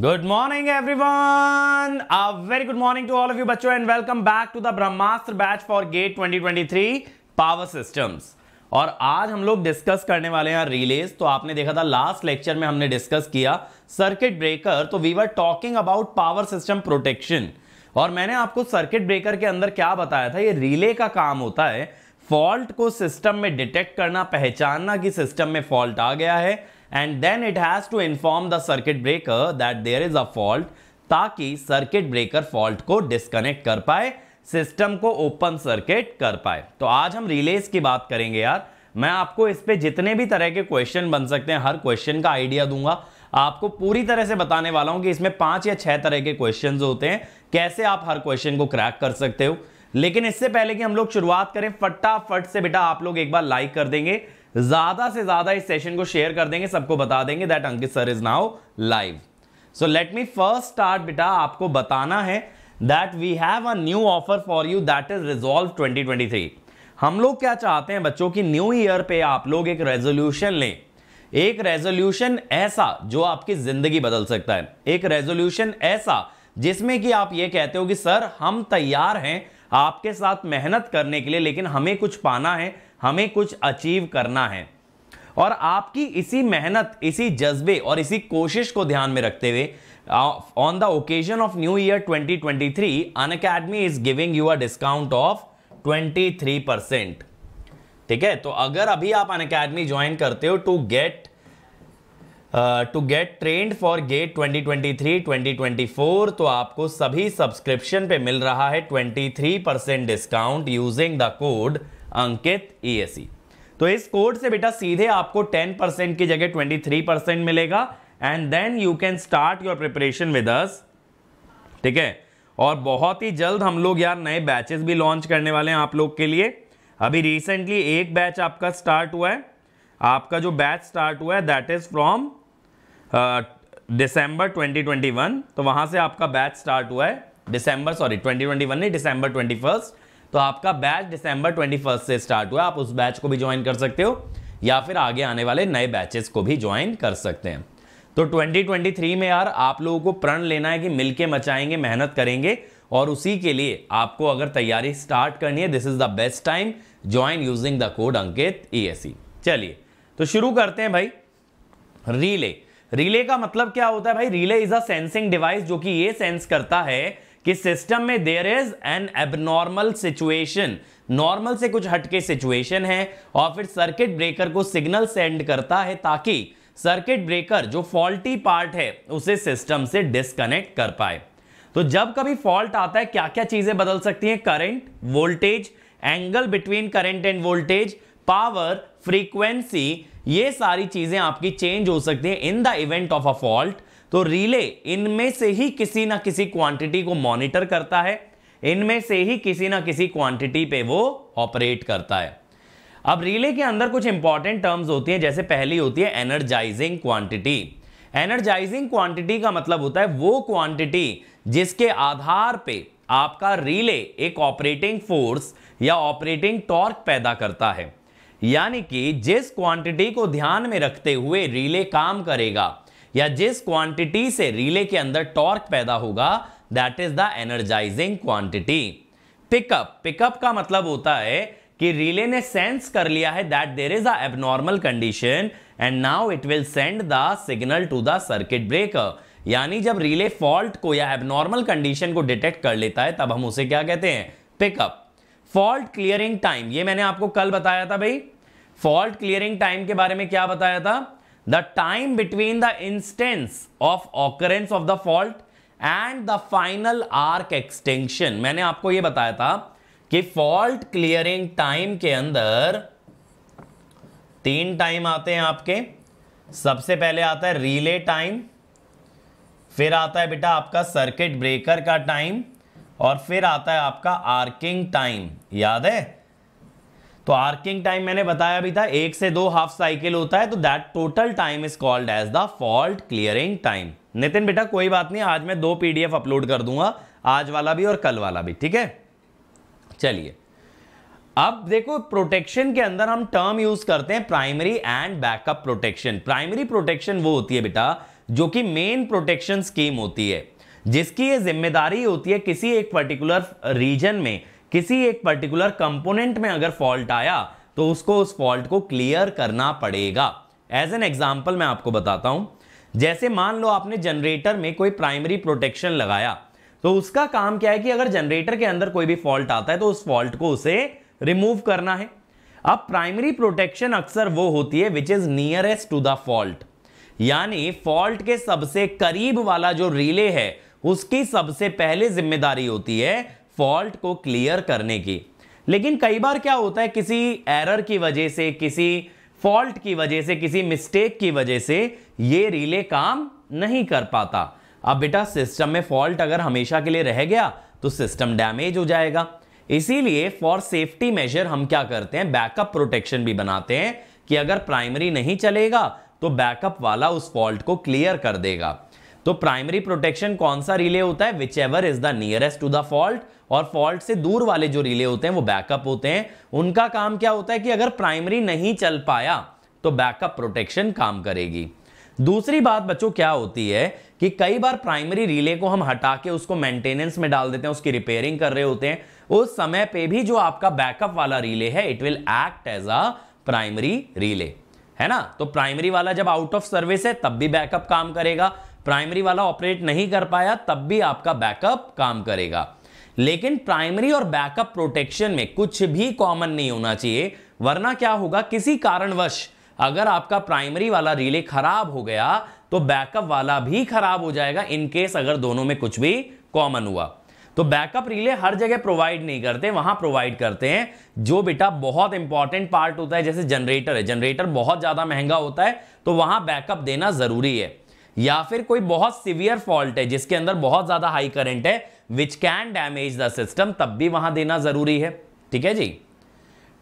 Good morning everyone a very good morning to all of you बच्चो and welcome back to the Brahmastra batch for GATE 2023 power systems और आज हम लोग discuss करने वाले हैं रिलेज तो आपने देखा था लास्ट लेक्चर में हमने डिस्कस किया सर्किट ब्रेकर तो we were talking about power system protection और मैंने आपको सर्किट ब्रेकर के अंदर क्या बताया था ये रिले का काम होता है फॉल्ट को सिस्टम में डिटेक्ट करना पहचानना कि सिस्टम में फॉल्ट आ गया है and then it has to inform the circuit breaker that there is a fault ताकि सर्किट ब्रेकर फॉल्ट को डिस्कनेक्ट कर पाए सिस्टम को ओपन सर्किट कर पाए तो आज हम रिलेज की बात करेंगे यार मैं आपको इस पे जितने भी तरह के क्वेश्चन बन सकते हैं हर क्वेश्चन का आइडिया दूंगा आपको पूरी तरह से बताने वाला हूं कि इसमें पांच या छह तरह के क्वेश्चन होते हैं कैसे आप हर क्वेश्चन को क्रैक कर सकते हो लेकिन इससे पहले कि हम लोग शुरुआत करें फटाफट से बेटा आप लोग एक बार लाइक कर देंगे ज्यादा से ज्यादा इस सेशन को शेयर कर देंगे सबको बता देंगे that Ankit sir is now live so let me first start बेटा आपको बताना है that we have a new offer for you that is resolve 2023 हम लोग क्या चाहते हैं बच्चों की न्यू ईयर पे आप लोग एक रेजोल्यूशन लें एक रेजोल्यूशन ऐसा जो आपकी जिंदगी बदल सकता है एक रेजोल्यूशन ऐसा जिसमें कि आप ये कहते हो कि सर हम तैयार हैं आपके साथ मेहनत करने के लिए लेकिन हमें कुछ पाना है हमें कुछ अचीव करना है और आपकी इसी मेहनत इसी जज्बे और इसी कोशिश को ध्यान में रखते हुए on the occasion of new year 2023 Unacademy is giving you a discount of 23 percent ठीक है तो अगर अभी आप अन अकेडमी ज्वाइन करते हो to get to get trained for GATE 2023 2024 तो आपको सभी सब्सक्रिप्शन पे मिल रहा है 23 percent discount using the code Ankit EAC e e। तो इस कोड से बेटा सीधे आपको 10 परसेंट की जगह 23 परसेंट मिलेगा and then you can start your preparation with us ठीक है और बहुत ही जल्द हम लोग यार नए बैचेस भी लॉन्च करने वाले हैं आप लोग के लिए अभी रिसेंटली एक बैच आपका स्टार्ट हुआ है आपका जो बैच स्टार्ट हुआ है दैट इज़ फ्रॉम डिसम्बर 2021 तो वहां से आपका बैच स्टार्ट हुआ है डिसंबर सॉरी 2021 नहीं दिसंबर 21 तो आपका बैच दिसंबर फर्स्ट से स्टार्ट हुआ आप उस बैच को भी ज्वाइन कर सकते हो या फिर आगे आने वाले नए बैचेस को भी ज्वाइन कर सकते हैं तो 2023 में यार आप लोगों को प्रण लेना है कि मिलके मचाएंगे मेहनत करेंगे और उसी के लिए आपको अगर तैयारी स्टार्ट करनी है this is the best time join using the code Ankit E चलिए तो शुरू करते हैं भाई रिले रिले का मतलब क्या होता है भाई relay is a sensing device जो कि ये सेंस करता है कि सिस्टम में there is an abnormal situation normal से कुछ हटके सिचुएशन है और फिर सर्किट ब्रेकर को सिग्नल सेंड करता है ताकि सर्किट ब्रेकर जो फॉल्टी पार्ट है उसे सिस्टम से डिस्कनेक्ट कर पाए तो जब कभी फॉल्ट आता है क्या क्या चीजें बदल सकती हैं current voltage angle between current and voltage power frequency ये सारी चीजें आपकी चेंज हो सकती हैं in the event of a fault तो रिले इनमें से ही किसी ना किसी क्वांटिटी को मॉनिटर करता है इनमें से ही किसी ना किसी क्वांटिटी पे वो ऑपरेट करता है अब रिले के अंदर कुछ इंपॉर्टेंट टर्म्स होती हैं जैसे पहली होती है एनर्जाइजिंग क्वांटिटी एनर्जाइजिंग क्वांटिटी का मतलब होता है वो क्वांटिटी जिसके आधार पे आपका रिले एक ऑपरेटिंग फोर्स या ऑपरेटिंग टॉर्क पैदा करता है यानी कि जिस क्वांटिटी को ध्यान में रखते हुए रिले काम करेगा या जिस क्वांटिटी से रिले के अंदर टॉर्क पैदा होगा that is the energising quantity pickup pickup का मतलब होता है कि रिले ने सेंस कर लिया है that there is abnormal condition and now it will send the signal to the circuit breaker यानी जब रिले फॉल्ट को या एबनॉर्मल कंडीशन को डिटेक्ट कर लेता है तब हम उसे क्या कहते हैं पिकअप फॉल्ट क्लियरिंग टाइम ये मैंने आपको कल बताया था भाई फॉल्ट क्लियरिंग टाइम के बारे में क्या बताया था the time between the instance of occurrence of the fault and the final arc extension मैंने आपको यह बताया था कि फॉल्ट क्लियरिंग टाइम के अंदर तीन टाइम आते हैं आपके सबसे पहले आता है रिले टाइम फिर आता है बेटा आपका सर्किट ब्रेकर का टाइम और फिर आता है आपका आर्किंग टाइम याद है तो आर्किंग टाइम मैंने बताया भी था एक से दो हाफ साइकिल होता है तो that total time is called as the fault clearing time Nitin बेटा कोई बात नहीं आज मैं दो पीडीएफ अपलोड कर दूंगा आज वाला भी और कल वाला भी ठीक है चलिए अब देखो प्रोटेक्शन के अंदर हम टर्म यूज करते हैं primary and backup protection primary protection वो होती है बेटा जो कि मेन प्रोटेक्शन स्कीम होती है जिसकी ये जिम्मेदारी होती है किसी एक पर्टिकुलर रीजन में किसी एक पर्टिकुलर कंपोनेंट में अगर फॉल्ट आया तो उसको उस फॉल्ट को क्लियर करना पड़ेगा एज एन एग्जाम्पल मैं आपको बताता हूं जैसे मान लो आपने जनरेटर में कोई प्राइमरी प्रोटेक्शन लगाया तो उसका काम क्या है कि अगर जनरेटर के अंदर कोई भी फॉल्ट आता है तो उस फॉल्ट को उसे रिमूव करना है अब प्राइमरी प्रोटेक्शन अक्सर वो होती है which is nearest to the fault यानी फॉल्ट के सबसे करीब वाला जो रिले है उसकी सबसे पहले जिम्मेदारी होती है फॉल्ट को क्लियर करने की लेकिन कई बार क्या होता है किसी एरर की वजह से किसी फॉल्ट की वजह से किसी मिस्टेक की वजह से ये रिले काम नहीं कर पाता अब बेटा सिस्टम में फॉल्ट अगर हमेशा के लिए रह गया तो सिस्टम डैमेज हो जाएगा इसीलिए फॉर सेफ्टी मेजर हम क्या करते हैं बैकअप प्रोटेक्शन भी बनाते हैं कि अगर प्राइमरी नहीं चलेगा तो बैकअप वाला उस फॉल्ट को क्लियर कर देगा तो प्राइमरी प्रोटेक्शन कौन सा रिले होता है whichever is the nearest to the fault और फॉल्ट से दूर वाले जो रिले होते हैं वो बैकअप होते हैं उनका काम क्या होता है कि अगर प्राइमरी नहीं चल पाया तो बैकअप प्रोटेक्शन काम करेगी दूसरी बात बच्चों क्या होती है कि कई बार प्राइमरी रिले को हम हटा के उसको मेंटेनेंस में डाल देते हैं उसकी रिपेयरिंग कर रहे होते हैं उस समय पे भी जो आपका बैकअप वाला रिले है it will act as a primary relay है ना तो प्राइमरी वाला जब आउट ऑफ सर्विस है तब भी बैकअप काम करेगा प्राइमरी वाला ऑपरेट नहीं कर पाया तब भी आपका बैकअप काम करेगा लेकिन प्राइमरी और बैकअप प्रोटेक्शन में कुछ भी कॉमन नहीं होना चाहिए वरना क्या होगा किसी कारणवश अगर आपका प्राइमरी वाला रिले खराब हो गया तो बैकअप वाला भी खराब हो जाएगा इनकेस अगर दोनों में कुछ भी कॉमन हुआ तो बैकअप रिले हर जगह प्रोवाइड नहीं करते वहां प्रोवाइड करते हैं जो बेटा बहुत इंपॉर्टेंट पार्ट होता है जैसे जनरेटर है जनरेटर बहुत ज़्यादा महंगा होता है तो वहां बैकअप देना ज़रूरी है या फिर कोई बहुत सिवियर फॉल्ट है जिसके अंदर बहुत ज़्यादा हाई करंट है which can damage the system तब भी वहां देना जरूरी है ठीक है जी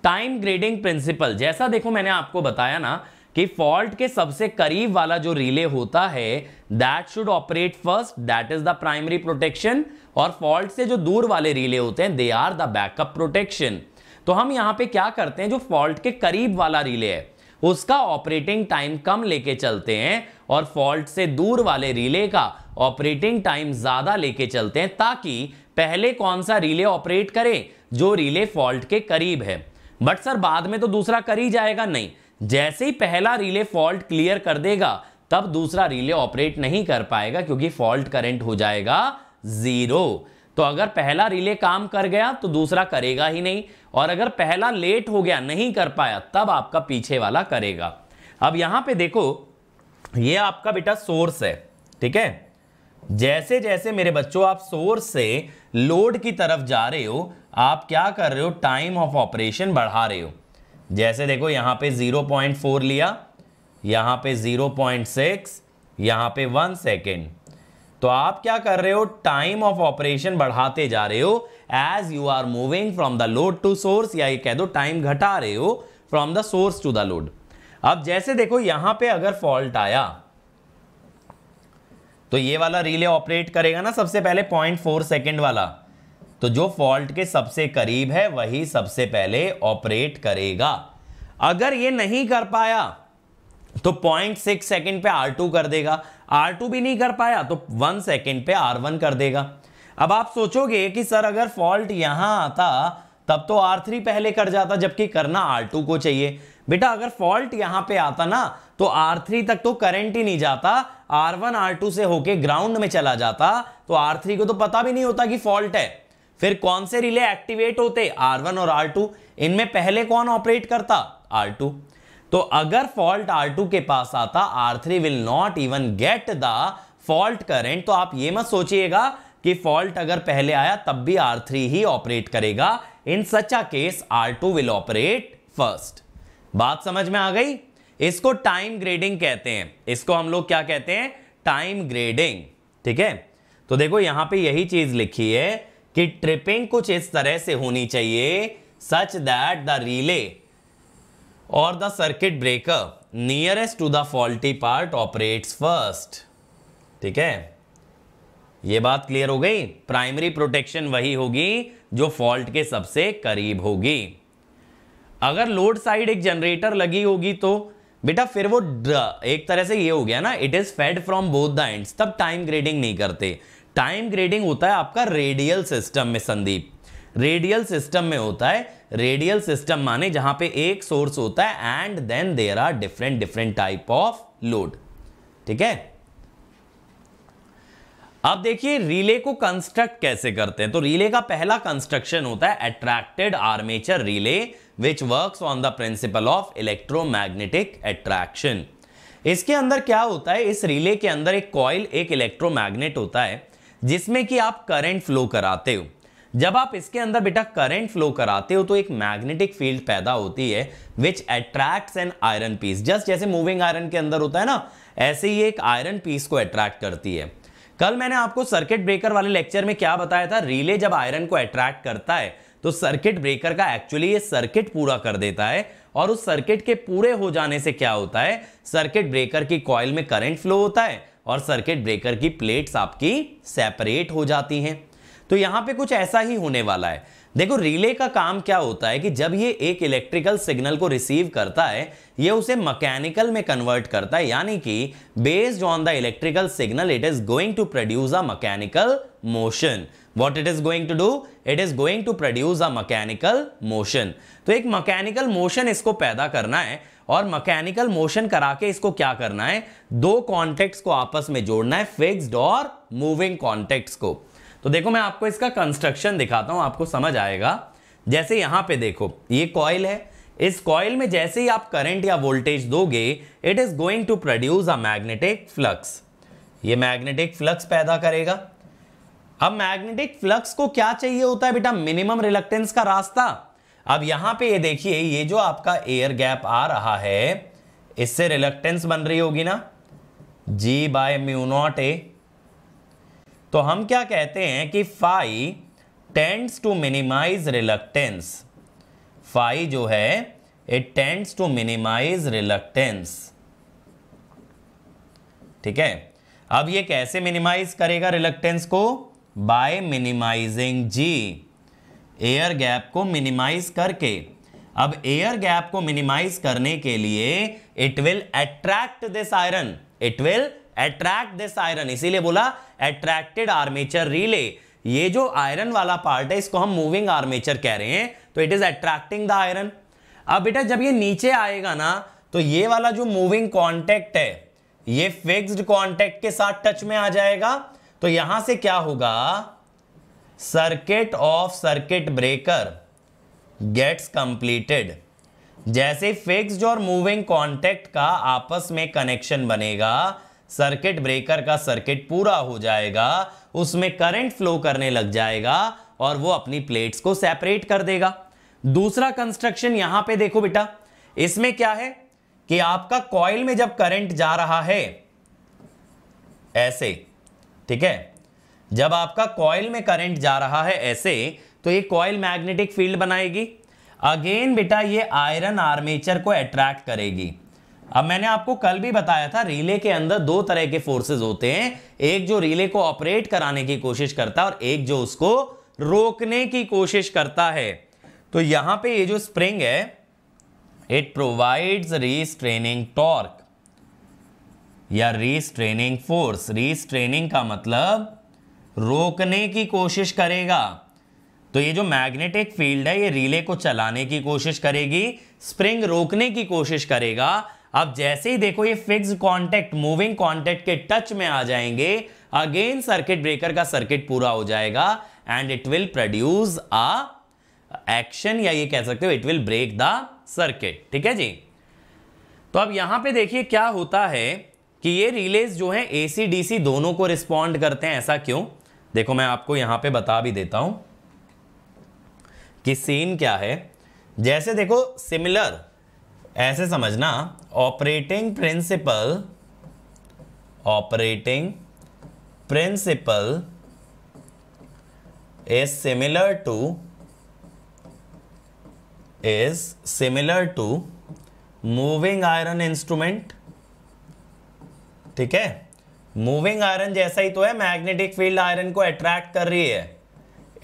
टाइम ग्रेडिंग प्रिंसिपल जैसा देखो मैंने आपको बताया ना कि फॉल्ट के सबसे करीब वाला जो रिले होता है that should operate first that is the primary protection और फॉल्ट से जो दूर वाले रिले होते हैं they are the backup protection तो हम यहां पे क्या करते हैं जो फॉल्ट के करीब वाला रिले है उसका ऑपरेटिंग टाइम कम लेके चलते हैं और फॉल्ट से दूर वाले रिले का ऑपरेटिंग टाइम ज़्यादा लेके चलते हैं ताकि पहले कौन सा रिले ऑपरेट करे जो रिले फॉल्ट के करीब है बट सर बाद में तो दूसरा कर ही जाएगा नहीं जैसे ही पहला रिले फॉल्ट क्लियर कर देगा तब दूसरा रिले ऑपरेट नहीं कर पाएगा क्योंकि फॉल्ट करेंट हो जाएगा जीरो तो अगर पहला रिले काम कर गया तो दूसरा करेगा ही नहीं और अगर पहला लेट हो गया नहीं कर पाया तब आपका पीछे वाला करेगा अब यहां पे देखो ये आपका बेटा सोर्स है ठीक है जैसे जैसे मेरे बच्चों आप सोर्स से लोड की तरफ जा रहे हो आप क्या कर रहे हो टाइम ऑफ ऑपरेशन बढ़ा रहे हो जैसे देखो यहां पे 0.4 लिया यहां पे 0.6 यहां पे वन सेकेंड तो आप क्या कर रहे हो टाइम ऑफ ऑपरेशन बढ़ाते जा रहे हो as you are moving from the load to source या ये कह दो टाइम घटा रहे हो from the source to the load अब जैसे देखो यहां पे अगर फॉल्ट आया तो ये वाला रिले ऑपरेट करेगा ना सबसे पहले पॉइंट फोर सेकेंड वाला तो जो फॉल्ट के सबसे करीब है वही सबसे पहले ऑपरेट करेगा अगर ये नहीं कर पाया तो पॉइंट सिक्स सेकेंड पे आर टू कर देगा आर टू भी नहीं कर पाया तो वन सेकेंड पे आर वन कर देगा अब आप सोचोगे कि सर अगर फॉल्ट यहां आता तब तो आर थ्री पहले कर जाता जबकि करना आर टू को चाहिए बेटा अगर फॉल्ट यहां पे आता ना तो आर थ्री तक तो करंट ही नहीं जाता आर वन आर टू से होके ग्राउंड में चला जाता तो आर थ्री को तो पता भी नहीं होता कि फॉल्ट है फिर कौन से रिले एक्टिवेट होते आर वन और आर टू इनमें पहले कौन ऑपरेट करता आर टू तो अगर फॉल्ट R2 के पास आता R3 will not even get the fault current तो आप ये मत सोचिएगा कि फॉल्ट अगर पहले आया तब भी R3 ही ऑपरेट करेगा in such a case R2 will operate first बात समझ में आ गई इसको टाइम ग्रेडिंग कहते हैं इसको हम लोग क्या कहते हैं टाइम ग्रेडिंग ठीक है तो देखो यहां पे यही चीज लिखी है कि ट्रिपिंग कुछ इस तरह से होनी चाहिए such that the relay or the circuit breaker nearest to the faulty part operates first ठीक है ये बात क्लियर हो गई प्राइमरी प्रोटेक्शन वही होगी जो फॉल्ट के सबसे करीब होगी अगर लोड साइड एक जनरेटर लगी होगी तो बेटा फिर वो एक तरह से ये हो गया ना it is fed from both the ends तब टाइम ग्रेडिंग नहीं करते टाइम ग्रेडिंग होता है आपका रेडियल सिस्टम में संदीप रेडियल सिस्टम में होता है रेडियल सिस्टम माने जहां पे एक सोर्स होता है and then there are different different type of load ठीक है अब देखिए रिले को कंस्ट्रक्ट कैसे करते हैं तो रिले का पहला कंस्ट्रक्शन होता है attracted armature relay which works on the principle of electromagnetic attraction इसके अंदर क्या होता है इस रिले के अंदर एक कॉयल एक इलेक्ट्रोमैग्नेट होता है जिसमें कि आप करंट फ्लो कराते हो जब आप इसके अंदर बेटा करंट फ्लो कराते हो तो एक मैग्नेटिक फील्ड पैदा होती है which attracts an iron piece just जैसे मूविंग आयरन के अंदर होता है ना ऐसे ही एक आयरन पीस को अट्रैक्ट करती है कल मैंने आपको सर्किट ब्रेकर वाले लेक्चर में क्या बताया था रिले जब आयरन को अट्रैक्ट करता है तो सर्किट ब्रेकर का एक्चुअली ये सर्किट पूरा कर देता है और उस सर्किट के पूरे हो जाने से क्या होता है सर्किट ब्रेकर की कॉयल में करंट फ्लो होता है और सर्किट ब्रेकर की प्लेट्स आपकी सेपरेट हो जाती हैं तो यहां पे कुछ ऐसा ही होने वाला है देखो रिले का काम क्या होता है कि जब ये एक इलेक्ट्रिकल सिग्नल को रिसीव करता है ये उसे मैकेनिकल में कन्वर्ट करता है यानी कि based on the electrical signal it is going to produce a mechanical motion what it is going to do it is going to produce a mechanical motion तो एक मैकेनिकल मोशन इसको पैदा करना है और मैकेनिकल मोशन करा के इसको क्या करना है दो कॉन्टेक्ट्स को आपस में जोड़ना है फिक्सड और मूविंग कॉन्टेक्ट्स को तो देखो मैं आपको इसका कंस्ट्रक्शन दिखाता हूँ आपको समझ आएगा जैसे यहाँ पे देखो ये कॉयल है इस कॉयल में जैसे ही आप करंट या वोल्टेज दोगे it is going to produce a magnetic flux ये मैग्नेटिक फ्लक्स पैदा करेगा अब मैग्नेटिक फ्लक्स को क्या चाहिए होता है बेटा मिनिमम रिलक्टेंस का रास्ता अब यहां पे ये देखिए ये जो आपका एयर गैप आ रहा है इससे रिलक्टेंस बन रही होगी ना G by mu naught A तो हम क्या कहते हैं कि phi tends to minimise reluctance phi जो है it tends to minimise reluctance ठीक है अब ये कैसे मिनिमाइज करेगा रिलक्टेंस को by minimising G air gap को मिनिमाइज करके अब एयर गैप को मिनिमाइज करने के लिए it will attract this iron it will attract this iron इसीलिए बोला अट्रैक्टेड आर्मेचर रिले ये जो आयरन वाला पार्ट है इसको हम मूविंग आर्मेचर कह रहे हैं तो it is attracting the iron अब बेटा जब ये नीचे आएगा ना तो ये वाला जो मूविंग कॉन्टेक्ट है ये फिक्स्ड कॉन्टेक्ट के साथ टच में आ जाएगा तो यहां से क्या होगा circuit of circuit breaker gets completed जैसे फिक्स्ड और मूविंग कॉन्टेक्ट का आपस में कनेक्शन बनेगा सर्किट ब्रेकर का सर्किट पूरा हो जाएगा उसमें करंट फ्लो करने लग जाएगा और वो अपनी प्लेट्स को सेपरेट कर देगा दूसरा कंस्ट्रक्शन यहां पे देखो बेटा इसमें क्या है कि आपका कॉयल में जब करंट जा रहा है ऐसे ठीक है जब आपका कॉयल में करंट जा रहा है ऐसे तो ये कॉयल मैग्नेटिक फील्ड बनाएगी अगेन बेटा ये आयरन आर्मेचर को अट्रैक्ट करेगी अब मैंने आपको कल भी बताया था रिले के अंदर दो तरह के फोर्सेस होते हैं एक जो रिले को ऑपरेट कराने की कोशिश करता है और एक जो उसको रोकने की कोशिश करता है तो यहां पे ये जो स्प्रिंग है इट प्रोवाइड्स रीस्ट्रेनिंग टॉर्क या रीस्ट्रेनिंग फोर्स रीस्ट्रेनिंग का मतलब रोकने की कोशिश करेगा तो ये जो मैग्नेटिक फील्ड है ये रिले को चलाने की कोशिश करेगी स्प्रिंग रोकने की कोशिश करेगा अब जैसे ही देखो ये फिक्स कॉन्टेक्ट मूविंग कॉन्टेक्ट के टच में आ जाएंगे अगेन सर्किट ब्रेकर का सर्किट पूरा हो जाएगा and it will produce a action या ये कह सकते हो it will break the circuit ठीक है जी तो अब यहां पे देखिए क्या होता है कि ये रिलेज जो है एसी डीसी दोनों को रिस्पॉन्ड करते हैं ऐसा क्यों देखो मैं आपको यहां पे बता भी देता हूं कि सीन क्या है जैसे देखो सिमिलर ऐसे समझना operating principle operating principle is similar to is similar to moving iron instrument ठीक है मूविंग आयरन जैसा ही तो है मैग्नेटिक फील्ड आयरन को अट्रैक्ट कर रही है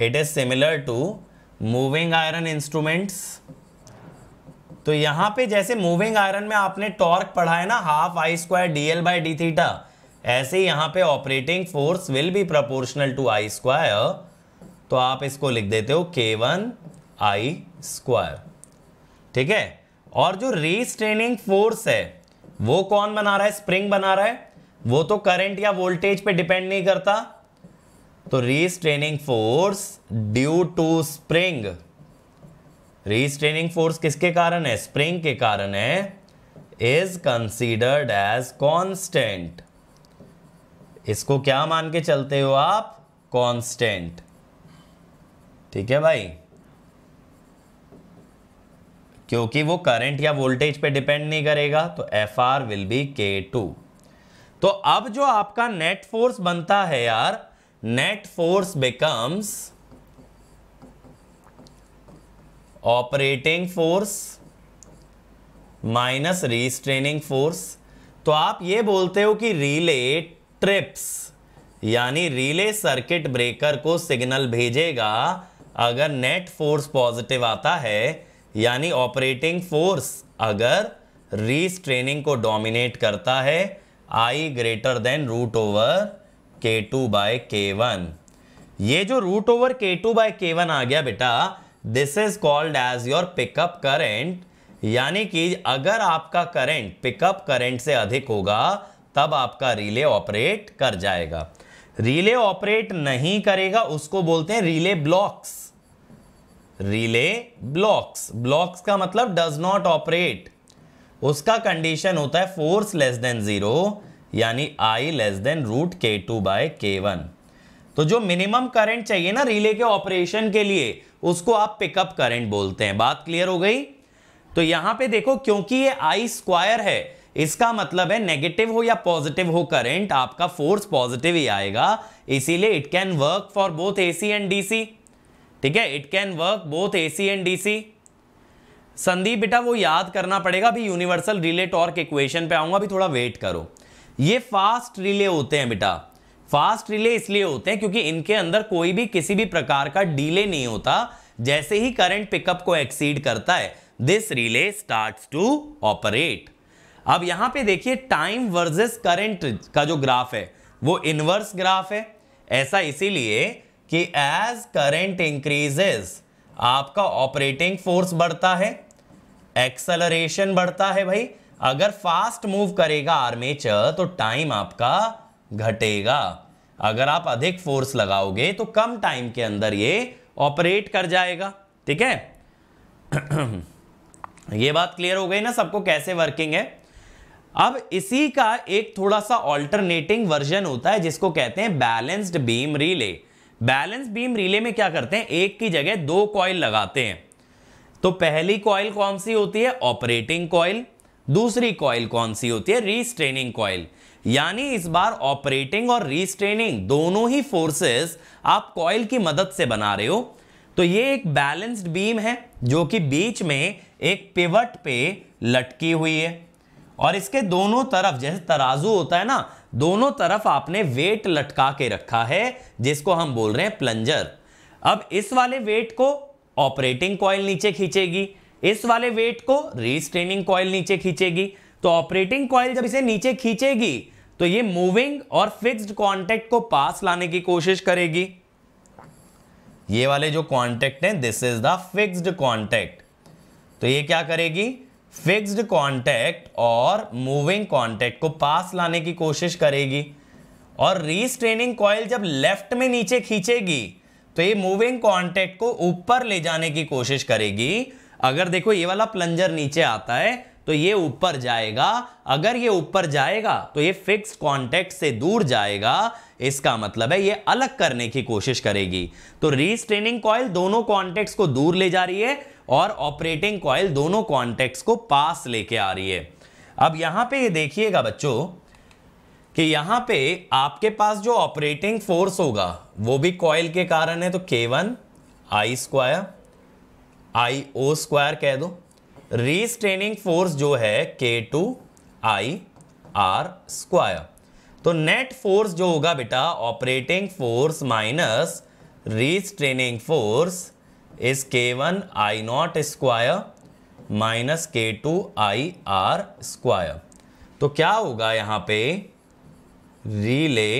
it is similar to moving iron instruments तो यहां पे जैसे मूविंग आयरन में आपने टॉर्क पढ़ा है ना half I square D L by D theta ऐसे यहाँ पे operating force will be proportional to I square तो आप इसको लिख देते हो के वन आई स्क्वायर ठीक है और जो रीस्ट्रेनिंग फोर्स है वो कौन बना रहा है स्प्रिंग बना रहा है वो तो करंट या वोल्टेज पे डिपेंड नहीं करता तो restraining force due to spring restraining force किसके कारण है स्प्रिंग के कारण है इज कंसीडर्ड एज कांस्टेंट इसको क्या मान के चलते हो आप कांस्टेंट ठीक है भाई क्योंकि वो करंट या वोल्टेज पे डिपेंड नहीं करेगा तो F R will be K two तो अब जो आपका नेट फोर्स बनता है यार net force becomes operating force minus restraining force तो आप ये बोलते हो कि रिले ट्रिप्स यानी रिले सर्किट ब्रेकर को सिग्नल भेजेगा अगर नेट फोर्स पॉजिटिव आता है यानी ऑपरेटिंग फोर्स अगर रीस्ट्रेनिंग को डोमिनेट करता है I greater than root over K two by K one ये जो root over K two by K one आ गया बेटा this is called as your pickup current यानी कि अगर आपका करेंट पिकअप करेंट से अधिक होगा तब आपका रिले ऑपरेट कर जाएगा रिले ऑपरेट नहीं करेगा उसको बोलते हैं relay blocks relay blocks blocks का मतलब डज नॉट ऑपरेट उसका कंडीशन होता है फोर्स लेस देन जीरो यानी I less than root K two by K one तो जो मिनिमम करंट चाहिए ना रिले के ऑपरेशन के लिए उसको आप पिकअप करंट बोलते हैं बात क्लियर हो गई तो यहां पे देखो क्योंकि ये आई स्क्वायर है इसका मतलब है नेगेटिव हो या पॉजिटिव हो करंट आपका फोर्स पॉजिटिव ही आएगा इसीलिए it can work for both AC and DC ठीक है it can work both AC and DC Sandeep बेटा वो याद करना पड़ेगा अभी यूनिवर्सल रिले टॉर्क इक्वेशन पे आऊंगा अभी थोड़ा वेट करो ये फास्ट रिले होते हैं बेटा फास्ट रिले इसलिए होते हैं क्योंकि इनके अंदर कोई भी किसी भी प्रकार का डिले नहीं होता जैसे ही करंट पिकअप को एक्सीड करता है this relay start to operate अब यहां पे देखिए टाइम वर्सेस करंट का जो ग्राफ है वो इनवर्स ग्राफ है ऐसा इसीलिए कि एज करंट इंक्रीजेस आपका ऑपरेटिंग फोर्स बढ़ता है एक्सलरेशन बढ़ता है भाई अगर फास्ट मूव करेगा आर्मेचर तो टाइम आपका घटेगा अगर आप अधिक फोर्स लगाओगे तो कम टाइम के अंदर ये ऑपरेट कर जाएगा ठीक है ये बात क्लियर हो गई ना सबको कैसे वर्किंग है अब इसी का एक थोड़ा सा ऑल्टरनेटिंग वर्जन होता है जिसको कहते हैं balanced beam relay balance beam relay में क्या करते हैं एक की जगह दो कॉइल लगाते हैं तो पहली कॉइल कौन सी होती है ऑपरेटिंग कॉइल दूसरी कॉइल कौन सी होती है रीस्ट्रेनिंग कॉइल यानी इस बार ऑपरेटिंग और रीस्ट्रेनिंग दोनों ही फोर्सेस आप कॉयल की मदद से बना रहे हो तो ये एक बैलेंस्ड बीम है जो कि बीच में एक पिवट पे लटकी हुई है और इसके दोनों तरफ जैसे तराजू होता है ना दोनों तरफ आपने वेट लटका के रखा है जिसको हम बोल रहे हैं प्लंजर अब इस वाले वेट को ऑपरेटिंग कॉयल नीचे खींचेगी इस वाले वेट को रीस्ट्रेनिंग कॉइल नीचे खींचेगी तो ऑपरेटिंग कॉइल जब इसे नीचे खींचेगी तो ये मूविंग और फिक्स्ड कॉन्टेक्ट को पास लाने की कोशिश करेगी ये वाले जो कॉन्टेक्ट हैं this is the fixed contact तो ये क्या करेगी फिक्स्ड कांटेक्ट और मूविंग कांटेक्ट को पास लाने की कोशिश करेगी और रीस्ट्रेनिंग कॉयल जब लेफ्ट में नीचे खींचेगी तो ये मूविंग कॉन्टैक्ट को ऊपर ले जाने की कोशिश करेगी अगर देखो ये वाला प्लंजर नीचे आता है तो ये ऊपर जाएगा अगर ये ऊपर जाएगा तो ये फिक्स कॉन्टेक्ट से दूर जाएगा इसका मतलब है ये अलग करने की कोशिश करेगी तो रीस्ट्रेनिंग कॉइल दोनों कॉन्टेक्ट को दूर ले जा रही है और ऑपरेटिंग कॉइल दोनों कॉन्टेक्ट को पास लेके आ रही है अब यहां पे ये देखिएगा बच्चों कि यहां पे आपके पास जो ऑपरेटिंग फोर्स होगा वो भी कॉयल के कारण है तो K one I square I O square कह दो रीस्ट्रेनिंग फोर्स जो है K two I R square तो नेट फोर्स जो होगा बेटा operating force minus restraining force is K one I naught square minus K two I R square तो क्या होगा यहाँ पे relay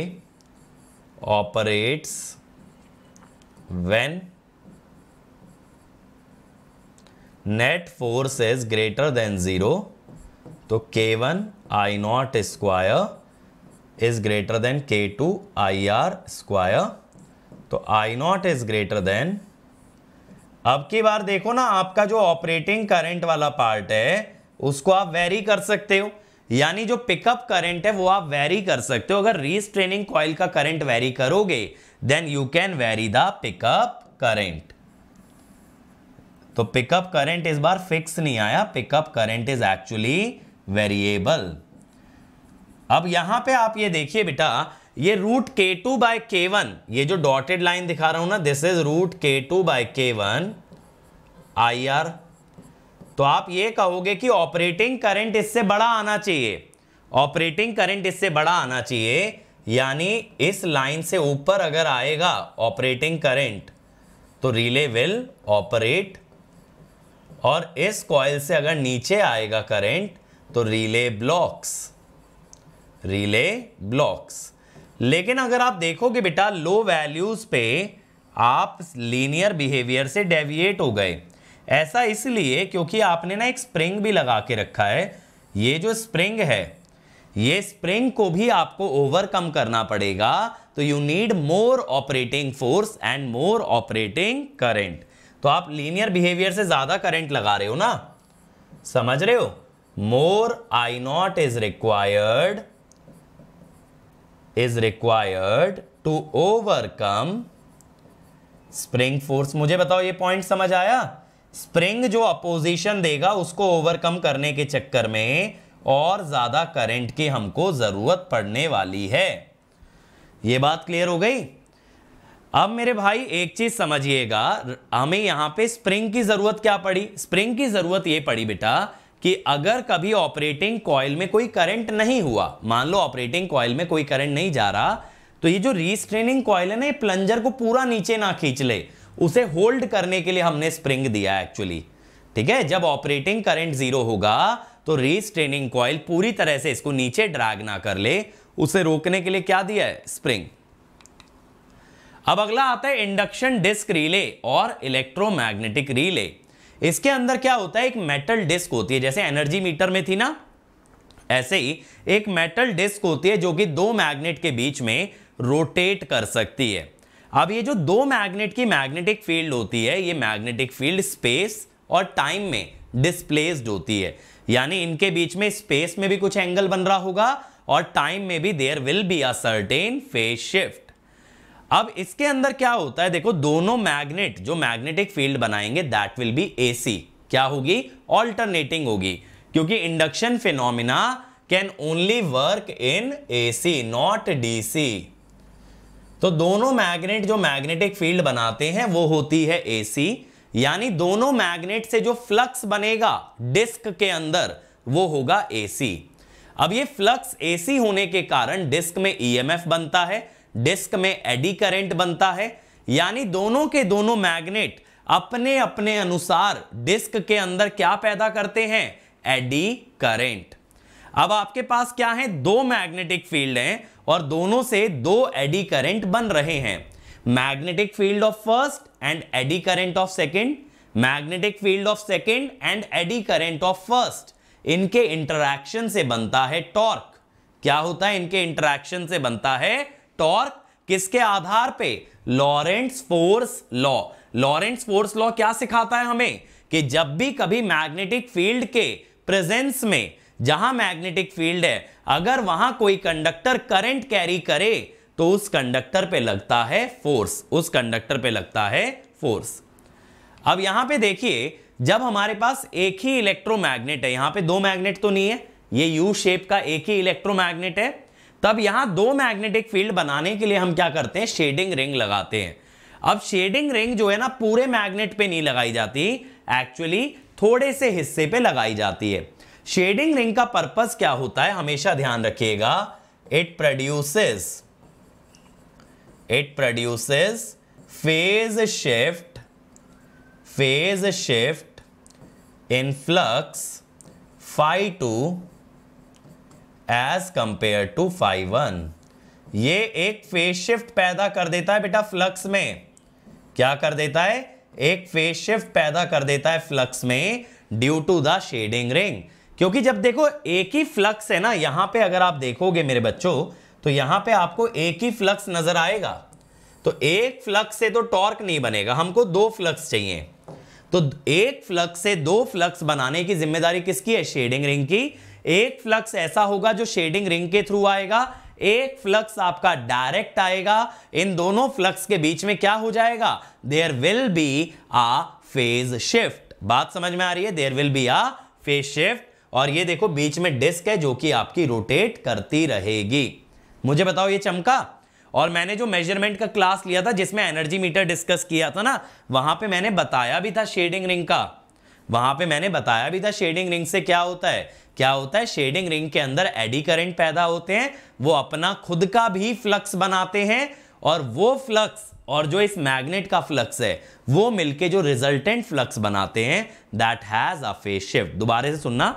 operates when net force is greater than zero तो K one I naught square is greater than K two I R square तो I naught is greater than अब की बार देखो ना आपका जो ऑपरेटिंग करंट वाला पार्ट है उसको आप वेरी कर सकते हो यानी जो पिकअप करंट है वो आप वेरी कर सकते हो अगर रीस्ट्रेनिंग कॉइल का करंट वेरी करोगे then you can vary the pickup current तो पिकअप करंट इस बार फिक्स नहीं आया pickup current is actually variable अब यहां पे आप ये देखिए बेटा ये root K two by K one ये जो डॉटेड लाइन दिखा रहा हूं ना this is root K two by K one I R तो आप ये कहोगे कि ऑपरेटिंग करंट इससे बड़ा आना चाहिए ऑपरेटिंग करंट इससे बड़ा आना चाहिए यानी इस लाइन से ऊपर अगर आएगा ऑपरेटिंग करंट तो रिले विल ऑपरेट और इस कॉयल से अगर नीचे आएगा करंट तो रिले ब्लॉक्स रिले ब्लॉक्स लेकिन अगर आप देखोगे बेटा लो वैल्यूज पे आप लीनियर बिहेवियर से डेविएट हो गए ऐसा इसलिए क्योंकि आपने ना एक स्प्रिंग भी लगा के रखा है ये जो स्प्रिंग है ये स्प्रिंग को भी आपको ओवरकम करना पड़ेगा तो you need more operating force and more operating current तो आप लीनियर बिहेवियर से ज़्यादा करंट लगा रहे हो ना समझ रहे हो more I naught is required is required to overcome spring force मुझे बताओ ये पॉइंट समझ आया स्प्रिंग जो अपोजिशन देगा उसको ओवरकम करने के चक्कर में और ज़्यादा करंट की हमको ज़रूरत पड़ने वाली है ये बात क्लियर हो गई अब मेरे भाई एक चीज समझिएगा हमें यहां पे स्प्रिंग की जरूरत क्या पड़ी स्प्रिंग की जरूरत ये पड़ी बेटा कि अगर कभी ऑपरेटिंग कॉयल में कोई करंट नहीं हुआ मान लो ऑपरेटिंग कॉयल में कोई करंट नहीं जा रहा तो ये जो रीस्ट्रेनिंग कॉयल है ना ये प्लंजर को पूरा नीचे ना खींच ले उसे होल्ड करने के लिए हमने स्प्रिंग दिया एक्चुअली ठीक है जब ऑपरेटिंग करंट जीरो होगा तो रीस्ट्रेनिंग कॉयल पूरी तरह से इसको नीचे ड्रैग ना कर ले उसे रोकने के लिए क्या दिया है स्प्रिंग अब अगला आता है इंडक्शन डिस्क रिले और इलेक्ट्रोमैग्नेटिक रिले इसके अंदर क्या होता है एक मेटल डिस्क होती है जैसे एनर्जी मीटर में थी ना ऐसे ही एक मेटल डिस्क होती है जो कि दो मैग्नेट के बीच में रोटेट कर सकती है अब ये जो दो मैग्नेट की मैग्नेटिक फील्ड होती है ये मैग्नेटिक फील्ड स्पेस और टाइम में डिस्प्लेस्ड होती है यानी इनके बीच में स्पेस में भी कुछ एंगल बन रहा होगा और टाइम में भी there will be a certain phase shift अब इसके अंदर क्या होता है देखो दोनों मैग्नेट जो मैग्नेटिक फील्ड बनाएंगे दैट विल बी एसी क्या होगी ऑल्टरनेटिंग होगी क्योंकि induction phenomena can only work in AC not DC तो दोनों मैग्नेट जो मैग्नेटिक फील्ड बनाते हैं वो होती है एसी यानी दोनों मैग्नेट से जो फ्लक्स बनेगा डिस्क के अंदर वो होगा एसी अब ये फ्लक्स एसी होने के कारण डिस्क में ईएमएफ e बनता है डिस्क में एडी करंट बनता है यानी दोनों के दोनों मैग्नेट अपने अपने अनुसार डिस्क के अंदर क्या पैदा करते हैं एडी करंट अब आपके पास क्या है दो मैग्नेटिक फील्ड हैं और दोनों से दो एडी करंट बन रहे हैं magnetic field of first and eddy current of second magnetic field of second and eddy current of first इनके इंटरैक्शन से बनता है टॉर्क क्या होता है इनके इंटरैक्शन से बनता है टॉर्क किसके आधार पे Lorentz force law Lorentz force law क्या सिखाता है हमें कि जब भी कभी मैग्नेटिक फील्ड के प्रेजेंस में जहां मैग्नेटिक फील्ड है अगर वहां कोई कंडक्टर करंट कैरी करे तो उस कंडक्टर पे लगता है फोर्स उस कंडक्टर पे लगता है फोर्स अब यहां पे देखिए जब हमारे पास एक ही इलेक्ट्रोमैग्नेट है यहां पे दो मैग्नेट तो नहीं है ये यू शेप का एक ही इलेक्ट्रोमैग्नेट है तब यहां दो मैग्नेटिक फील्ड बनाने के लिए हम क्या करते हैं शेडिंग रिंग लगाते हैं अब शेडिंग रिंग जो है ना पूरे मैग्नेट पे नहीं लगाई जाती एक्चुअली थोड़े से हिस्से पे लगाई जाती है शेडिंग रिंग का पर्पस क्या होता है हमेशा ध्यान रखिएगा it produces it produces phase shift phase shift in flux five two as compare to five one ये एक फेस शिफ्ट पैदा कर देता है बेटा फ्लक्स में क्या कर देता है एक फेस शिफ्ट पैदा कर देता है फ्लक्स में due to the shading ring क्योंकि जब देखो एक ही फ्लक्स है ना यहां पे अगर आप देखोगे मेरे बच्चों तो यहां पे आपको एक ही फ्लक्स नजर आएगा तो एक फ्लक्स से तो टॉर्क नहीं बनेगा हमको दो फ्लक्स चाहिए तो एक फ्लक्स से दो फ्लक्स बनाने की जिम्मेदारी किसकी है शेडिंग रिंग की एक फ्लक्स ऐसा होगा जो शेडिंग रिंग के थ्रू आएगा एक फ्लक्स आपका डायरेक्ट आएगा इन दोनों फ्लक्स के बीच में क्या हो जाएगा there will be a phase shift बात समझ में आ रही है there will be a phase shift और ये देखो बीच में डिस्क है जो कि आपकी रोटेट करती रहेगी मुझे बताओ ये चमका और मैंने जो मेजरमेंट का क्लास लिया था जिसमें एनर्जी मीटर डिस्कस किया था ना वहां पे मैंने बताया भी था शेडिंग रिंग का वहां पे मैंने बताया भी था शेडिंग रिंग से क्या होता है क्या होता है शेडिंग रिंग के अंदर एडी करेंट पैदा होते हैं वो अपना खुद का भी फ्लक्स बनाते हैं और वो फ्लक्स और जो इस मैग्नेट का फ्लक्स है वो मिलके जो रिजल्टेंट फ्लक्स बनाते हैं that has a phase shift दोबारा से सुनना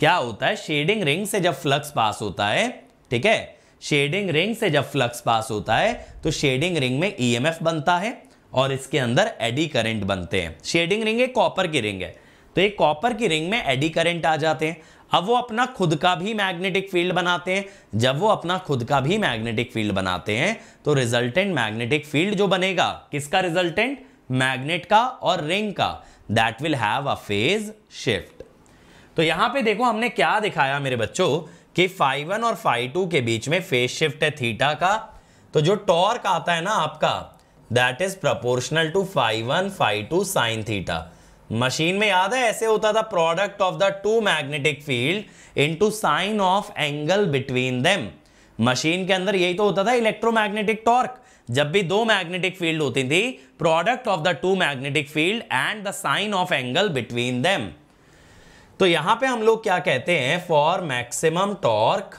क्या होता है शेडिंग रिंग से जब फ्लक्स पास होता है ठीक है शेडिंग रिंग से जब फ्लक्स पास होता है तो शेडिंग रिंग में ई e बनता है और इसके अंदर एडी करेंट बनते हैं शेडिंग रिंग एक कॉपर की रिंग है तो एक कॉपर की रिंग में एडी करेंट आ जाते हैं अब वो अपना खुद का भी मैग्नेटिक फील्ड बनाते हैं जब वो अपना खुद का भी मैग्नेटिक फील्ड बनाते हैं तो रिजल्टेंट मैग्नेटिक फील्ड जो बनेगा किसका रिजल्टेंट मैग्नेट का और रिंग का that will have a phase shift तो यहां पे देखो हमने क्या दिखाया मेरे बच्चों कि फाइव वन और फाइव टू के बीच में फेज शिफ्ट है थीटा का तो जो टॉर्क आता है ना आपका that is proportional to five one five two sine theta machine में याद है ऐसे होता था product of the two magnetic field into sine of angle between them machine के अंदर यही तो होता था इलेक्ट्रोमैग्नेटिक टॉर्क जब भी दो मैग्नेटिक फील्ड होती थी product of the two magnetic field and the sine of angle between them तो यहां पे हम लोग क्या कहते हैं for maximum torque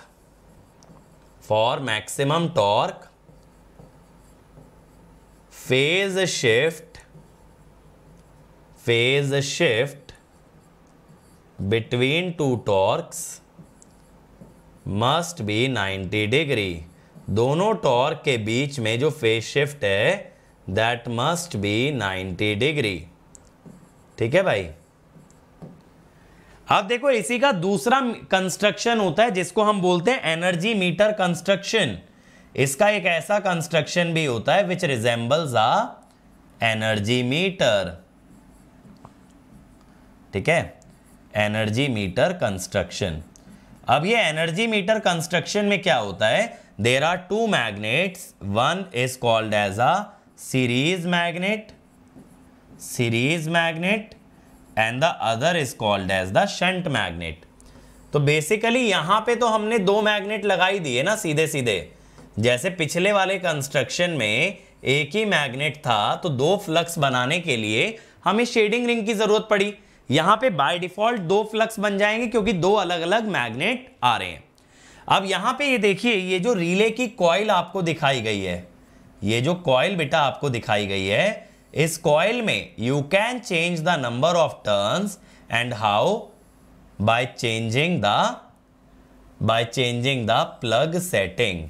for maximum torque phase shift phase shift between two torques must be 90 degree दोनों टॉर्क के बीच में जो फेज शिफ्ट है दैट मस्ट बी 90 डिग्री ठीक है भाई अब देखो इसी का दूसरा कंस्ट्रक्शन होता है जिसको हम बोलते हैं एनर्जी मीटर कंस्ट्रक्शन इसका एक ऐसा कंस्ट्रक्शन भी होता है which resembles a energy meter ठीक है एनर्जी मीटर कंस्ट्रक्शन अब ये एनर्जी मीटर कंस्ट्रक्शन में क्या होता है there are two magnets one is called as a series magnet series magnet and the other is called as the shunt magnet तो basically यहां पे तो हमने दो मैग्नेट लगाई दिए ना सीधे सीधे जैसे पिछले वाले कंस्ट्रक्शन में एक ही मैग्नेट था तो दो फ्लक्स बनाने के लिए हमें शेडिंग रिंग की ज़रूरत पड़ी यहां पे बाय डिफॉल्ट दो फ्लक्स बन जाएंगे क्योंकि दो अलग अलग मैग्नेट आ रहे हैं अब यहां पे ये देखिए ये जो रिले की कॉइल आपको दिखाई गई है ये जो कॉइल बेटा आपको दिखाई गई है इस कॉइल में you can change the number of turns and how by changing the by changing the plug setting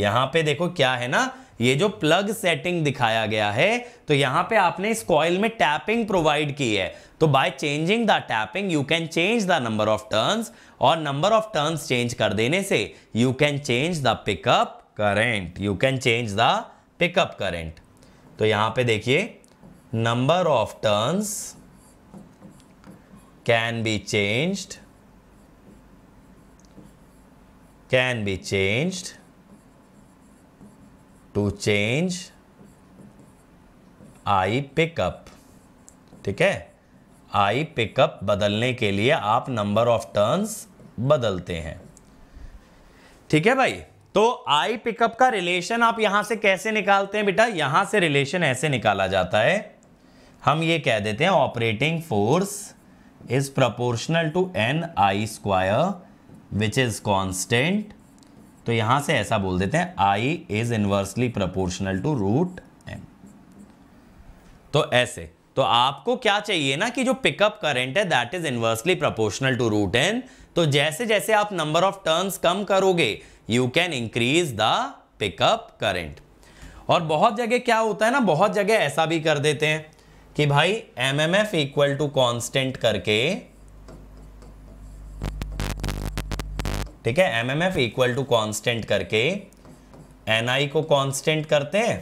यहां पे देखो क्या है ना ये जो प्लग सेटिंग दिखाया गया है तो यहां पे आपने इस कॉयल में टैपिंग प्रोवाइड की है तो by changing the tapping you can change the number of turns और नंबर ऑफ टर्न्स चेंज कर देने से you can change the pickup current you can change the pickup current तो यहां पे देखिए number of turns can be changed can be changed to change I pickup ठीक है आई पिकअप बदलने के लिए आप नंबर ऑफ टर्न्स बदलते हैं ठीक है भाई तो आई पिकअप का रिलेशन आप यहां से कैसे निकालते हैं बेटा यहां से रिलेशन ऐसे निकाला जाता है हम ये कह देते हैं operating force is proportional to N I square which is constant तो यहां से ऐसा बोल देते हैं I is inversely proportional to root N तो ऐसे तो आपको क्या चाहिए ना कि जो पिकअप करंट है that is inversely proportional to root N तो जैसे जैसे आप नंबर ऑफ टर्न्स कम करोगे you can increase the pickup current और बहुत जगह क्या होता है ना बहुत जगह ऐसा भी कर देते हैं कि भाई M M F equal to constant करके ठीक है M M F equal to constant करके एन आई को कॉन्स्टेंट करते हैं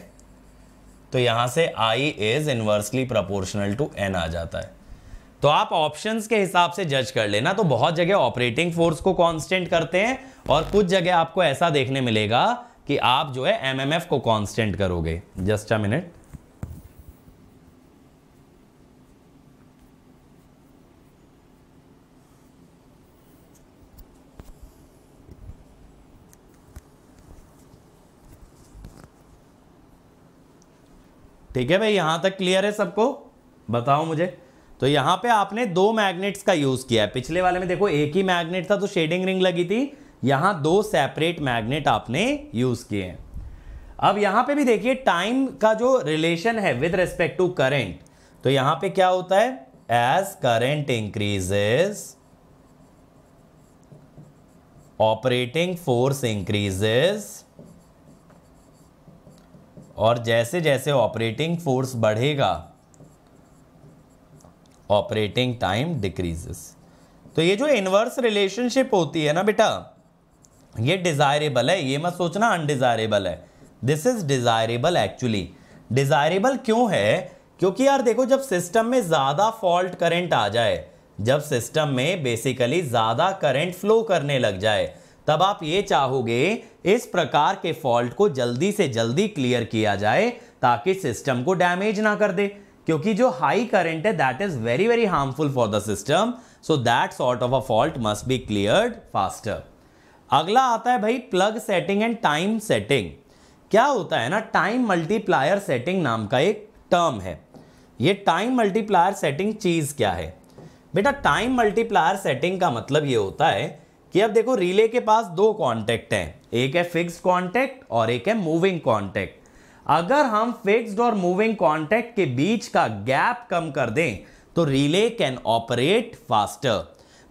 तो यहां से I is inversely proportional to N आ जाता है तो आप ऑप्शंस के हिसाब से जज कर लेना तो बहुत जगह ऑपरेटिंग फोर्स को कांस्टेंट करते हैं और कुछ जगह आपको ऐसा देखने मिलेगा कि आप जो है एमएमएफ को कांस्टेंट करोगे जस्ट अ मिनट ठीक है भाई यहां तक क्लियर है सबको बताओ मुझे तो यहां पे आपने दो मैग्नेट्स का यूज़ किया है पिछले वाले में देखो एक ही मैग्नेट था तो शेडिंग रिंग लगी थी यहां दो सेपरेट मैग्नेट आपने यूज़ किए हैं अब यहां पे भी देखिए टाइम का जो रिलेशन है विद रिस्पेक्ट टू करेंट तो यहां पे क्या होता है as current increases operating force increases और जैसे जैसे ऑपरेटिंग फोर्स बढ़ेगा ऑपरेटिंग टाइम डिक्रीजेस तो ये जो इन्वर्स रिलेशनशिप होती है ना बेटा ये डिज़ायरेबल है ये मत सोचना अनडिज़ायरेबल है this is desirable actually desirable क्यों है क्योंकि यार देखो जब सिस्टम में ज़्यादा फॉल्ट करंट आ जाए जब सिस्टम में बेसिकली ज़्यादा करंट फ्लो करने लग जाए तब आप ये चाहोगे इस प्रकार के फॉल्ट को जल्दी से जल्दी क्लियर किया जाए ताकि सिस्टम को डैमेज ना कर दे क्योंकि जो हाई करंट है that is very very harmful for the system so that sort of a fault must be cleared faster अगला आता है भाई plug setting and time setting क्या होता है ना टाइम मल्टीप्लायर सेटिंग नाम का एक टर्म है ये टाइम मल्टीप्लायर सेटिंग चीज़ क्या है बेटा टाइम मल्टीप्लायर सेटिंग का मतलब ये होता है कि अब देखो रिले के पास दो कॉन्टैक्ट हैं एक है फिक्स कॉन्टैक्ट और एक है मूविंग कॉन्टैक्ट अगर हम फिक्स्ड और मूविंग कॉन्टैक्ट के बीच का गैप कम कर दें तो रिले कैन ऑपरेट फास्टर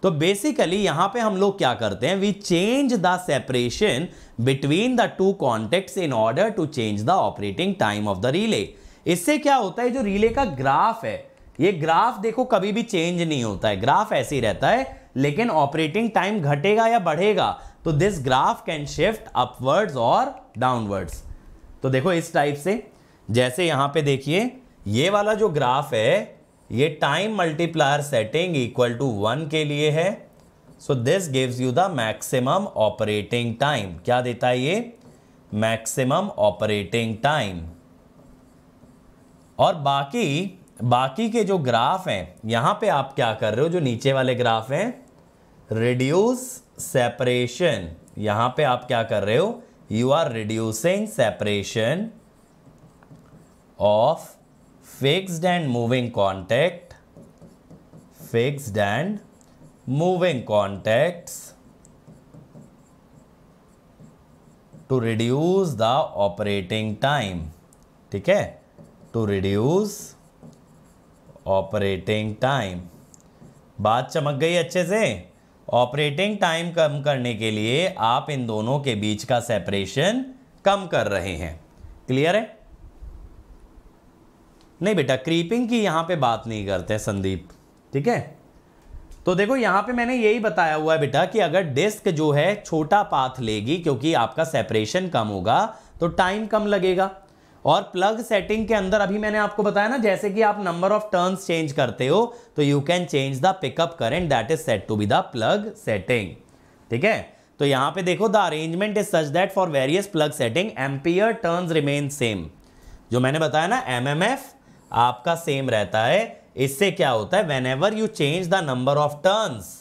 तो बेसिकली यहां पे हम लोग क्या करते हैं we change the separation between the two contact in order to change the operating time of the relay इससे क्या होता है जो रिले का ग्राफ है ये ग्राफ देखो कभी भी चेंज नहीं होता है ग्राफ ऐसे ही रहता है लेकिन ऑपरेटिंग टाइम घटेगा या बढ़ेगा तो this graph can shift upwards और डाउनवर्ड्स तो देखो इस टाइप से जैसे यहां पे देखिए ये वाला जो ग्राफ है ये time multiplier setting equal to one के लिए है so this gives you the maximum operating time क्या देता है ये मैक्सिमम ऑपरेटिंग टाइम और बाकी बाकी के जो ग्राफ हैं यहां पे आप क्या कर रहे हो जो नीचे वाले ग्राफ हैं रिड्यूस सेपरेशन यहां पे आप क्या कर रहे हो you are reducing separation of fixed and moving contact fixed and moving contacts to reduce the operating time ठीक है टू रिड्यूस ऑपरेटिंग टाइम बात चमक गई अच्छे से ऑपरेटिंग टाइम कम करने के लिए आप इन दोनों के बीच का सेपरेशन कम कर रहे हैं क्लियर है नहीं बेटा क्रीपिंग की यहाँ पे बात नहीं करते संदीप ठीक है तो देखो यहाँ पे मैंने यही बताया हुआ है बेटा कि अगर डिस्क जो है छोटा पाथ लेगी क्योंकि आपका सेपरेशन कम होगा तो टाइम कम लगेगा और प्लग सेटिंग के अंदर अभी मैंने आपको बताया ना जैसे कि आप नंबर ऑफ टर्न्स चेंज करते हो तो you can change the pickup current that is set to be the plug setting ठीक है तो यहां पे देखो the arrangement is such that for various plug setting ampere turns remain same जो मैंने बताया ना एम आपका सेम रहता है इससे क्या होता है whenever you change the number of turns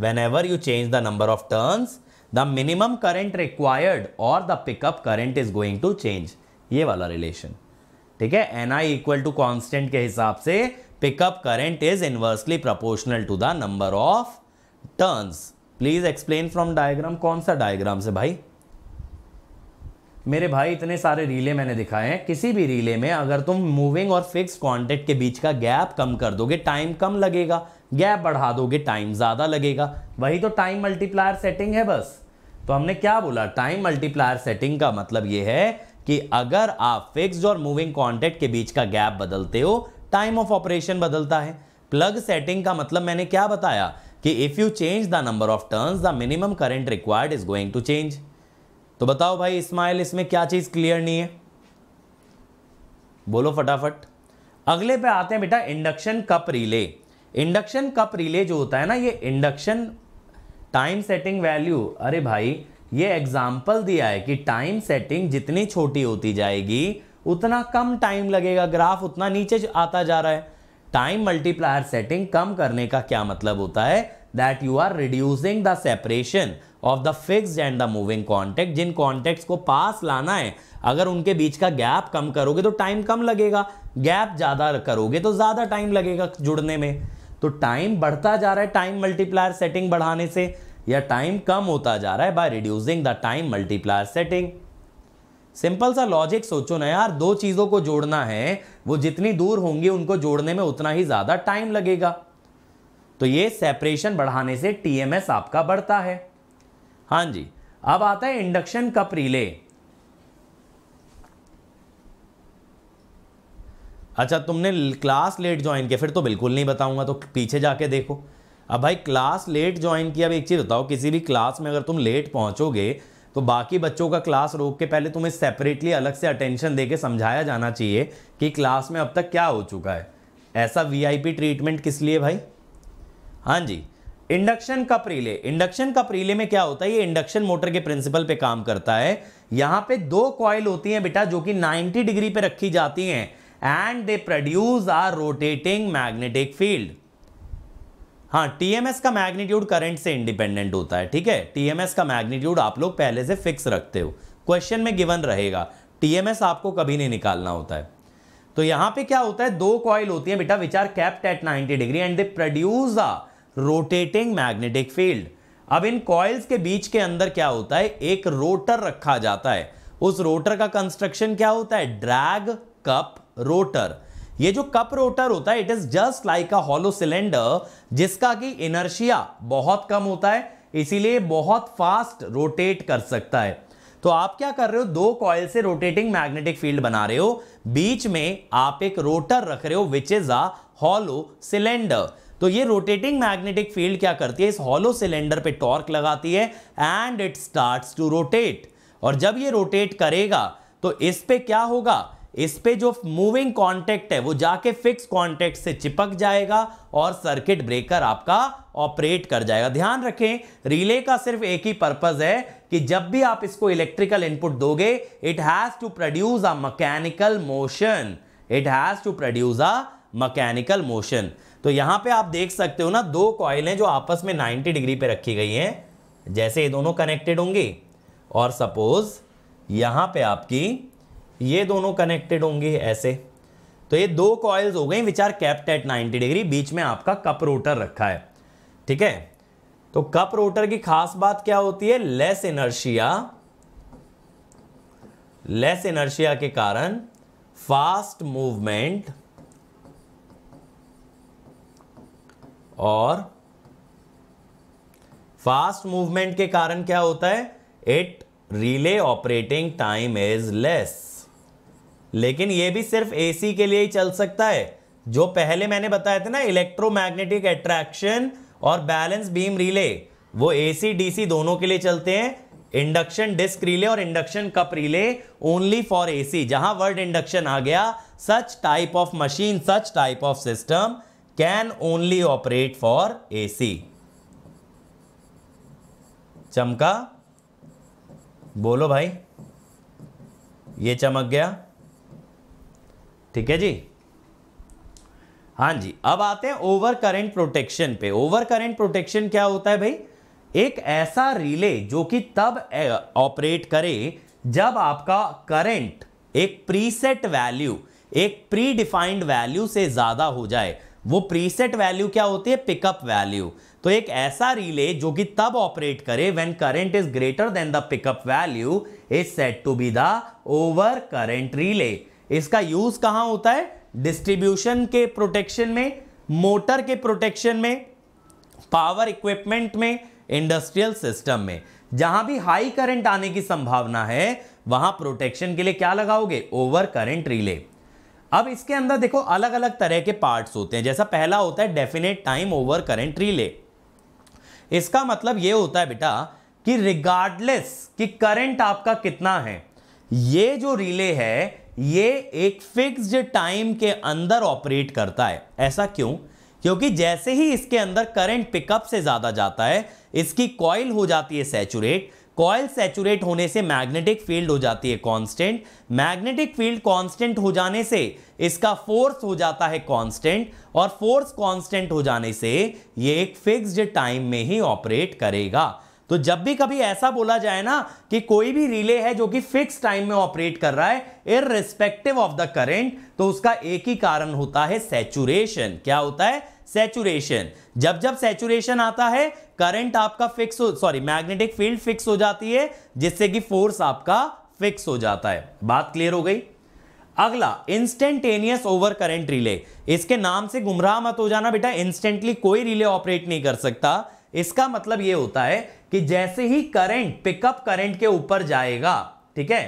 whenever you change the number of turns the minimum current required और the pickup current is going to change ये वाला रिलेशन ठीक है N I equal to constant के हिसाब से pickup current is inversely proportional to the number of turns please explain from diagram कौन सा डायग्राम से भाई मेरे भाई इतने सारे रीले मैंने दिखाए हैं किसी भी रीले में अगर तुम मूविंग और फिक्स कॉन्टेक्ट के बीच का गैप कम कर दोगे टाइम कम लगेगा गैप बढ़ा दोगे टाइम ज़्यादा लगेगा वही तो टाइम मल्टीप्लायर सेटिंग है बस तो हमने क्या बोला टाइम मल्टीप्लायर सेटिंग का मतलब ये है कि अगर आप फिक्स्ड और मूविंग कॉन्टेक्ट के बीच का गैप बदलते हो टाइम ऑफ ऑपरेशन बदलता है प्लग सेटिंग का मतलब मैंने क्या बताया कि if you change the number of turns the minimum current required is going to change तो बताओ भाई इस्माइल इसमें क्या चीज क्लियर नहीं है बोलो फटाफट अगले पे आते हैं बेटा induction cup relay induction cup relay जो होता है ना ये इंडक्शन टाइम सेटिंग वैल्यू अरे भाई ये एग्जाम्पल दिया है कि टाइम सेटिंग जितनी छोटी होती जाएगी उतना कम टाइम लगेगा ग्राफ उतना नीचे आता जा रहा है टाइम मल्टीप्लायर सेटिंग कम करने का क्या मतलब होता है that you are reducing the separation of the fix and the moving contact जिन कॉन्टेक्ट को पास लाना है अगर उनके बीच का गैप कम करोगे तो टाइम कम लगेगा गैप ज़्यादा करोगे तो ज़्यादा टाइम लगेगा जुड़ने में तो टाइम बढ़ता जा रहा है टाइम मल्टीप्लायर सेटिंग बढ़ाने से या टाइम कम होता जा रहा है by reducing the time multiplier setting simple सा लॉजिक सोचो ना यार दो चीज़ों को जोड़ना है वो जितनी दूर होंगी उनको जोड़ने में उतना ही ज़्यादा टाइम लगेगा तो ये सेपरेशन बढ़ाने से टीएमएस आपका बढ़ता है हाँ जी अब आता है इंडक्शन कप रिले अच्छा तुमने क्लास लेट ज्वाइन किया फिर तो बिल्कुल नहीं बताऊंगा तो पीछे जाके देखो अब भाई क्लास लेट ज्वाइन किया अब एक चीज़ बताओ किसी भी क्लास में अगर तुम लेट पहुँचोगे तो बाकी बच्चों का क्लास रोक के पहले तुम्हें सेपरेटली अलग से अटेंशन दे के समझाया जाना चाहिए कि क्लास में अब तक क्या हो चुका है ऐसा वी ट्रीटमेंट किस लिए भाई हाँ जी induction cup relay induction cup relay में क्या होता है ये इंडक्शन मोटर के प्रिंसिपल पे काम करता है यहाँ पे दो कॉयल होती हैं बेटा जो कि 90 डिग्री पे रखी जाती हैं and they produce are rotating magnetic field हाँ टीएमएस का मैग्नीट्यूड करंट से इंडिपेंडेंट होता है ठीक है टीएमएस का मैग्नीट्यूड आप लोग पहले से फिक्स रखते हो क्वेश्चन में गिवन रहेगा टीएमएस आपको कभी नहीं निकालना होता है तो यहां पे क्या होता है दो कॉइल होती है बेटा which are kept at 90 degree and they produce a rotating magnetic field अब इन कॉइल्स के बीच के अंदर क्या होता है एक रोटर रखा जाता है उस रोटर का कंस्ट्रक्शन क्या होता है ड्रैग कप रोटर ये जो कप रोटर होता है it is just like a hollow cylinder जिसका कि इनर्शिया बहुत कम होता है इसीलिए बहुत फास्ट रोटेट कर सकता है तो आप क्या कर रहे हो दो कॉयल से रोटेटिंग मैग्नेटिक फील्ड बना रहे हो बीच में आप एक रोटर रख रहे हो which is a hollow cylinder तो ये रोटेटिंग मैग्नेटिक फील्ड क्या करती है इस हॉलो सिलेंडर पे टॉर्क लगाती है and it starts to rotate और जब ये रोटेट करेगा तो इस पे क्या होगा इस पे जो मूविंग कॉन्टेक्ट है वो जाके फिक्स कॉन्टेक्ट से चिपक जाएगा और सर्किट ब्रेकर आपका ऑपरेट कर जाएगा ध्यान रखें रिले का सिर्फ एक ही पर्पज है कि जब भी आप इसको इलेक्ट्रिकल इनपुट दोगे it has to produce a mechanical motion it has to produce a mechanical motion तो यहां पे आप देख सकते हो ना दो कॉयल है जो आपस में 90 डिग्री पे रखी गई हैं जैसे ये दोनों कनेक्टेड होंगे और सपोज यहां पे आपकी ये दोनों कनेक्टेड होंगे ऐसे तो ये दो कॉयल्स हो गई विचार कैप्ट एट 90 डिग्री बीच में आपका कप रोटर रखा है ठीक है तो कप रोटर की खास बात क्या होती है लेस इनर्शिया लेस इनर्शिया के कारण फास्ट मूवमेंट और फास्ट मूवमेंट के कारण क्या होता है it relay operating time is less लेकिन ये भी सिर्फ एसी के लिए ही चल सकता है जो पहले मैंने बताया था ना इलेक्ट्रोमैग्नेटिक अट्रैक्शन और बैलेंस बीम रिले वो एसी डीसी दोनों के लिए चलते हैं इंडक्शन डिस्क रिले और induction cup relay only for AC जहां वर्ड इंडक्शन आ गया such type of machine such type of system can only operate for AC चमका बोलो भाई ये चमक गया ठीक है जी हाँ जी अब आते हैं ओवर करेंट प्रोटेक्शन पे ओवर करेंट प्रोटेक्शन क्या होता है भाई एक ऐसा रिले जो कि तब ऑपरेट करे जब आपका करंट एक प्रीसेट वैल्यू एक प्री डिफाइंड वैल्यू से ज़्यादा हो जाए वो प्रीसेट वैल्यू क्या होती है पिकअप वैल्यू तो एक ऐसा रिले जो कि तब ऑपरेट करे when current is greater than the pickup value is set to be the over current relay इसका यूज कहाँ होता है डिस्ट्रीब्यूशन के प्रोटेक्शन में मोटर के प्रोटेक्शन में पावर इक्विपमेंट में इंडस्ट्रियल सिस्टम में जहां भी हाई करंट आने की संभावना है वहां प्रोटेक्शन के लिए क्या लगाओगे ओवर करंट रिले अब इसके अंदर देखो अलग अलग तरह के पार्ट्स होते हैं जैसा पहला होता है definite time over current relay इसका मतलब यह होता है बेटा कि रिगार्डलेस कि करंट आपका कितना है ये जो रिले है ये एक फिक्स्ड टाइम के अंदर ऑपरेट करता है ऐसा क्यों क्योंकि जैसे ही इसके अंदर करंट पिकअप से ज़्यादा जाता है इसकी कॉयल हो जाती है सेचुरेट कॉयल सेचुरेट होने से मैग्नेटिक फील्ड हो जाती है कांस्टेंट मैग्नेटिक फील्ड कांस्टेंट हो जाने से इसका फोर्स हो जाता है कांस्टेंट और फोर्स कांस्टेंट हो जाने से ये एक फिक्स्ड टाइम में ही ऑपरेट करेगा तो जब भी कभी ऐसा बोला जाए ना कि कोई भी रिले है जो कि फिक्स टाइम में ऑपरेट कर रहा है irrespective of the current तो उसका एक ही कारण होता है सेचुरेशन क्या होता है सेचुरेशन जब जब सेचुरेशन आता है करंट आपका fix sorry magnetic field fix हो जाती है जिससे कि फोर्स आपका फिक्स हो जाता है बात क्लियर हो गई अगला इंस्टेंटेनियस ओवर करेंट रिले इसके नाम से गुमराह मत हो जाना बेटा इंस्टेंटली कोई रिले ऑपरेट नहीं कर सकता इसका मतलब यह होता है कि जैसे ही करंट पिकअप करंट के ऊपर जाएगा ठीक है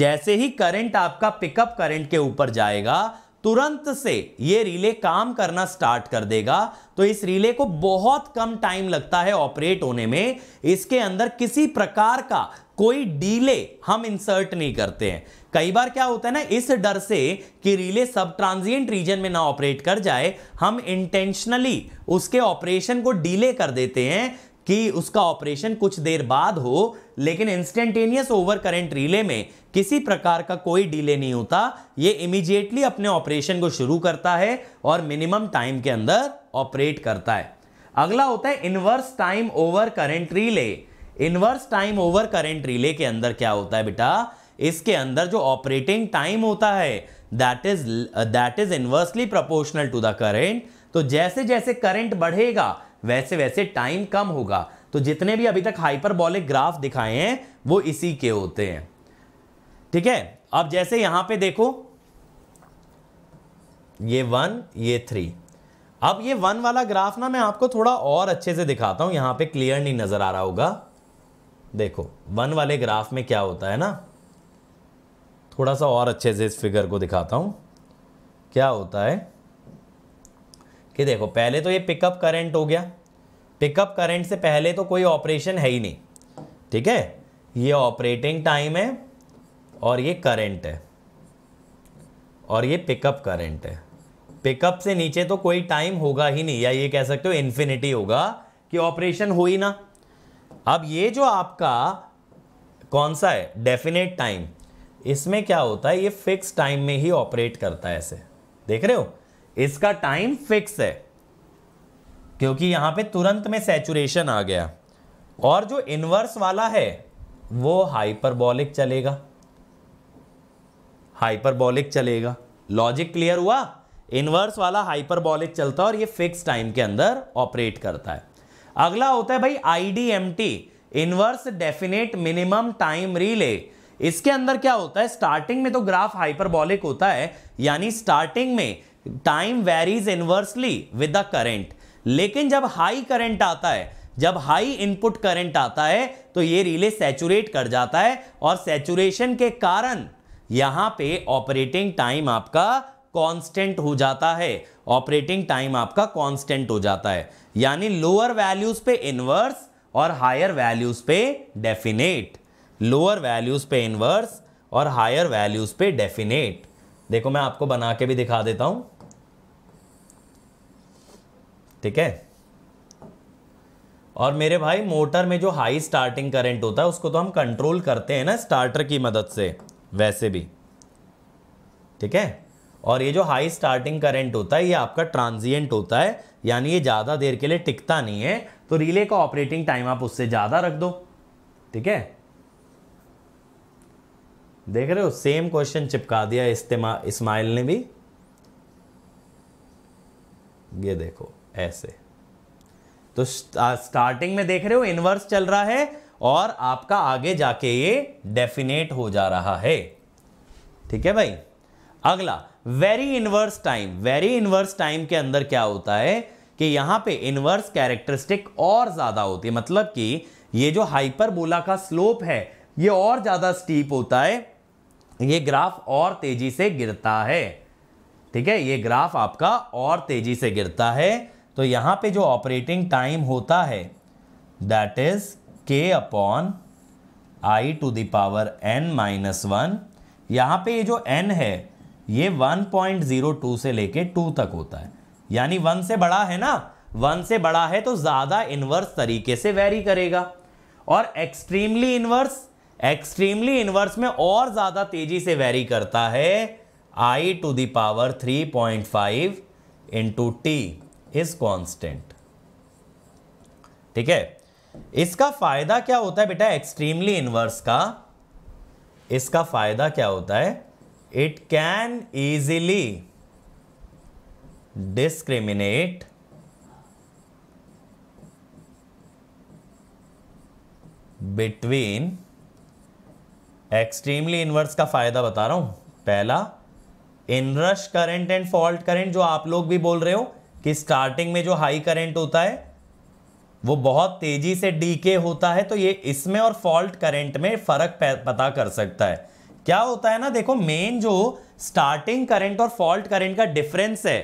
जैसे ही करंट आपका पिकअप करंट के ऊपर जाएगा तुरंत से ये रिले काम करना स्टार्ट कर देगा तो इस रिले को बहुत कम टाइम लगता है ऑपरेट होने में इसके अंदर किसी प्रकार का कोई डीले हम इंसर्ट नहीं करते हैं कई बार क्या होता है ना इस डर से कि रिले सब ट्रांजिएंट रीजन में ना ऑपरेट कर जाए हम इंटेंशनली उसके ऑपरेशन को डिले कर देते हैं कि उसका ऑपरेशन कुछ देर बाद हो लेकिन इंस्टेंटेनियस ओवर करेंट रिले में किसी प्रकार का कोई डिले नहीं होता ये इमीजिएटली अपने ऑपरेशन को शुरू करता है और मिनिमम टाइम के अंदर ऑपरेट करता है अगला होता है inverse time over current relay inverse time over current relay के अंदर क्या होता है बेटा इसके अंदर जो ऑपरेटिंग टाइम होता है that is that is inversely proportional to the current तो जैसे जैसे करेंट बढ़ेगा वैसे वैसे टाइम कम होगा तो जितने भी अभी तक हाइपरबॉलिक ग्राफ दिखाए हैं वो इसी के होते हैं ठीक है अब जैसे यहां पे देखो ये वन ये थ्री अब ये वन वाला ग्राफ ना मैं आपको थोड़ा और अच्छे से दिखाता हूं यहां पे क्लियर नहीं नजर आ रहा होगा देखो वन वाले ग्राफ में क्या होता है ना थोड़ा सा और अच्छे से इस फिगर को दिखाता हूँ क्या होता है कि देखो पहले तो ये पिकअप करंट हो गया पिकअप करंट से पहले तो कोई ऑपरेशन है ही नहीं ठीक है ये ऑपरेटिंग टाइम है और ये करंट है और ये पिकअप करंट है पिकअप से नीचे तो कोई टाइम होगा ही नहीं या ये कह सकते हो इन्फिनिटी होगा कि ऑपरेशन हो ही ना अब ये जो आपका कौन सा है डेफिनेट टाइम इसमें क्या होता है ये फिक्स टाइम में ही ऑपरेट करता है ऐसे देख रहे हो इसका टाइम फिक्स है क्योंकि यहां पे तुरंत में सेचुरेशन आ गया और जो इनवर्स वाला है वो हाइपरबॉलिक चलेगा हाइपरबॉलिक चलेगा लॉजिक क्लियर हुआ इनवर्स वाला हाइपरबॉलिक चलता है और ये फिक्स टाइम के अंदर ऑपरेट करता है अगला होता है भाई IDMT inverse definite minimum time relay इसके अंदर क्या होता है स्टार्टिंग में तो ग्राफ हाइपरबॉलिक होता है यानी स्टार्टिंग में time varies inversely with the current लेकिन जब हाई करेंट आता है जब हाई इनपुट करंट आता है तो ये रिले सेचुरेट कर जाता है और सैचुरेशन के कारण यहां पे ऑपरेटिंग टाइम आपका कांस्टेंट हो जाता है ऑपरेटिंग टाइम आपका कांस्टेंट हो जाता है यानी लोअर वैल्यूज पे इनवर्स और हायर वैल्यूज पे डेफिनेट लोअर वैल्यूज़ पे इन्वर्स और हायर वैल्यूज़ पे डेफिनेट देखो मैं आपको बना के भी दिखा देता हूं ठीक है और मेरे भाई मोटर में जो हाई स्टार्टिंग करंट होता है उसको तो हम कंट्रोल करते हैं ना स्टार्टर की मदद से वैसे भी ठीक है और ये जो हाई स्टार्टिंग करंट होता है ये आपका ट्रांजिएंट होता है यानी ये ज़्यादा देर के लिए टिकता नहीं है तो रिले का ऑपरेटिंग टाइम आप उससे ज़्यादा रख दो ठीक है देख रहे हो सेम क्वेश्चन चिपका दिया इस्तेमा इस्माइल ने भी ये देखो ऐसे तो स्टार्टिंग में देख रहे हो इनवर्स चल रहा है और आपका आगे जाके ये डेफिनेट हो जा रहा है ठीक है भाई अगला very inverse time very inverse time के अंदर क्या होता है कि यहां पे इनवर्स कैरेक्टरिस्टिक और ज़्यादा होती है मतलब कि ये जो हाइपरबोला का स्लोप है ये और ज़्यादा स्टीप होता है ये ग्राफ और तेज़ी से गिरता है ठीक है ये ग्राफ आपका और तेज़ी से गिरता है तो यहाँ पे जो ऑपरेटिंग टाइम होता है that is K upon I to the power n minus one यहाँ पे ये जो एन है ये 1.02 से लेके 2 तक होता है यानी 1 से बड़ा है ना 1 से बड़ा है तो ज़्यादा इन्वर्स तरीके से वेरी करेगा और एक्सट्रीमली इन्वर्स एक्सट्रीमली इनवर्स में और ज़्यादा तेजी से वेरी करता है I to the power three point five into T is constant ठीक है इसका फायदा क्या होता है बेटा एक्सट्रीमली इनवर्स का इसका फायदा क्या होता है it can easily discriminate between extremely inverse का फ़ायदा बता रहा हूं पहला inrush current and fault current जो आप लोग भी बोल रहे हो कि स्टार्टिंग में जो हाई करंट होता है वो बहुत तेज़ी से डीके होता है तो ये इसमें और फॉल्ट करंट में फ़र्क पता कर सकता है क्या होता है ना देखो मेन जो स्टार्टिंग करंट और फॉल्ट करंट का डिफरेंस है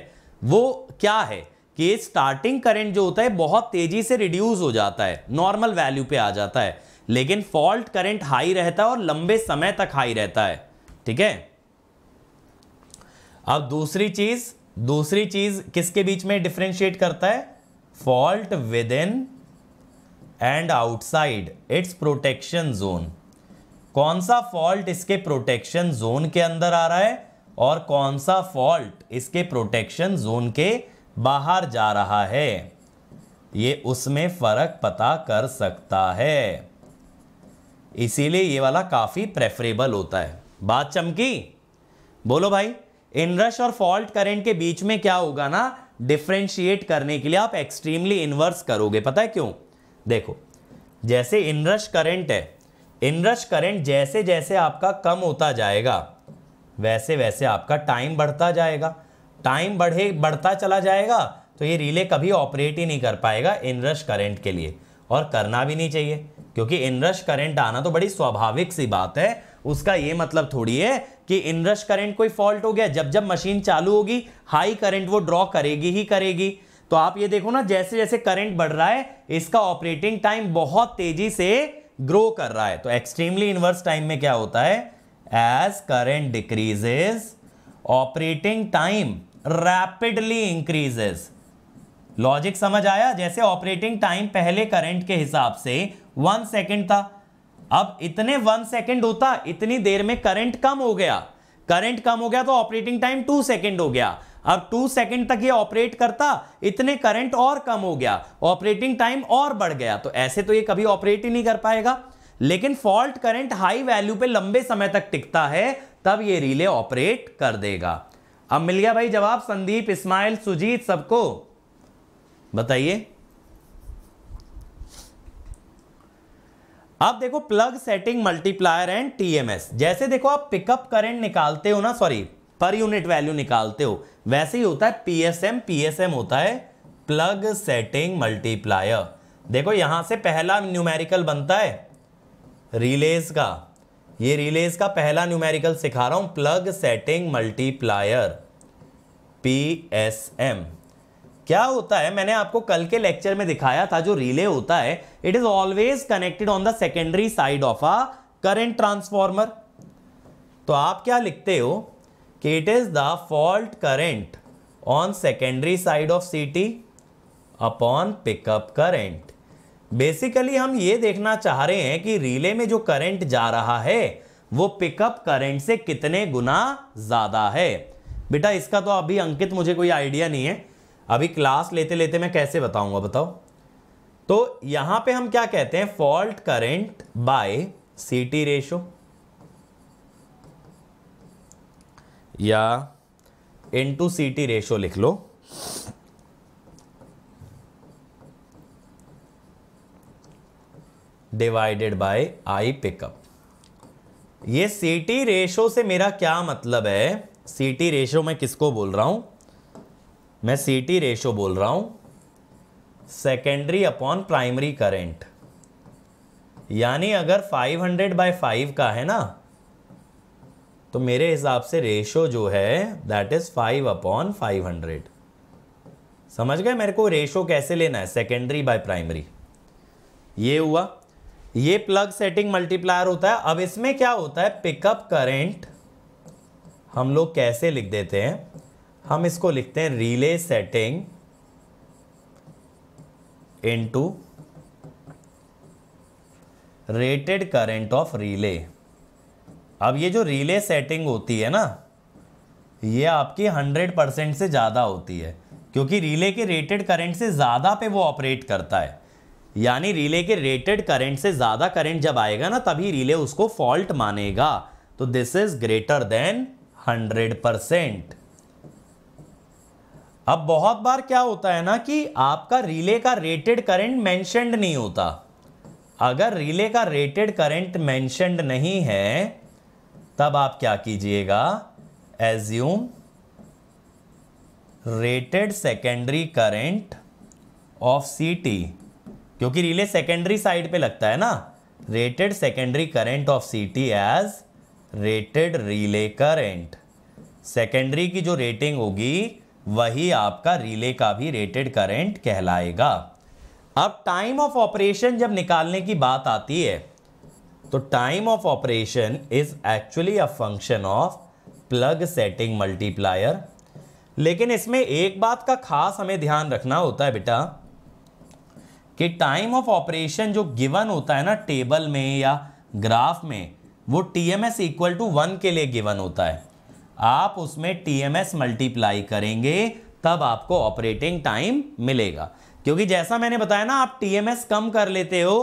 वो क्या है कि स्टार्टिंग करंट जो होता है बहुत तेज़ी से रिड्यूस हो जाता है नॉर्मल वैल्यू पे आ जाता है लेकिन फॉल्ट करंट हाई रहता है और लंबे समय तक हाई रहता है ठीक है अब दूसरी चीज दूसरी चीज किसके बीच में डिफ्रेंशिएट करता है fault within and outside its protection zone कौन सा फॉल्ट इसके प्रोटेक्शन जोन के अंदर आ रहा है और कौन सा फॉल्ट इसके प्रोटेक्शन जोन के बाहर जा रहा है ये उसमें फर्क पता कर सकता है इसीलिए ये वाला काफ़ी प्रेफरेबल होता है बात चमकी बोलो भाई इनरश और फॉल्ट करंट के बीच में क्या होगा ना डिफ्रेंशिएट करने के लिए आप एक्सट्रीमली इन्वर्स करोगे पता है क्यों देखो जैसे इनरश करंट है इनरश करंट जैसे जैसे आपका कम होता जाएगा वैसे वैसे आपका टाइम बढ़ता जाएगा टाइम बढ़े बढ़ता चला जाएगा तो ये रिले कभी ऑपरेट ही नहीं कर पाएगा इनरश करंट के लिए और करना भी नहीं चाहिए क्योंकि इनरश करंट आना तो बड़ी स्वाभाविक सी बात है उसका ये मतलब थोड़ी है कि इनरश करंट कोई फॉल्ट हो गया जब जब मशीन चालू होगी हाई करंट वो ड्रॉ करेगी ही करेगी तो आप ये देखो ना जैसे जैसे करंट बढ़ रहा है इसका ऑपरेटिंग टाइम बहुत तेजी से ग्रो कर रहा है तो एक्सट्रीमली इनवर्स टाइम में क्या होता है as current decreases operating time rapidly increases logic समझ आया जैसे ऑपरेटिंग टाइम पहले करंट के हिसाब से वन सेकेंड था अब इतने वन सेकेंड होता इतनी देर में करंट कम हो गया करंट कम हो गया तो ऑपरेटिंग टाइम टू सेकेंड हो गया अब टू सेकेंड तक ये ऑपरेट करता इतने करंट और कम हो गया ऑपरेटिंग टाइम और बढ़ गया तो ऐसे तो ये कभी ऑपरेट ही नहीं कर पाएगा लेकिन फॉल्ट करंट हाई वैल्यू पे लंबे समय तक टिकता है तब ये रिले ऑपरेट कर देगा अब मिल गया भाई जवाब संदीप इस्माइल सुजीत सबको बताइए आप देखो plug setting multiplier and TMS जैसे देखो आप पिकअप करंट निकालते हो ना सॉरी पर यूनिट वैल्यू निकालते हो वैसे ही होता है पीएसएम पीएसएम होता है प्लग सेटिंग मल्टीप्लायर देखो यहां से पहला न्यूमेरिकल बनता है रिलेज का ये रिलेज का पहला न्यूमेरिकल सिखा रहा हूं plug setting multiplier P S M क्या होता है मैंने आपको कल के लेक्चर में दिखाया था जो रिले होता है it is always connected on the secondary side of a current transformer तो आप क्या लिखते हो कि it is the fault current on secondary side of CT upon pickup current basically हम ये देखना चाह रहे हैं कि रिले में जो करंट जा रहा है वो पिकअप करंट से कितने गुना ज़्यादा है बेटा इसका तो अभी अंकित मुझे कोई आइडिया नहीं है अभी क्लास लेते लेते मैं कैसे बताऊंगा बताओ तो यहां पे हम क्या कहते हैं fault current by C T ratio या इनटू सी टी रेशो लिख लो डिवाइडेड बाय आई पिकअप ये सी टी रेशो से मेरा क्या मतलब है सी टी रेशो मैं किसको बोल रहा हूं मैं सी टी रेशो बोल रहा हूँ सेकेंडरी अपॉन प्राइमरी करेंट यानी अगर 500 हंड्रेड बाई फाइव का है ना तो मेरे हिसाब से रेशो जो है that is five upon five hundred समझ गए मेरे को रेशो कैसे लेना है सेकेंडरी बाय प्राइमरी ये हुआ ये प्लग सेटिंग मल्टीप्लायर होता है अब इसमें क्या होता है पिकअप करेंट हम लोग कैसे लिख देते हैं हम इसको लिखते हैं relay setting into rated current of relay अब ये जो रिले सेटिंग होती है ना ये आपकी 100 परसेंट से ज़्यादा होती है क्योंकि रिले के रेटेड करंट से ज़्यादा पे वो ऑपरेट करता है यानी रिले के रेटेड करंट से ज़्यादा करंट जब आएगा ना तभी रिले उसको फॉल्ट मानेगा तो this is greater than 100 percent अब बहुत बार क्या होता है ना कि आपका रिले का रेटेड करंट मैंशनड नहीं होता अगर रिले का रेटेड करंट मैंशनड नहीं है तब आप क्या कीजिएगा assume rated secondary current of CT क्योंकि रिले सेकेंडरी साइड पे लगता है ना rated secondary current of CT as rated relay current secondary की जो रेटिंग होगी वही आपका रिले का भी रेटेड करंट कहलाएगा अब टाइम ऑफ ऑपरेशन जब निकालने की बात आती है तो time of operation is actually a function of plug setting multiplier लेकिन इसमें एक बात का खास हमें ध्यान रखना होता है बेटा कि टाइम ऑफ ऑपरेशन जो गिवन होता है ना टेबल में या ग्राफ में वो T M S equal to one के लिए गिवन होता है आप उसमें टीएमएस मल्टीप्लाई करेंगे तब आपको ऑपरेटिंग टाइम मिलेगा क्योंकि जैसा मैंने बताया ना आप टीएमएस कम कर लेते हो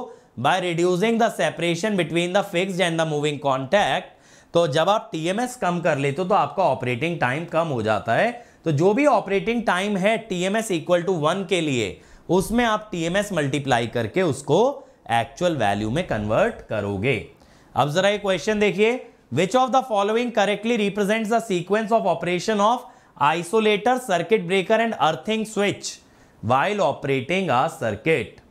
by reducing the separation between the fixed and the moving contact तो जब आप टीएमएस कम कर लेते हो तो आपका ऑपरेटिंग टाइम कम हो जाता है तो जो भी ऑपरेटिंग टाइम है टीएमएस इक्वल टू वन के लिए उसमें आप टीएमएस मल्टीप्लाई करके उसको एक्चुअल वैल्यू में कन्वर्ट करोगे अब जरा ये क्वेश्चन देखिए which of the following correctly represents the sequence of operation of isolator, circuit breaker and earthing switch while operating a circuit?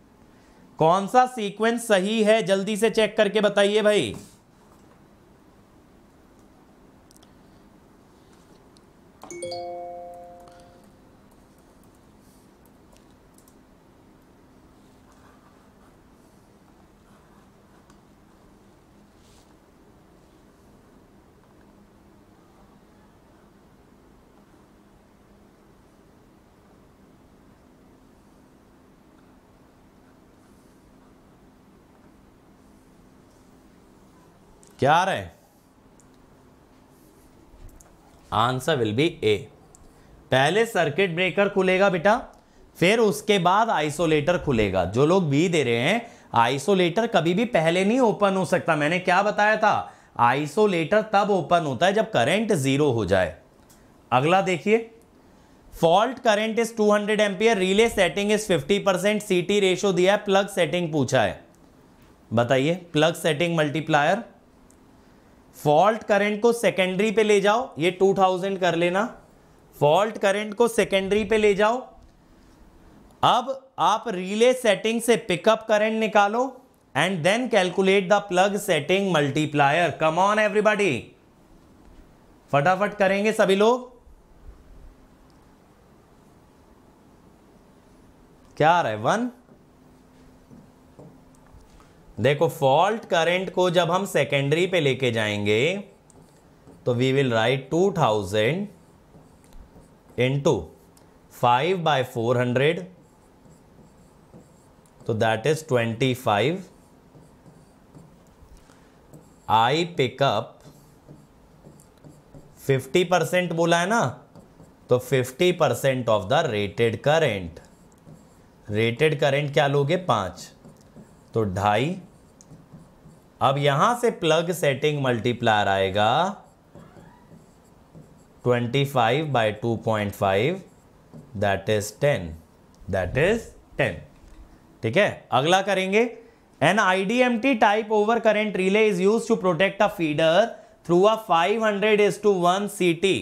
कौन सा सीक्वेंस सही है जल्दी से चेक करके बताइए भाई क्या आ रहा है आंसर विल बी ए पहले सर्किट ब्रेकर खुलेगा बेटा फिर उसके बाद आइसोलेटर खुलेगा जो लोग बी दे रहे हैं आइसोलेटर कभी भी पहले नहीं ओपन हो सकता मैंने क्या बताया था आइसोलेटर तब ओपन होता है जब करंट जीरो हो जाए अगला देखिए fault current is 200 hundred ampere relay setting is 50 percent C ratio ratio दिया है प्लग सेटिंग पूछा है बताइए plug setting multiplier fault current को सेकेंडरी पे ले जाओ ये 2000 कर लेना फॉल्ट करंट को सेकेंडरी पे ले जाओ अब आप रिले सेटिंग से पिकअप करंट निकालो and then calculate the plug setting multiplier come on everybody फटाफट करेंगे सभी लोग क्या आ रहा है वन देखो फॉल्ट करंट को जब हम सेकेंडरी पे लेके जाएंगे तो we will write two thousand into five by four hundred तो that is twenty five I pickup fifty percent बोला है ना तो fifty percent of the rated current rated current क्या लोगे पांच तो ढाई अब यहां से प्लग सेटिंग मल्टीप्लायर आएगा 25 five by two point five that is 10 that is 10 ठीक है अगला करेंगे an IDMT type over current relay is use to protect a feeder through a 500 hundred is to one C T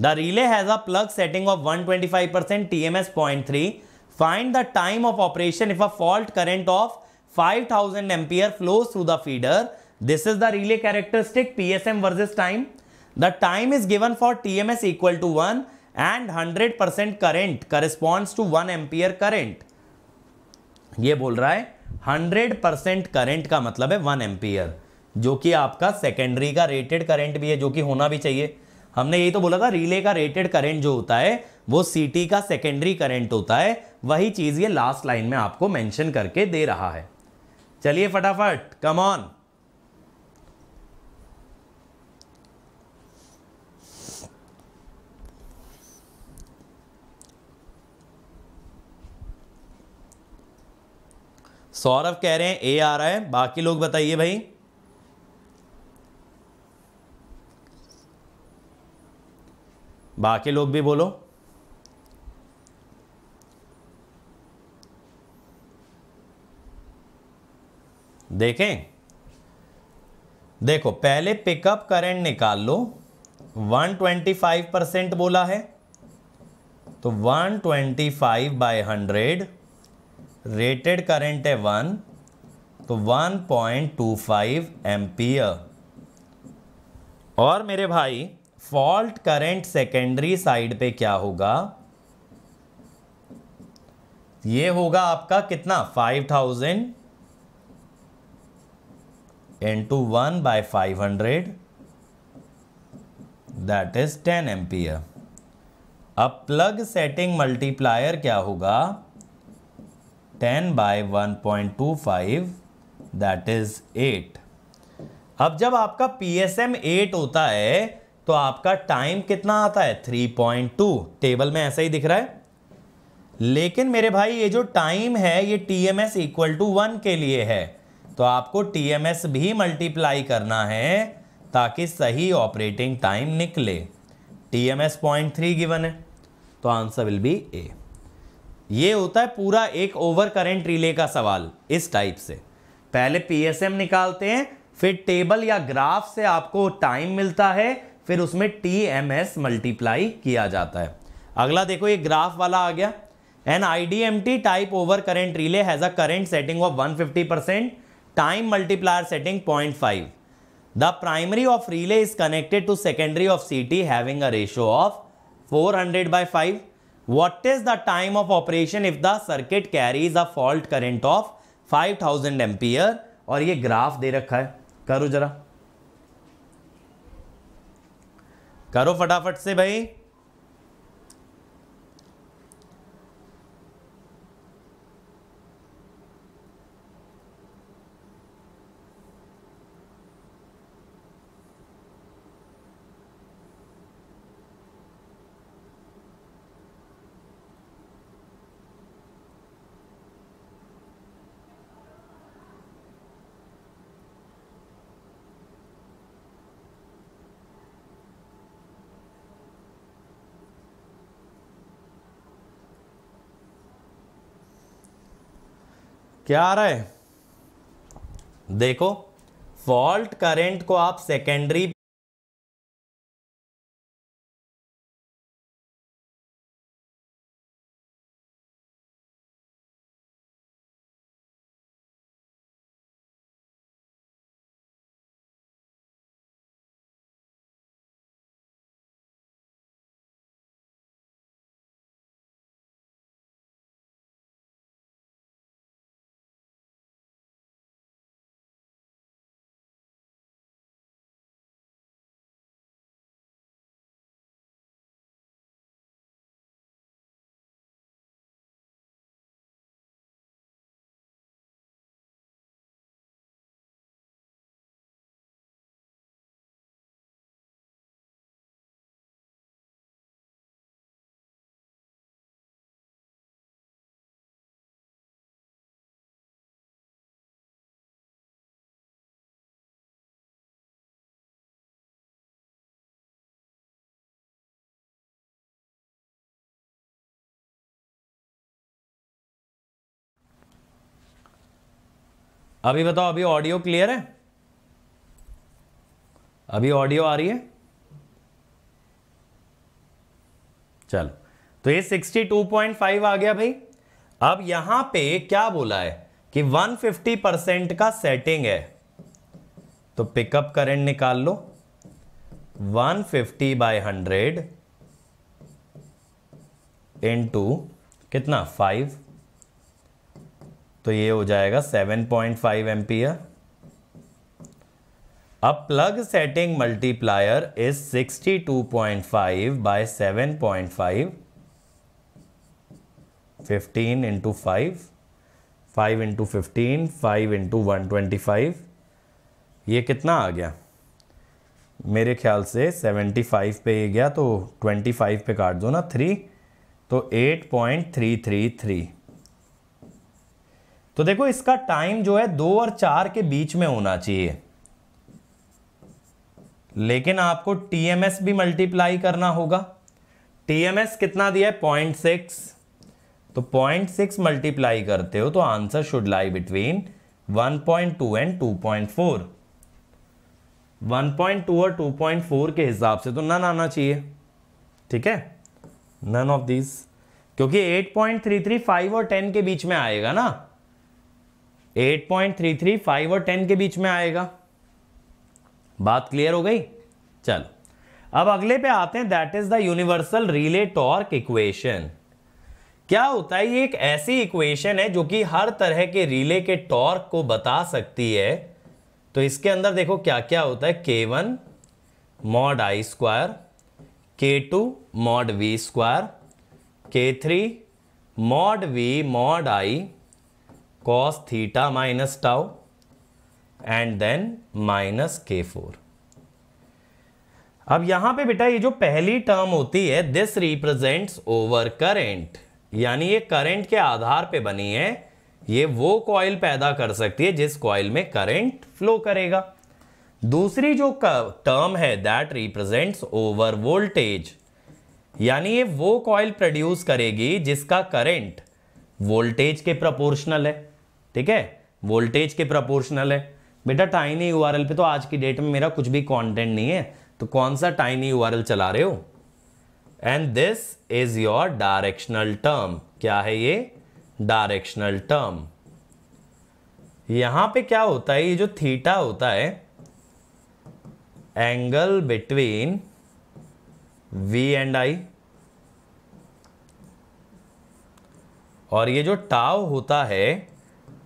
the relay has a plug setting of 125 percent T M S point three find the time of operation if a fault current of five thousand ampere flows through the feeder this is the relay characteristic PSM versus time the time is given for TMS equal to one and hundred percent current corresponds to one ampere current ये बोल रहा है hundred percent current का मतलब है one ampere जो कि आपका सेकेंडरी का रेटेड करेंट भी है जो कि होना भी चाहिए हमने यही तो बोला था रिले का रेटेड करेंट जो होता है वो सीटी का सेकेंडरी करेंट होता है वही चीज ये लास्ट लाइन में आपको मेंशन करके दे रहा है चलिए फटाफट कम ऑन सौरभ कह रहे हैं ए आ रहा है बाकी लोग बताइए भाई बाकी लोग भी बोलो देखें देखो पहले पिकअप करंट निकाल लो 125 परसेंट बोला है तो 125 twenty five by hundred rated current है वन तो 1.25 पॉइंट और मेरे भाई फॉल्ट करंट सेकेंडरी साइड पे क्या होगा ये होगा आपका कितना 5000 into 1 by 500 that is 10 ampere अब प्लग सेटिंग मल्टीप्लायर क्या होगा 10 बाय 1.25 दैट इज एट अब जब आपका पी एस एम एट होता है तो आपका टाइम कितना आता है 3.2 टेबल में ऐसा ही दिख रहा है लेकिन मेरे भाई ये जो टाइम है ये T M S equal to one के लिए है तो आपको टी भी मल्टीप्लाई करना है ताकि सही ऑपरेटिंग टाइम निकले T M S point three given है तो आंसर विल बी ए ये होता है पूरा एक ओवर करेंट रिले का सवाल इस टाइप से पहले पीएसएम निकालते हैं फिर टेबल या ग्राफ से आपको टाइम मिलता है फिर उसमें टी एम एस मल्टीप्लाई किया जाता है अगला देखो ये ग्राफ वाला आ गया an I D M T type over current relay has a current setting of 150 percent time multiplier setting point five the primary of relay is connected to secondary of C T having a of 400 hundred by five what is the time of operation if the circuit carries a fault current of five thousand ampere और ये graph दे रखा है करो जरा करो फटाफट से भाई क्या आ रहा है देखो फॉल्ट करंट को आप सेकेंडरी अभी बताओ अभी ऑडियो क्लियर है अभी ऑडियो आ रही है चलो तो ये 62.5 आ गया भाई अब यहां पे क्या बोला है कि 150 परसेंट का सेटिंग है तो पिकअप करंट निकाल लो 150 फिफ्टी बाय हंड्रेड इंटू कितना फाइव तो ये हो जाएगा 7.5 पॉइंट अब plug setting multiplier is 62.5 by five fifteen into five five into fifteen five into one twenty five ये कितना आ गया मेरे ख्याल से सेवेंटी फाइव पे ये गया तो ट्वेंटी फाइव पे काट दो ना थ्री तो eight point three three three तो देखो इसका टाइम जो है दो और चार के बीच में होना चाहिए लेकिन आपको टीएमएस भी मल्टीप्लाई करना होगा टीएमएस कितना दिया है पॉइंट सिक्स तो पॉइंट सिक्स मल्टीप्लाई करते हो तो answer should lie between one point two and two point four one point two और टू पॉइंट फोर के हिसाब से तो नन आना चाहिए ठीक है नन ऑफ दिस क्योंकि eight point three three five और टेन के बीच में आएगा ना eight point three three five और टेन के बीच में आएगा बात क्लियर हो गई चलो अब अगले पे आते हैं that is the universal relay torque equation क्या होता है ये एक ऐसी इक्वेशन है जो कि हर तरह के रिले के टॉर्क को बता सकती है तो इसके अंदर देखो क्या क्या होता है K one mod I square K two mod V square K three mod V mod I cos theta minus tau and then minus k4. अब यहां पे बेटा ये जो पहली टर्म होती है दिस रिप्रेजेंट्स ओवर करेंट यानी ये करंट के आधार पे बनी है ये वो कॉइल पैदा कर सकती है जिस कॉइल में करंट फ्लो करेगा दूसरी जो टर्म है दैट रिप्रेजेंट्स ओवर वोल्टेज यानी ये वो कॉइल प्रोड्यूस करेगी जिसका करंट वोल्टेज के प्रपोर्शनल है ठीक है वोल्टेज के प्रपोर्शनल है बेटा टाइनी यू पे तो आज की डेट में मेरा कुछ भी कॉन्टेंट नहीं है तो कौन सा टाइनी यू चला रहे हो and this is your directional term क्या है ये डायरेक्शनल टर्म यहां पे क्या होता है ये जो थीटा होता है angle between V and I और ये जो टाव होता है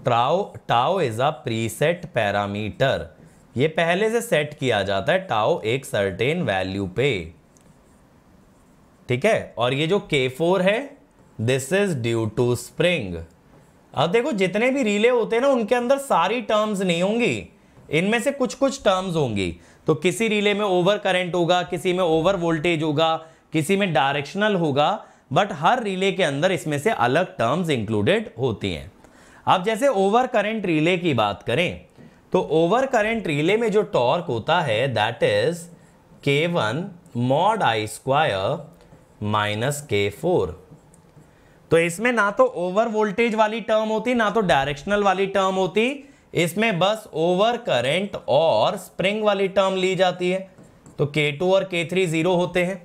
tau tau is a preset parameter ये पहले से सेट किया जाता है टाओ एक सर्टेन वैल्यू पे ठीक है और ये जो के फोर है this is due to spring अब देखो जितने भी रिले होते हैं ना उनके अंदर सारी टर्म्स नहीं होंगी इनमें से कुछ कुछ टर्म्स होंगी तो किसी रिले में ओवर करंट होगा किसी में ओवर वोल्टेज होगा किसी में डायरेक्शनल होगा बट हर रिले के अंदर इसमें से अलग टर्म्स इंक्लूडेड होती हैं अब जैसे ओवर करेंट रिले की बात करें तो ओवर करेंट रिले में जो टॉर्क होता है that is K one mod I square minus K four तो इसमें ना तो ओवर वोल्टेज वाली टर्म होती ना तो डायरेक्शनल वाली टर्म होती इसमें बस ओवर करेंट और स्प्रिंग वाली टर्म ली जाती है तो K2 और K3 जीरो होते हैं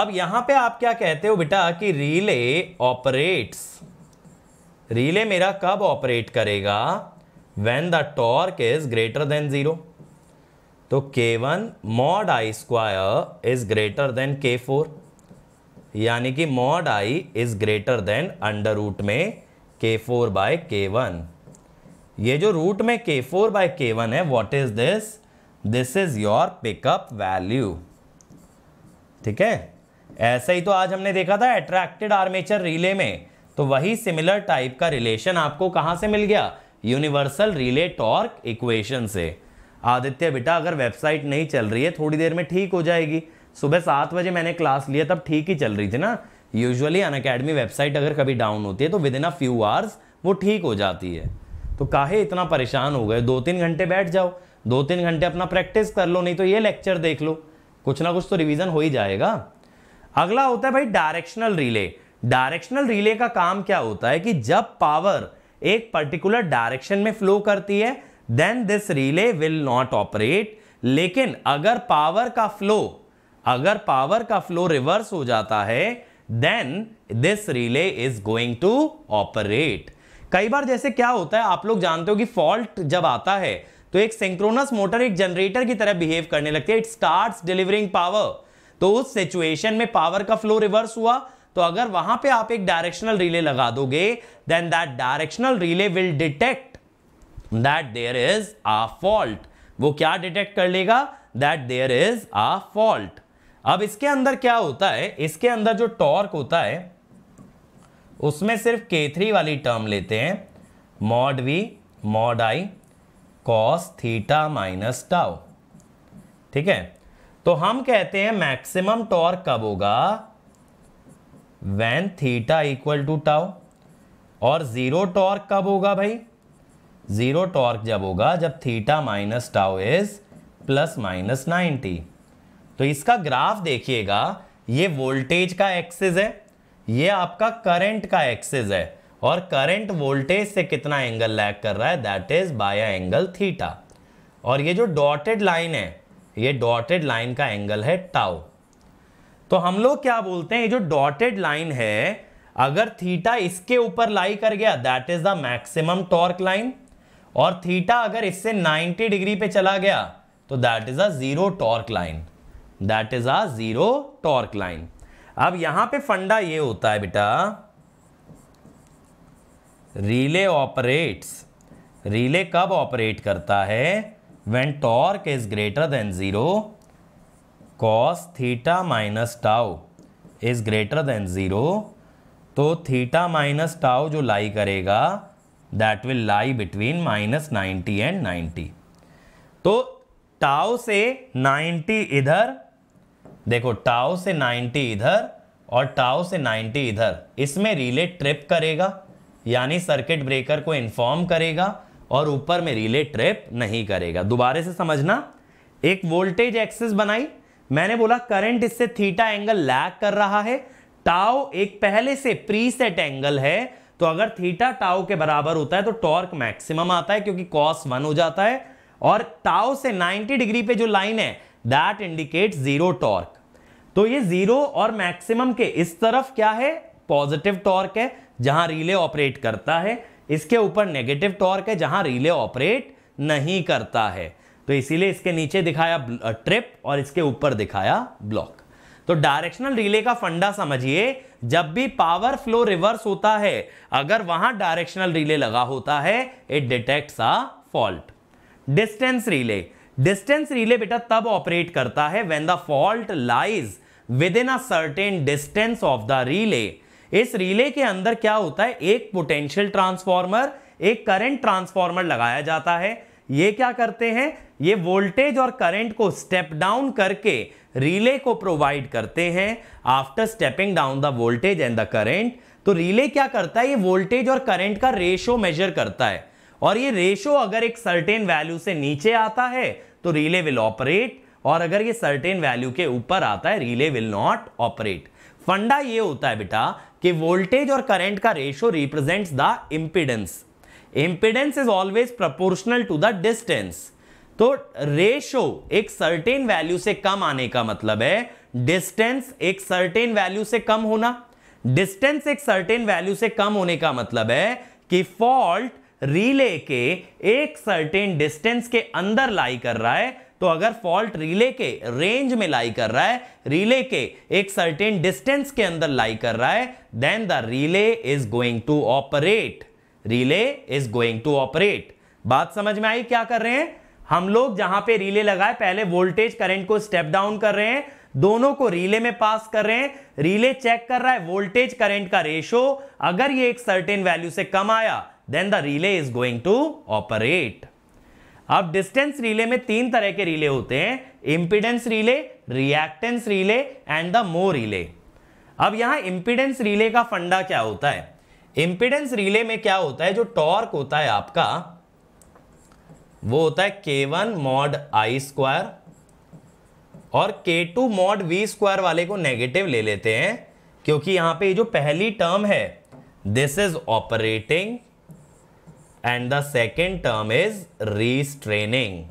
अब यहां पे आप क्या कहते हो बेटा कि रिले ऑपरेट्स रिले मेरा कब ऑपरेट करेगा when the torque is greater than zero तो K one mod I square is greater than K four यानी कि mod I is greater than under root में K four by K one ये जो root में K four by K one है what is this this is your pickup value ठीक है ऐसे ही तो आज हमने देखा था एट्रैक्टेड आर्मेचर रिले में तो वही सिमिलर टाइप का रिलेशन आपको कहाँ से मिल गया यूनिवर्सल रिले टॉर्क इक्वेशन से आदित्य बेटा अगर वेबसाइट नहीं चल रही है थोड़ी देर में ठीक हो जाएगी सुबह सात बजे मैंने क्लास लिया तब ठीक ही चल रही थी ना यूजुअली अन अकेडमी वेबसाइट अगर कभी डाउन होती है तो within a few hours वो ठीक हो जाती है तो काहे इतना परेशान हो गए दो तीन घंटे बैठ जाओ दो तीन घंटे अपना प्रैक्टिस कर लो नहीं तो ये लेक्चर देख लो कुछ ना कुछ तो रिविजन हो ही जाएगा अगला होता है भाई डायरेक्शनल रिले डायरेक्शनल रिले का काम क्या होता है कि जब पावर एक पर्टिकुलर डायरेक्शन में फ्लो करती है then this relay will not operate लेकिन अगर पावर का फ्लो अगर पावर का फ्लो रिवर्स हो जाता है then this relay is going to operate कई बार जैसे क्या होता है आप लोग जानते हो कि फॉल्ट जब आता है तो एक सिंक्रोनस मोटर एक जनरेटर की तरह बिहेव करने लगती है इट स्टार्ट डिलीवरिंग पावर तो उस सिचुएशन में पावर का फ्लो रिवर्स हुआ तो अगर वहां पे आप एक डायरेक्शनल रिले लगा दोगे then that directional relay will detect that there is a fault वो क्या डिटेक्ट कर लेगा that there is a fault अब इसके अंदर क्या होता है इसके अंदर जो टॉर्क होता है उसमें सिर्फ थ्री वाली टर्म लेते हैं mod V mod I cos theta minus tau ठीक है तो हम कहते हैं मैक्सिमम टॉर्क कब होगा when theta equal to tau और ज़ीरो टॉर्क कब होगा भाई ज़ीरो टॉर्क जब होगा जब theta minus tau is plus minus ninety तो इसका ग्राफ देखिएगा ये वोल्टेज का एक्सेस है ये आपका करंट का एक्सेस है और करंट वोल्टेज से कितना एंगल लैग कर रहा है that is by angle theta और ये जो डॉटेड लाइन है ये डॉटेड लाइन का एंगल है टाओ तो हम लोग क्या बोलते हैं जो डॉटेड लाइन है अगर थीटा इसके ऊपर लाई कर गया that is the maximum torque line और थीटा अगर इससे 90 डिग्री पे चला गया तो that is zero torque line that is zero torque line अब यहां पे फंडा ये होता है बेटा रिले ऑपरेट्स रिले कब ऑपरेट करता है when torque is greater than zero cos theta minus tau is greater than zero तो थीटा माइनस टाओ जो लाई करेगा that will lie between minus ninety and ninety तो टाओ से ninety इधर देखो टाओ से नाइन्टी इधर और टाओ से नाइन्टी इधर इसमें रिले ट्रिप करेगा यानी सर्किट ब्रेकर को इन्फॉर्म करेगा और ऊपर में रिले ट्रिप नहीं करेगा दोबारे से समझना एक वोल्टेज एक्सिस बनाई मैंने बोला करंट इससे थीटा एंगल लैग कर रहा है टाओ एक पहले से प्री सेट एंगल है तो अगर थीटा टाओ के बराबर होता है तो टॉर्क मैक्सिमम आता है क्योंकि कॉस वन हो जाता है और टाओ से 90 डिग्री पे जो लाइन है दैट इंडिकेट जीरो टॉर्क तो ये जीरो और मैक्सिमम के इस तरफ क्या है पॉजिटिव टॉर्क है जहां रिले ऑपरेट करता है इसके ऊपर नेगेटिव टॉर्क है जहां रिले ऑपरेट नहीं करता है तो इसीलिए इसके नीचे दिखाया ट्रिप और इसके ऊपर दिखाया ब्लॉक तो डायरेक्शनल रिले का फंडा समझिए जब भी पावर फ्लो रिवर्स होता है अगर वहां डायरेक्शनल रिले लगा होता है it detects a fault distance relay distance relay बेटा तब ऑपरेट करता है when the fault lies within a certain distance of the relay इस रिले के अंदर क्या होता है एक पोटेंशियल ट्रांसफॉर्मर एक करंट ट्रांसफॉर्मर लगाया जाता है ये क्या करते हैं ये वोल्टेज और करंट को स्टेप डाउन करके रिले को प्रोवाइड करते हैं after stepping down the voltage and the current तो रिले क्या करता है ये वोल्टेज और करंट का रेशो मेजर करता है और ये रेशो अगर एक सर्टेन वैल्यू से नीचे आता है तो रिले विल ऑपरेट और अगर ये सर्टेन वैल्यू के ऊपर आता है रिले विल नॉट ऑपरेट फंडा ये होता है बेटा कि वोल्टेज और करंट का ratio represents the impedance impedance is always proportional to the distance तो रेशो एक सर्टेन वैल्यू से कम आने का मतलब है डिस्टेंस एक सर्टेन वैल्यू से कम होना डिस्टेंस एक सर्टेन वैल्यू से कम होने का मतलब है कि फॉल्ट रिले के एक सर्टेन डिस्टेंस के अंदर लाई कर रहा है तो अगर फॉल्ट रिले के रेंज में लाई कर रहा है रिले के एक सर्टेन डिस्टेंस के अंदर लाई कर रहा है then the relay is going to operate relay is going to operate बात समझ में आई क्या कर रहे हैं हम लोग जहां पे रिले लगाए पहले वोल्टेज करंट को स्टेप डाउन कर रहे हैं दोनों को रिले में पास कर रहे हैं रिले चेक कर रहा है वोल्टेज करंट का रेशो अगर ये एक सर्टेन वैल्यू से कम आया then the relay is going to operate अब डिस्टेंस रिले में तीन तरह के रिले होते हैं impedance relay reactance relay and the mho relay अब यहां इंपीडेंस रिले का फंडा क्या होता है इंपीडेंस रिले में क्या होता है जो टॉर्क होता है आपका वो होता है K one mod I square और के टू मॉड वी स्क्वायर वाले को नेगेटिव ले लेते हैं क्योंकि यहां पे जो पहली टर्म है this is operating and the second term is restraining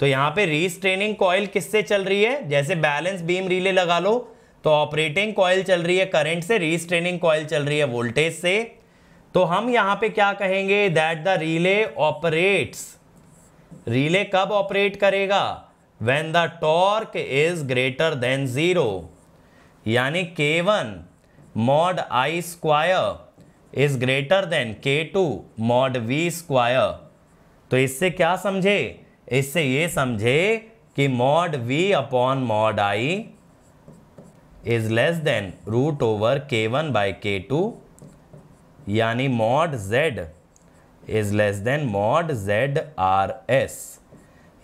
तो यहां पे रीस्ट्रेनिंग कॉइल किससे चल रही है जैसे बैलेंस बीम रिले लगा लो तो ऑपरेटिंग कॉयल चल रही है करंट से रीस्ट्रेनिंग कॉयल चल रही है वोल्टेज से तो हम यहाँ पे क्या कहेंगे that the relay operates relay कब ऑपरेट करेगा when the torque is greater than zero यानी K one mod I square is greater than K two mod V square तो इससे क्या समझे इससे ये समझे कि mod V upon mod I is less than root over K one by K two यानी mod Z is less than mod Z R S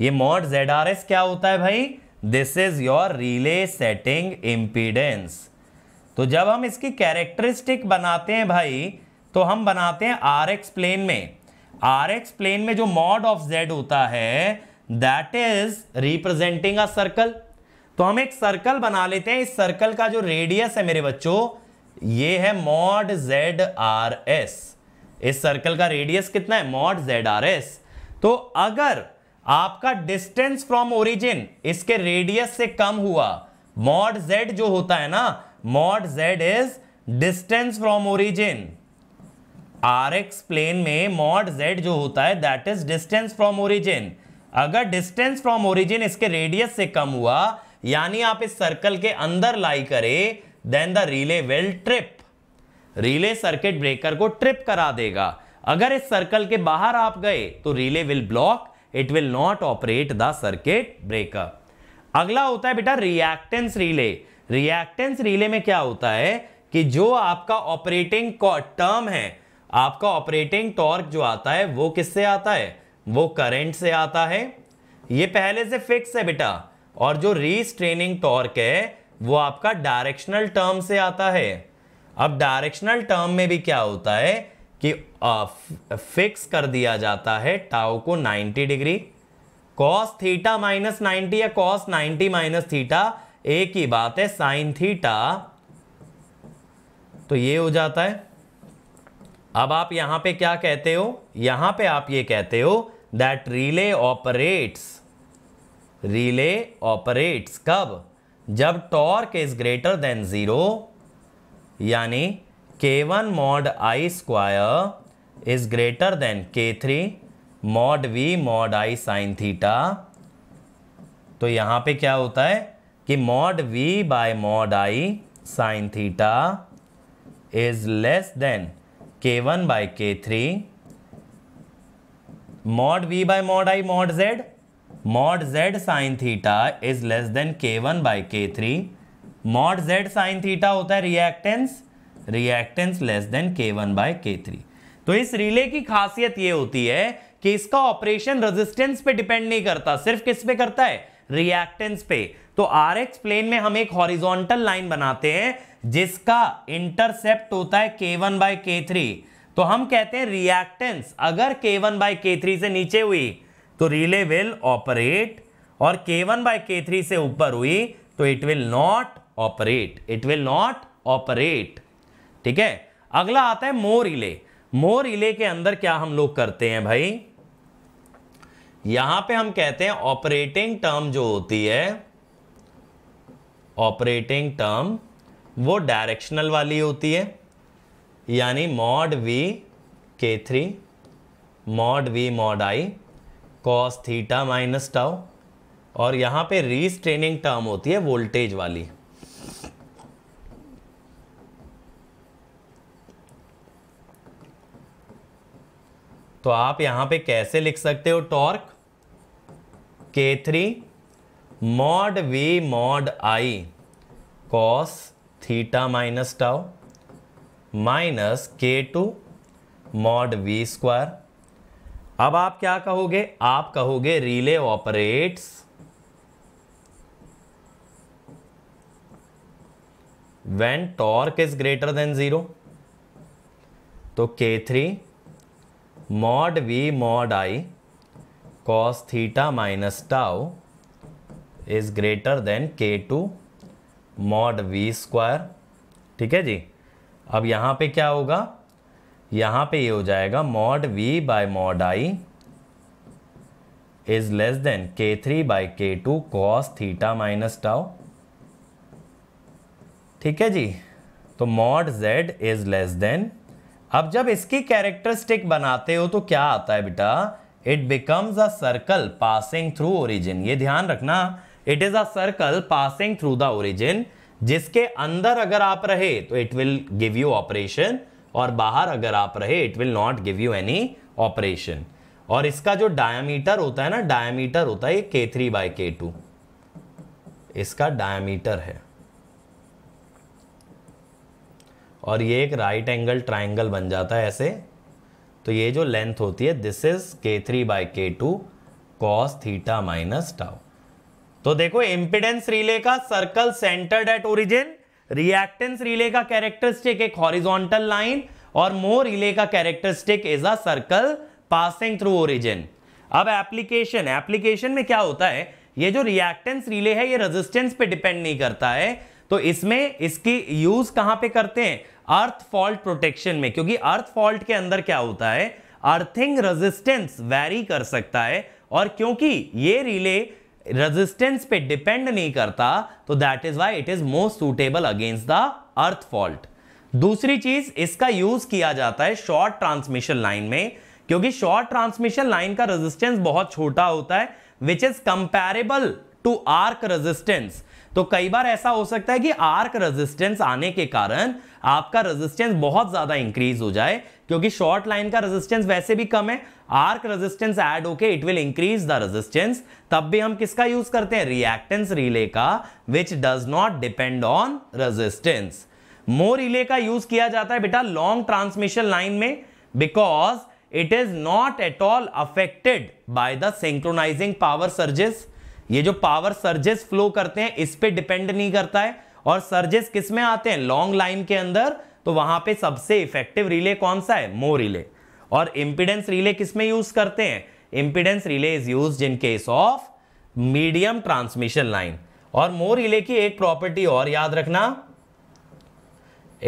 ये मॉड जेड आर एस क्या होता है भाई this is your relay setting impedance तो जब हम इसकी कैरेक्टरिस्टिक बनाते हैं भाई तो हम बनाते हैं आर एक्स प्लेन में आर एक्स प्लेन में जो मॉड ऑफ जेड होता है that is representing a circle तो हम एक सर्कल बना लेते हैं इस सर्कल का जो रेडियस है मेरे बच्चों ये है मॉड जेड आर एस इस सर्कल का रेडियस कितना है मॉड जेड आर एस तो अगर आपका डिस्टेंस फ्रॉम ओरिजिन इसके रेडियस से कम हुआ मॉड जेड जो होता है ना mod Z is distance from origin R X plane में मॉड जेड जो होता है that is distance from origin अगर डिस्टेंस फ्रॉम ओरिजिन इसके रेडियस से कम हुआ यानी आप इस सर्कल के अंदर लाई करें then the relay will trip relay circuit breaker को ट्रिप करा देगा अगर इस सर्कल के बाहर आप गए तो relay will block it will not operate the circuit breaker अगला होता है बेटा रिएक्टेंस रिले रिएक्टेंस रिले में क्या होता है कि जो आपका ऑपरेटिंग टर्म है आपका ऑपरेटिंग टॉर्क जो आता है वो किससे आता है वो करंट से आता है ये पहले से फिक्स है बेटा और जो रीस्ट्रेनिंग टॉर्क है वो आपका डायरेक्शनल टर्म से आता है अब डायरेक्शनल टर्म में भी क्या होता है कि फिक्स कर दिया जाता है टाओ को 90 degree cos theta minus ninety या कॉस 90 माइनस थीटा एक ही बात है साइन थीटा तो ये हो जाता है अब आप यहां पे क्या कहते हो यहां पे आप ये कहते हो that relay operates relay operates कब जब torque is greater than zero यानी K one mod I square is greater than K three mod V mod I sine theta तो यहाँ पे क्या होता है कि mod V by mod I sine theta is less than K one by K three mod V by mod I mod Z sine theta is less than K one k1 के three mod Z sine theta होता है reactance reactance less than K one by K three तो इस relay की खासियत ये होती है कि इसका ऑपरेशन रेजिस्टेंस पे डिपेंड नहीं करता सिर्फ किस पे करता है रिएक्टेंस पे तो आर एक्स प्लेन में हम एक हॉरिजॉन्टल लाइन बनाते हैं जिसका इंटरसेप्ट होता है के वन बाई के थ्री तो हम कहते हैं रिएक्टेंस अगर के वन बाई के थ्री से नीचे हुई तो रिले विल ऑपरेट और के वन बाय के थ्री से ऊपर हुई तो it will not operate it will not operate ठीक है अगला आता है मोर रिले मोर रिले के अंदर क्या हम लोग करते हैं भाई यहां पे हम कहते हैं ऑपरेटिंग टर्म जो होती है ऑपरेटिंग टर्म वो डायरेक्शनल वाली होती है यानी mod V K three mod V mod I cos theta minus tau और यहां पे रीस्ट्रेनिंग टर्म होती है वोल्टेज वाली तो आप यहां पे कैसे लिख सकते हो torque K three mod V mod I cos theta minus tau minus K two mod V square अब आप क्या कहोगे आप कहोगे relay operates when torque is greater than zero तो K three mod V mod I cos theta minus tau is greater than K two mod V square ठीक है जी अब यहां पे क्या होगा यहां पे ये हो जाएगा mod V by mod I is less than K three by K two cos theta minus tau ठीक है जी तो mod Z is less than अब जब इसकी कैरेक्टरिस्टिक बनाते हो तो क्या आता है बेटा it becomes a circle passing through origin ये ध्यान रखना it is a circle passing through the origin जिसके अंदर अगर आप रहे तो it will give you operation और बाहर अगर आप रहे it will not give you any operation और इसका जो डायामीटर होता है ना डायमीटर होता है ये K three by K two इसका डायमीटर है और ये एक राइट एंगल ट्राइंगल बन जाता है ऐसे तो ये जो लेंथ होती है this is K three by K two cos theta minus tau तो देखो इम्पिडेंस रिले का circle centred at origin reactance relay का कैरेक्टरिस्टिक एक हॉरिजॉन्टल लाइन और मोर रिले का characteristic is a circle passing through origin अब application application में क्या होता है ये जो रिएक्टेंस रिले है ये रेजिस्टेंस पे डिपेंड नहीं करता है तो इसमें इसकी यूज कहां पे करते हैं अर्थ फॉल्ट प्रोटेक्शन में क्योंकि अर्थ फॉल्ट के अंदर क्या होता है अर्थिंग रेजिस्टेंस वेरी कर सकता है और क्योंकि ये रिले रेजिस्टेंस पे डिपेंड नहीं करता तो that is why it is most suitable against the earth fault दूसरी चीज इसका यूज किया जाता है शॉर्ट ट्रांसमिशन लाइन में क्योंकि शॉर्ट ट्रांसमिशन लाइन का रेजिस्टेंस बहुत छोटा होता है which is comparable to arc resistance तो कई बार ऐसा हो सकता है कि आर्क रेजिस्टेंस आने के कारण आपका रेजिस्टेंस बहुत ज्यादा इंक्रीज हो जाए क्योंकि शॉर्ट लाइन का रेजिस्टेंस वैसे भी कम है आर्क रेजिस्टेंस ऐड होके it will increase the resistance तब भी हम किसका यूज करते हैं रिएक्टेंस रिले का which does not depend on resistance mho relay का यूज किया जाता है बेटा लॉन्ग ट्रांसमिशन लाइन में because it is not at all affected by the synchronizing power surges ये जो पावर सर्जेस फ्लो करते हैं इस पर डिपेंड नहीं करता है और सर्जेस किस में आते हैं लॉन्ग लाइन के अंदर तो वहां पे सबसे इफेक्टिव रिले कौन सा है मो रिले और इंपिडेंस रिले किसमें यूज करते हैं impedance relay is use in case of medium transmission line और मो रिले की एक प्रॉपर्टी और याद रखना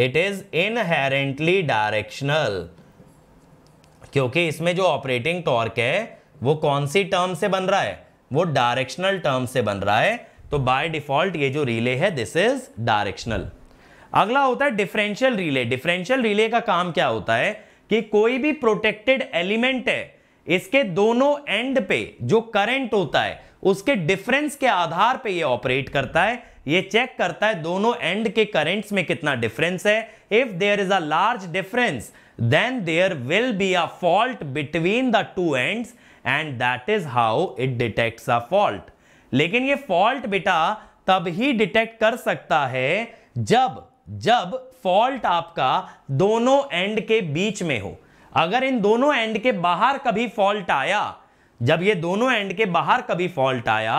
इट इज इनहेरेंटली डायरेक्शनल क्योंकि इसमें जो ऑपरेटिंग टॉर्क है वो कौन सी टर्म से बन रहा है वो डायरेक्शनल टर्म से बन रहा है तो बाय डिफॉल्ट ये जो रिले है दिस इज डायरेक्शनल अगला होता है डिफरेंशियल रिले डिफरेंशियल रिले का काम क्या होता है कि कोई भी प्रोटेक्टेड एलिमेंट है इसके दोनों एंड पे जो करंट होता है उसके डिफरेंस के आधार पे ये ऑपरेट करता है ये चेक करता है दोनों एंड के करेंट्स में कितना डिफरेंस है if there is a large difference then there will be a fault between the two ends and that is how it detects a fault लेकिन ये फॉल्ट बेटा तब ही डिटेक्ट कर सकता है जब जब फॉल्ट आपका दोनों एंड के बीच में हो अगर इन दोनों एंड के बाहर कभी फॉल्ट आया जब ये दोनों एंड के बाहर कभी फॉल्ट आया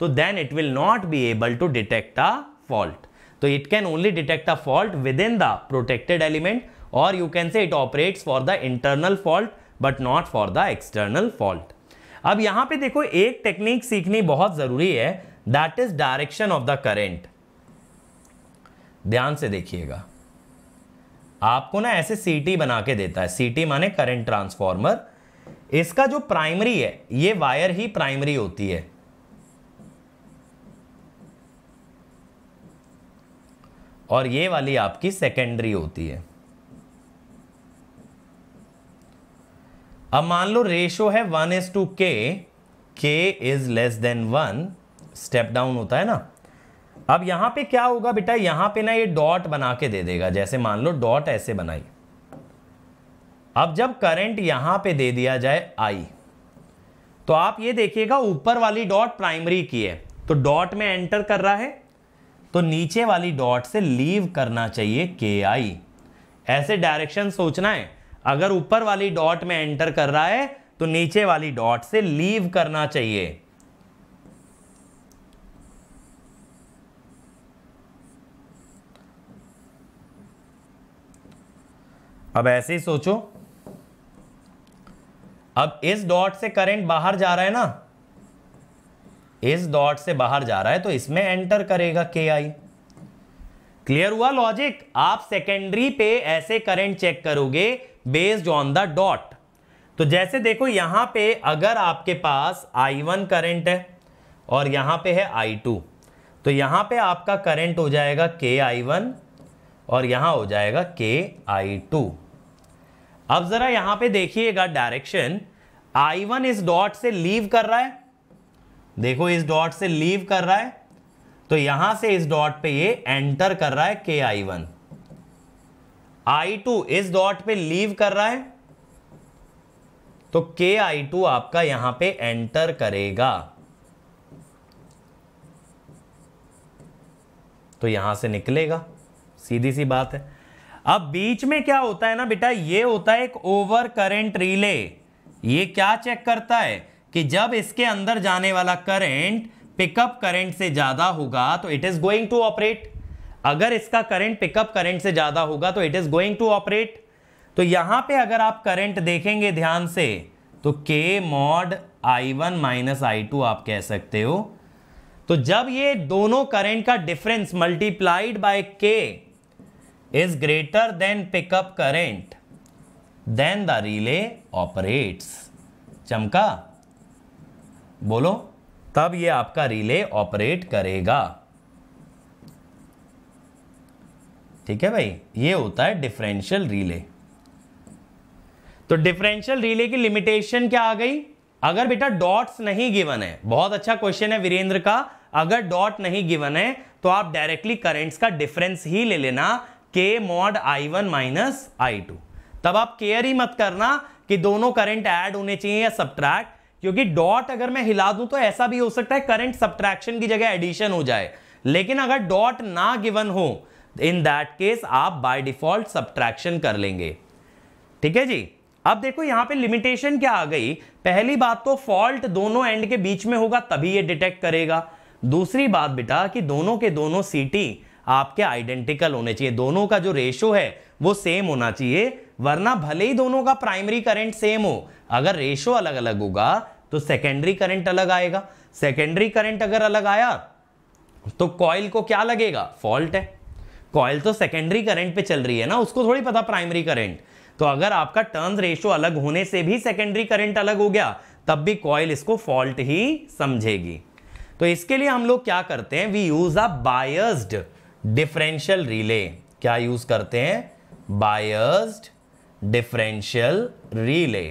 तो then it will not be able to detect a fault तो it can only detect a fault within the protected element और you can say it operates for the internal fault but not for the external fault अब यहां पे देखो एक technique सीखनी बहुत जरूरी है that is direction of the current ध्यान से देखिएगा आपको ना ऐसे सीटी बना के देता है सीटी माने करंट ट्रांसफॉर्मर इसका जो प्राइमरी है ये वायर ही प्राइमरी होती है और ये वाली आपकी सेकेंडरी होती है अब मान लो रेशो है one is to k k is less than one step down होता है ना अब यहाँ पे क्या होगा बेटा यहाँ पे ना ये डॉट बना के दे देगा जैसे मान लो डॉट ऐसे बनाई अब जब करंट यहाँ पे दे दिया जाए आई तो आप ये देखिएगा ऊपर वाली डॉट प्राइमरी की है तो डॉट में एंटर कर रहा है तो नीचे वाली डॉट से लीव करना चाहिए के आई ऐसे डायरेक्शन सोचना है अगर ऊपर वाली डॉट में एंटर कर रहा है तो नीचे वाली डॉट से लीव करना चाहिए अब ऐसे ही सोचो अब इस डॉट से करंट बाहर जा रहा है ना इस डॉट से बाहर जा रहा है तो इसमें एंटर करेगा के आई क्लियर हुआ लॉजिक आप सेकेंडरी पे ऐसे करंट चेक करोगे बेस्ड ऑन द डॉट तो जैसे देखो यहां पे अगर आपके पास आई वन करेंट है और यहां पे है आई टू तो यहां पे आपका करंट हो जाएगा के आई वन और यहां हो जाएगा के आई टू अब ज़रा यहां पे देखिएगा डायरेक्शन आई वन इस डॉट से लीव कर रहा है देखो इस डॉट से लीव कर रहा है तो यहां से इस डॉट पे ये एंटर कर रहा है k I one I two इस डॉट पे लीव कर रहा है तो के आई टू आपका यहां पे एंटर करेगा तो यहां से निकलेगा सीधी सी बात है अब बीच में क्या होता है ना बेटा ये होता है एक ओवर करेंट रिले ये क्या चेक करता है कि जब इसके अंदर जाने वाला करेंट पिकअप करेंट से ज़्यादा होगा तो it is going to operate अगर इसका करंट पिकअप करंट से ज़्यादा होगा तो it is going to operate तो यहां पे अगर आप करंट देखेंगे ध्यान से तो k mod I one minus I two आप कह सकते हो तो जब ये दोनों करंट का difference multiplied by k is greater than pickup current then the relay operates चमका बोलो तब ये आपका रिले ऑपरेट करेगा ठीक है भाई ये होता है डिफरेंशियल रिले तो डिफरेंशियल रिले की लिमिटेशन क्या आ गई अगर बेटा डॉट्स नहीं गिवन है बहुत अच्छा क्वेश्चन है वीरेंद्र का अगर डॉट नहीं गिवन है तो आप डायरेक्टली करेंट्स का डिफरेंस ही ले लेना k mod I one minus I two तब आप केयर ही मत करना कि दोनों करंट ऐड होने चाहिए या सब्ट्रैक्ट क्योंकि डॉट अगर मैं हिला दूं तो ऐसा भी हो सकता है करंट सब्ट्रैक्शन की जगह एडिशन हो जाए लेकिन अगर डॉट ना गिवन हो इन दैट केस आप बाय डिफॉल्ट सब्ट्रैक्शन कर लेंगे ठीक है जी अब देखो यहां पे लिमिटेशन क्या आ गई पहली बात तो फॉल्ट दोनों एंड के बीच में होगा तभी ये डिटेक्ट करेगा दूसरी बात बेटा कि दोनों के दोनों सीटी आपके आइडेंटिकल होने चाहिए दोनों का जो रेशो है वो सेम होना चाहिए वरना भले ही दोनों का प्राइमरी करंट सेम हो अगर रेशो अलग अलग होगा तो सेकेंडरी करंट अलग आएगा सेकेंडरी करंट अगर अलग आया तो कॉयल को क्या लगेगा फॉल्ट है कॉयल तो सेकेंडरी करंट पे चल रही है ना उसको थोड़ी पता प्राइमरी करंट तो अगर आपका टर्न रेशो अलग होने से भी सेकेंडरी करंट अलग हो गया तब भी कॉयल इसको फॉल्ट ही समझेगी तो इसके लिए हम लोग क्या करते हैं we use a biased differential relay क्या यूज करते हैं बायस्ड डिफरेंशियल रिले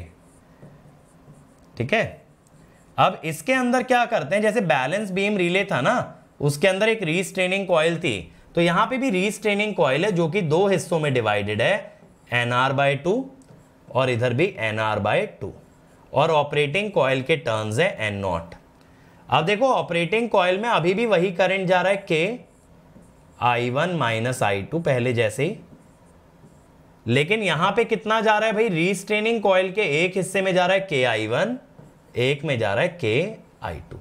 ठीक है अब इसके अंदर क्या करते हैं जैसे बैलेंस बीम रिले था ना उसके अंदर एक रीस्ट्रेनिंग कॉयल थी तो यहां पे भी रीस्ट्रेनिंग कॉयल है जो कि दो हिस्सों में डिवाइडेड है एनआर बाय टू और इधर भी N R by two operating coil के टर्न्स है एन नॉट अब देखो ऑपरेटिंग कॉयल में अभी भी वही करंट जा रहा है k I one minus I two पहले जैसे ही लेकिन यहां पे कितना जा रहा है भाई रीस्ट्रेनिंग कॉयल के एक हिस्से में जा रहा है के आई वन एक में जा रहा है के आई टू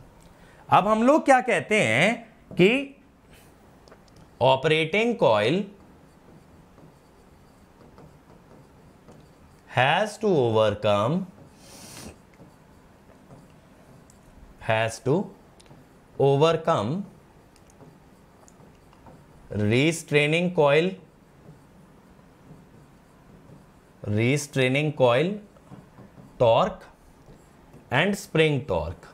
अब हम लोग क्या कहते हैं कि operating coil has to overcome has to overcome restraining coil restraining coil torque and spring torque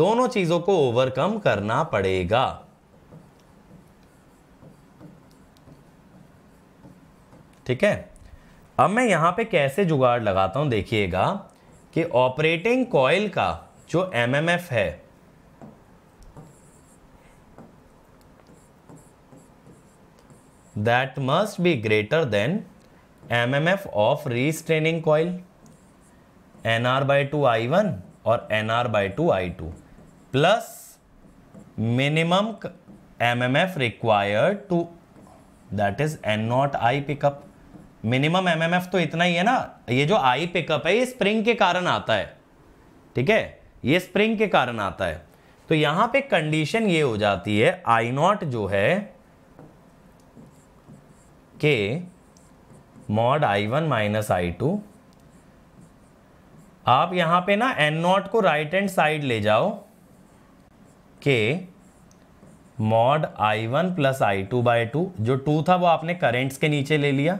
दोनों चीजों को ओवरकम करना पड़ेगा ठीक है अब मैं यहां पे कैसे जुगाड़ लगाता हूं देखिएगा कि ऑपरेटिंग कॉयल का जो एमएमएफ है that must be greater than mmf of restraining coil nr by 2 i1 और nr by 2 i2 plus minimum mmf required to that is n naught i pickup minimum MMF तो इतना ही है ना ये जो आई पिकअप है ये स्प्रिंग के कारण आता है ठीक है ये स्प्रिंग के कारण आता है तो यहाँ पे कंडीशन ये हो जाती है आई नॉट जो है k mod I one minus I two आप यहाँ पे ना एन नॉट को राइट हैंड साइड ले जाओ k mod I one plus I two by two जो टू था वो आपने करेंट्स के नीचे ले लिया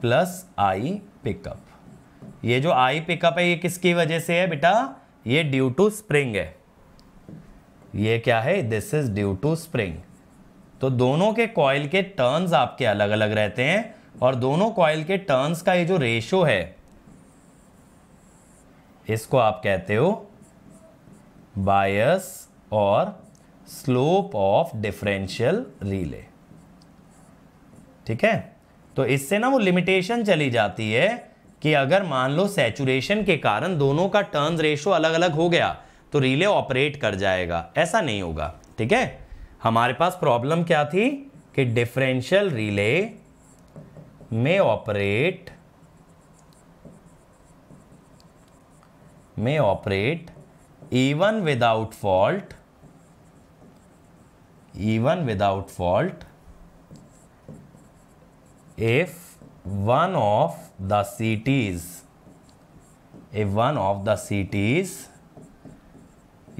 प्लस आई पिकअप ये जो आई पिकअप है ये किसकी वजह से है बेटा ये ड्यू टू स्प्रिंग है ये क्या है this is due to spring तो दोनों के कॉयल के टर्न्स आपके अलग अलग रहते हैं और दोनों कॉयल के टर्न्स का ये जो रेशो है इसको आप कहते हो बायस और स्लोप ऑफ डिफरेंशियल रिले ठीक है तो इससे ना वो लिमिटेशन चली जाती है कि अगर मान लो सेचुरेशन के कारण दोनों का टर्न रेशो अलग अलग हो गया तो रिले ऑपरेट कर जाएगा ऐसा नहीं होगा ठीक है हमारे पास प्रॉब्लम क्या थी कि डिफरेंशियल रिले में ऑपरेट में operate even without fault even without fault if one of the CTs if one of the CTs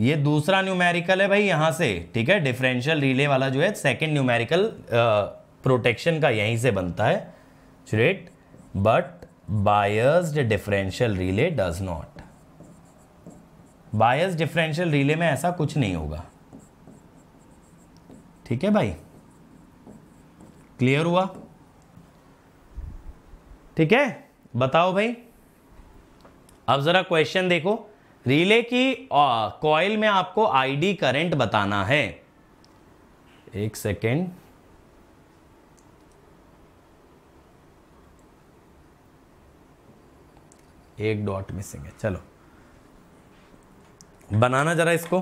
ये दूसरा न्यूमेरिकल है भाई यहाँ से ठीक है डिफरेंशियल रिले वाला जो है सेकेंड न्यूमेरिकल प्रोटेक्शन का यहीं से बनता है straight but bias differential relay does not bias differential relay में ऐसा कुछ नहीं होगा ठीक है भाई क्लियर हुआ ठीक है बताओ भाई अब जरा क्वेश्चन देखो रिले की कॉयल में आपको आईडी करंट बताना है एक सेकेंड एक डॉट मिसिंग है चलो बनाना जरा इसको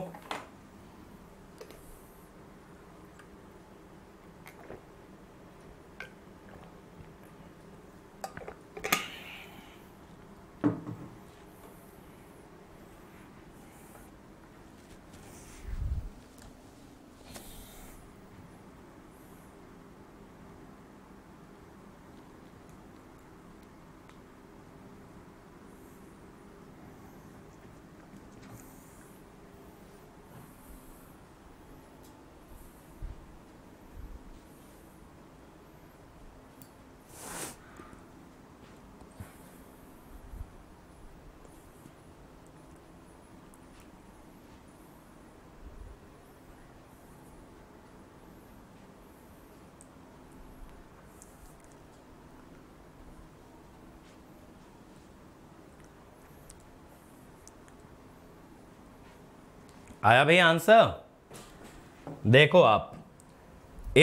आया भाई आंसर देखो आप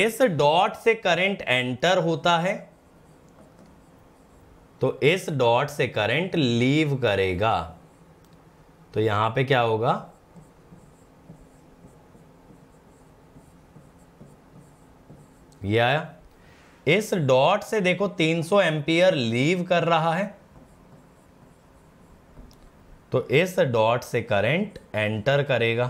इस डॉट से करंट एंटर होता है तो इस डॉट से करंट लीव करेगा तो यहां पे क्या होगा ये आया इस डॉट से देखो 300 एम्पियर लीव कर रहा है तो इस डॉट से करंट एंटर करेगा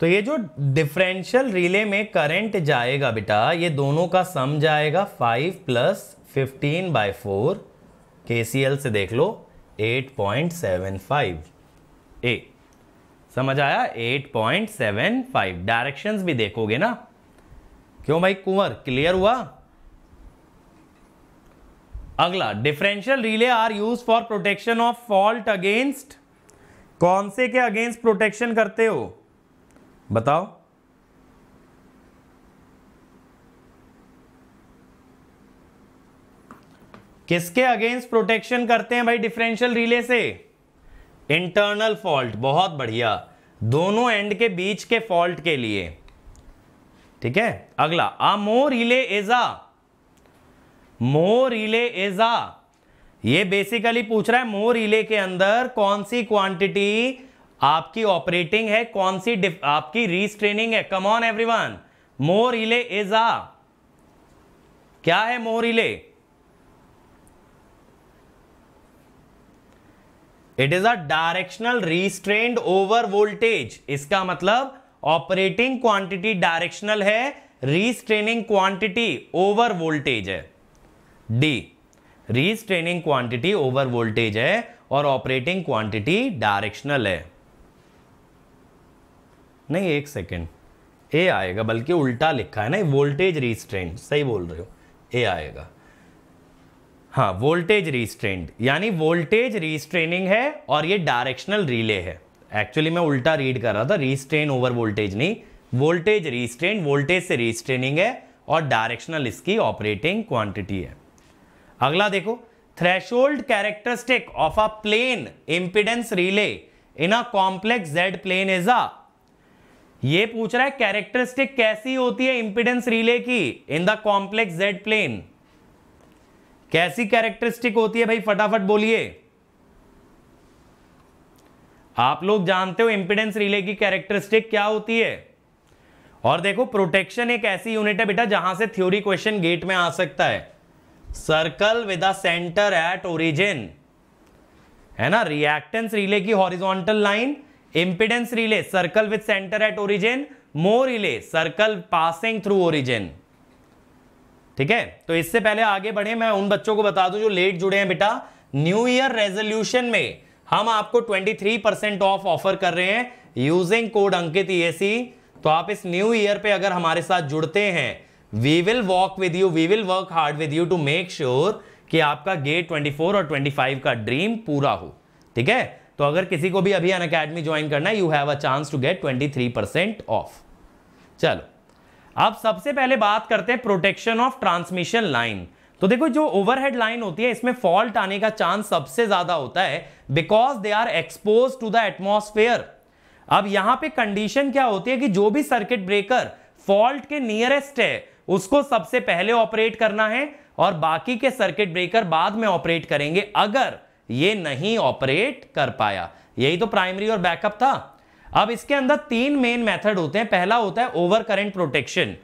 तो ये जो डिफरेंशियल रिले में करंट जाएगा बेटा ये दोनों का सम जाएगा five plus fifteen by four के से देख लो eight point seven five A समझ आया 8.75 डायरेक्शंस भी देखोगे ना क्यों भाई कुंवर क्लियर हुआ अगला differential relay are use for protection of fault against कौन से के अगेंस्ट प्रोटेक्शन करते हो बताओ किसके अगेंस्ट प्रोटेक्शन करते हैं भाई डिफरेंशियल रिले से इंटरनल फॉल्ट बहुत बढ़िया दोनों एंड के बीच के फॉल्ट के लिए ठीक है अगला आ मोर रिले एजा मोर इले एजा ये बेसिकली पूछ रहा है मोर इले के अंदर कौन सी क्वांटिटी आपकी ऑपरेटिंग है कौन सी आपकी रीस्ट्रेनिंग है कम ऑन एवरीवन मोर इले एजा क्या है mho relay it is a directional restrained over voltage इसका मतलब ऑपरेटिंग क्वांटिटी डायरेक्शनल है रिस्ट्रेनिंग क्वांटिटी ओवर वोल्टेज है the restraining quantity over voltage है और ऑपरेटिंग क्वांटिटी डायरेक्शनल है नहीं एक सेकेंड ए आएगा बल्कि उल्टा लिखा है ना वोल्टेज रिस्ट्रेंड सही बोल रहे हो ए आएगा हाँ वोल्टेज रिस्ट्रेंड यानी वोल्टेज रिस्ट्रेनिंग है और ये डायरेक्शनल रिले है एक्चुअली मैं उल्टा रीड कर रहा था रिस्ट्रेन ओवर वोल्टेज नहीं वोल्टेज रिस्ट्रेन वोल्टेज से रिस्ट्रेनिंग है और डायरेक्शनल इसकी ऑपरेटिंग क्वांटिटी है अगला देखो threshold characteristic of a plane impedance relay in a complex Z plane is a ये पूछ रहा है कैरेक्टरिस्टिक कैसी होती है इंपिडेंस रिले की in the complex Z plane कैसी कैरेक्टरिस्टिक होती है भाई फटाफट बोलिए आप लोग जानते हो इंपिडेंस रिले की कैरेक्टरिस्टिक क्या होती है और देखो प्रोटेक्शन एक ऐसी यूनिट है बेटा जहां से थ्योरी क्वेश्चन गेट में आ सकता है circle with a center at origin है ना रिएक्टेंस रिले की horizontal line impedance relay circle with center at origin mho relay circle passing through origin ठीक है तो इससे पहले आगे बढ़े मैं उन बच्चों को बता दूं जो लेट जुड़े हैं बेटा न्यू ईयर रेजोल्यूशन में हम आपको 23 परसेंट ऑफ ऑफर कर रहे हैं using code Ankit EAC e तो आप इस न्यू ईयर पे अगर हमारे साथ जुड़ते हैं we will walk with you we will work hard with you to make sure कि आपका गेट 24 और 25 का ड्रीम पूरा हो ठीक है तो अगर किसी को भी अभी अन अकेडमी ज्वाइन करना है you have a chance to get 23 off चलो अब सबसे पहले बात करते हैं प्रोटेक्शन ऑफ ट्रांसमिशन लाइन तो देखो जो ओवरहेड लाइन होती है इसमें फॉल्ट आने का चांस सबसे ज्यादा होता है because they are expose to the atmosphere अब यहां पे कंडीशन क्या होती है कि जो भी सर्किट ब्रेकर फॉल्ट के नियरेस्ट है उसको सबसे पहले ऑपरेट करना है और बाकी के सर्किट ब्रेकर बाद में ऑपरेट करेंगे अगर ये नहीं ऑपरेट कर पाया यही तो प्राइमरी और बैकअप था अब इसके अंदर तीन मेन मेथड होते हैं पहला होता है ओवर करेंट प्रोटेक्शन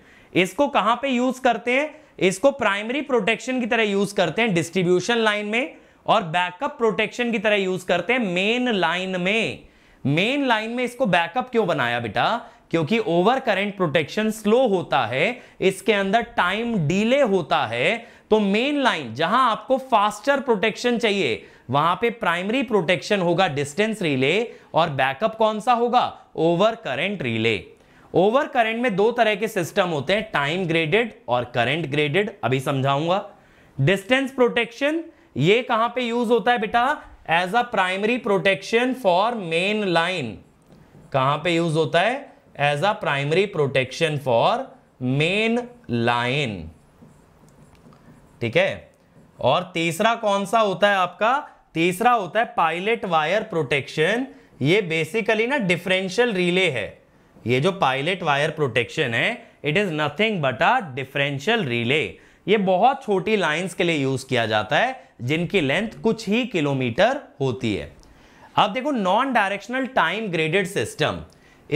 इसको कहां पे यूज करते हैं इसको प्राइमरी प्रोटेक्शन की तरह यूज करते हैं डिस्ट्रीब्यूशन लाइन में और बैकअप प्रोटेक्शन की तरह यूज करते हैं मेन लाइन में मेन लाइन में इसको बैकअप क्यों बनाया बेटा क्योंकि ओवर करेंट प्रोटेक्शन स्लो होता है इसके अंदर टाइम डीले होता है तो मेन लाइन जहां आपको फास्टर प्रोटेक्शन चाहिए वहां पे प्राइमरी प्रोटेक्शन होगा डिस्टेंस रिले और बैकअप कौन सा होगा over current relay over current में दो तरह के सिस्टम होते हैं टाइम ग्रेडेड और करेंट ग्रेडेड अभी समझाऊंगा डिस्टेंस प्रोटेक्शन ये कहां पे यूज होता है बेटा as a primary protection for main line कहां पे यूज होता है as a primary protection for main line ठीक है और तीसरा कौन सा होता है आपका तीसरा होता है पायलट वायर प्रोटेक्शन ये बेसिकली ना डिफरेंशियल रिले है ये जो पायलट वायर प्रोटेक्शन है it is nothing but a differential relay ये बहुत छोटी लाइंस के लिए यूज़ किया जाता है जिनकी लेंथ कुछ ही किलोमीटर होती है अब देखो non directional time graded system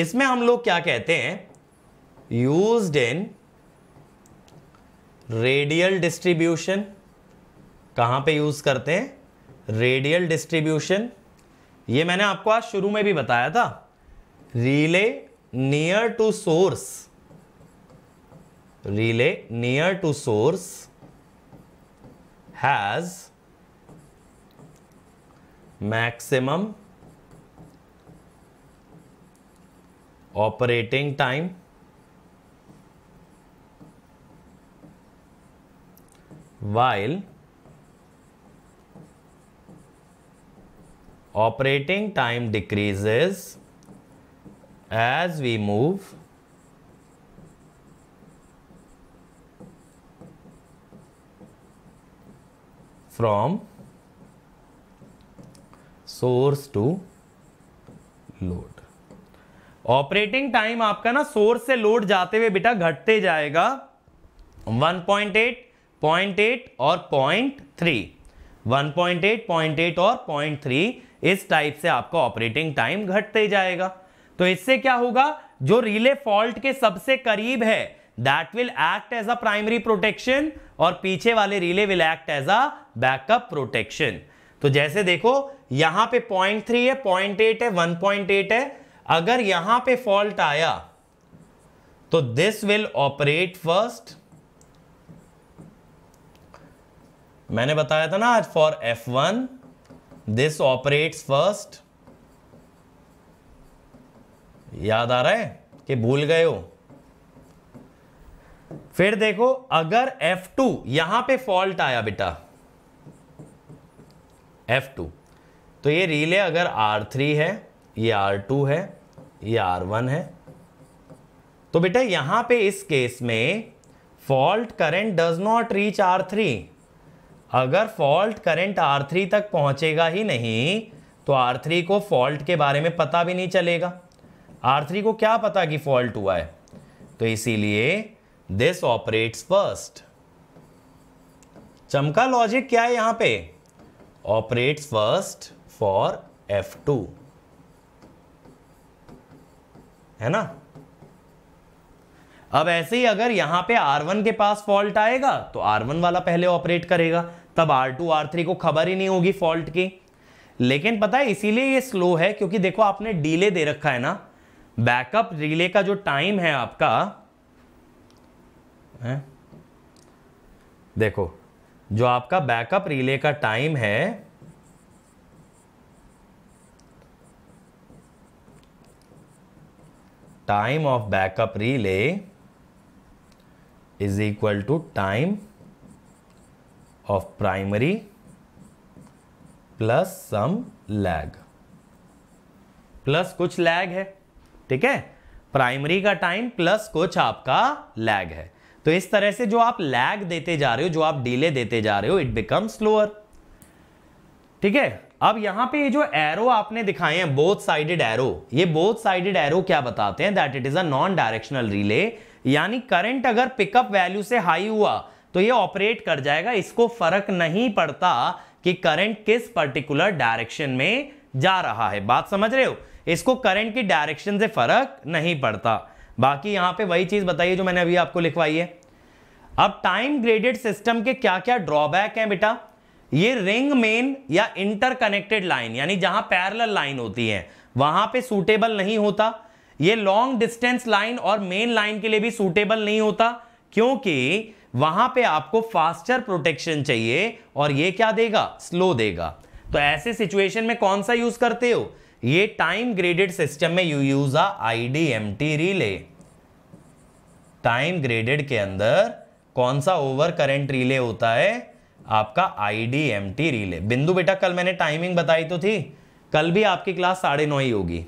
इसमें हम लोग क्या कहते हैं यूज इन रेडियल डिस्ट्रीब्यूशन कहाँ पे यूज़ करते हैं रेडियल डिस्ट्रीब्यूशन ये मैंने आपको आज शुरू में भी बताया था relay near to source relay near to source has maximum operating time while operating time decreases as we move from source to load operating time आपका ना सोर्स से लोड जाते हुए बेटा घटते जाएगा 1.8, 0.8 और 0.3 1.8, 0.8 और 0.3 इस टाइप से आपका ऑपरेटिंग टाइम घटते जाएगा तो इससे क्या होगा जो रिले फॉल्ट के सबसे करीब है that will act as a primary protection और पीछे वाले relay will act as a backup protection तो जैसे देखो यहां पे पॉइंट थ्री है पॉइंट एट है वन पॉइंट एट है अगर यहां पे फॉल्ट आया तो दिस विल ऑपरेट फर्स्ट मैंने बताया था ना आज for F one this operates first याद आ रहा है कि भूल गए हो फिर देखो अगर F2 यहां पर फॉल्ट आया बेटा F2 तो ये रिले अगर R3 है ये R2 है ये R1 है तो बेटा यहां पे इस केस में fault current does not reach R3 अगर फॉल्ट करंट R3 तक पहुंचेगा ही नहीं तो R3 को फॉल्ट के बारे में पता भी नहीं चलेगा R3 को क्या पता कि फॉल्ट हुआ है तो इसीलिए दिस ऑपरेट्स फर्स्ट चमका लॉजिक क्या है यहां पे ऑपरेट्स फर्स्ट फॉर F2 है ना अब ऐसे ही अगर यहां पे R1 के पास फॉल्ट आएगा तो R1 वाला पहले ऑपरेट करेगा तब आर टू आर थ्री को खबर ही नहीं होगी फॉल्ट की लेकिन पता है इसीलिए ये स्लो है क्योंकि देखो आपने डीले दे रखा है ना बैकअप रिले का जो टाइम है आपका है? देखो जो आपका बैकअप रिले का टाइम है time of backup relay is equal to time of primary plus some lag plus कुछ लैग है ठीक है प्राइमरी का टाइम प्लस कुछ आपका लैग है तो इस तरह से जो आप लैग देते जा रहे हो जो आप डीले देते जा रहे हो इट बिकम स्लोअर ठीक है अब यहां पे ये जो एरो आपने दिखाए हैं बोथ साइडेड एरो ये बोथ साइडेड एरो क्या बताते हैं that it is a non directional relay यानी करंट अगर पिकअप वैल्यू से हाई हुआ तो ये ऑपरेट कर जाएगा इसको फर्क नहीं पड़ता कि करंट किस पर्टिकुलर डायरेक्शन में जा रहा है बात समझ रहे हो इसको करंट की डायरेक्शन से फर्क नहीं पड़ता बाकी यहां पे वही चीज बताइए जो मैंने अभी आपको लिखवाई है अब टाइम ग्रेडेड सिस्टम के क्या क्या ड्रॉबैक है बेटा ये रिंग मेन या इंटरकनेक्टेड लाइन यानी जहां पैरल लाइन होती है वहां पे सूटेबल नहीं होता ये लॉन्ग डिस्टेंस लाइन और मेन लाइन के लिए भी सूटेबल नहीं होता क्योंकि वहां पे आपको फास्टर प्रोटेक्शन चाहिए और ये क्या देगा स्लो देगा तो ऐसे सिचुएशन में कौन सा यूज करते हो ये टाइम ग्रेडेड सिस्टम में you use uh IDMT relay time graded के अंदर कौन सा ओवर करेंट रिले होता है आपका आईडीएमटी रिले बिंदु बेटा कल मैंने टाइमिंग बताई तो थी कल भी आपकी क्लास साढ़े नौ ही होगी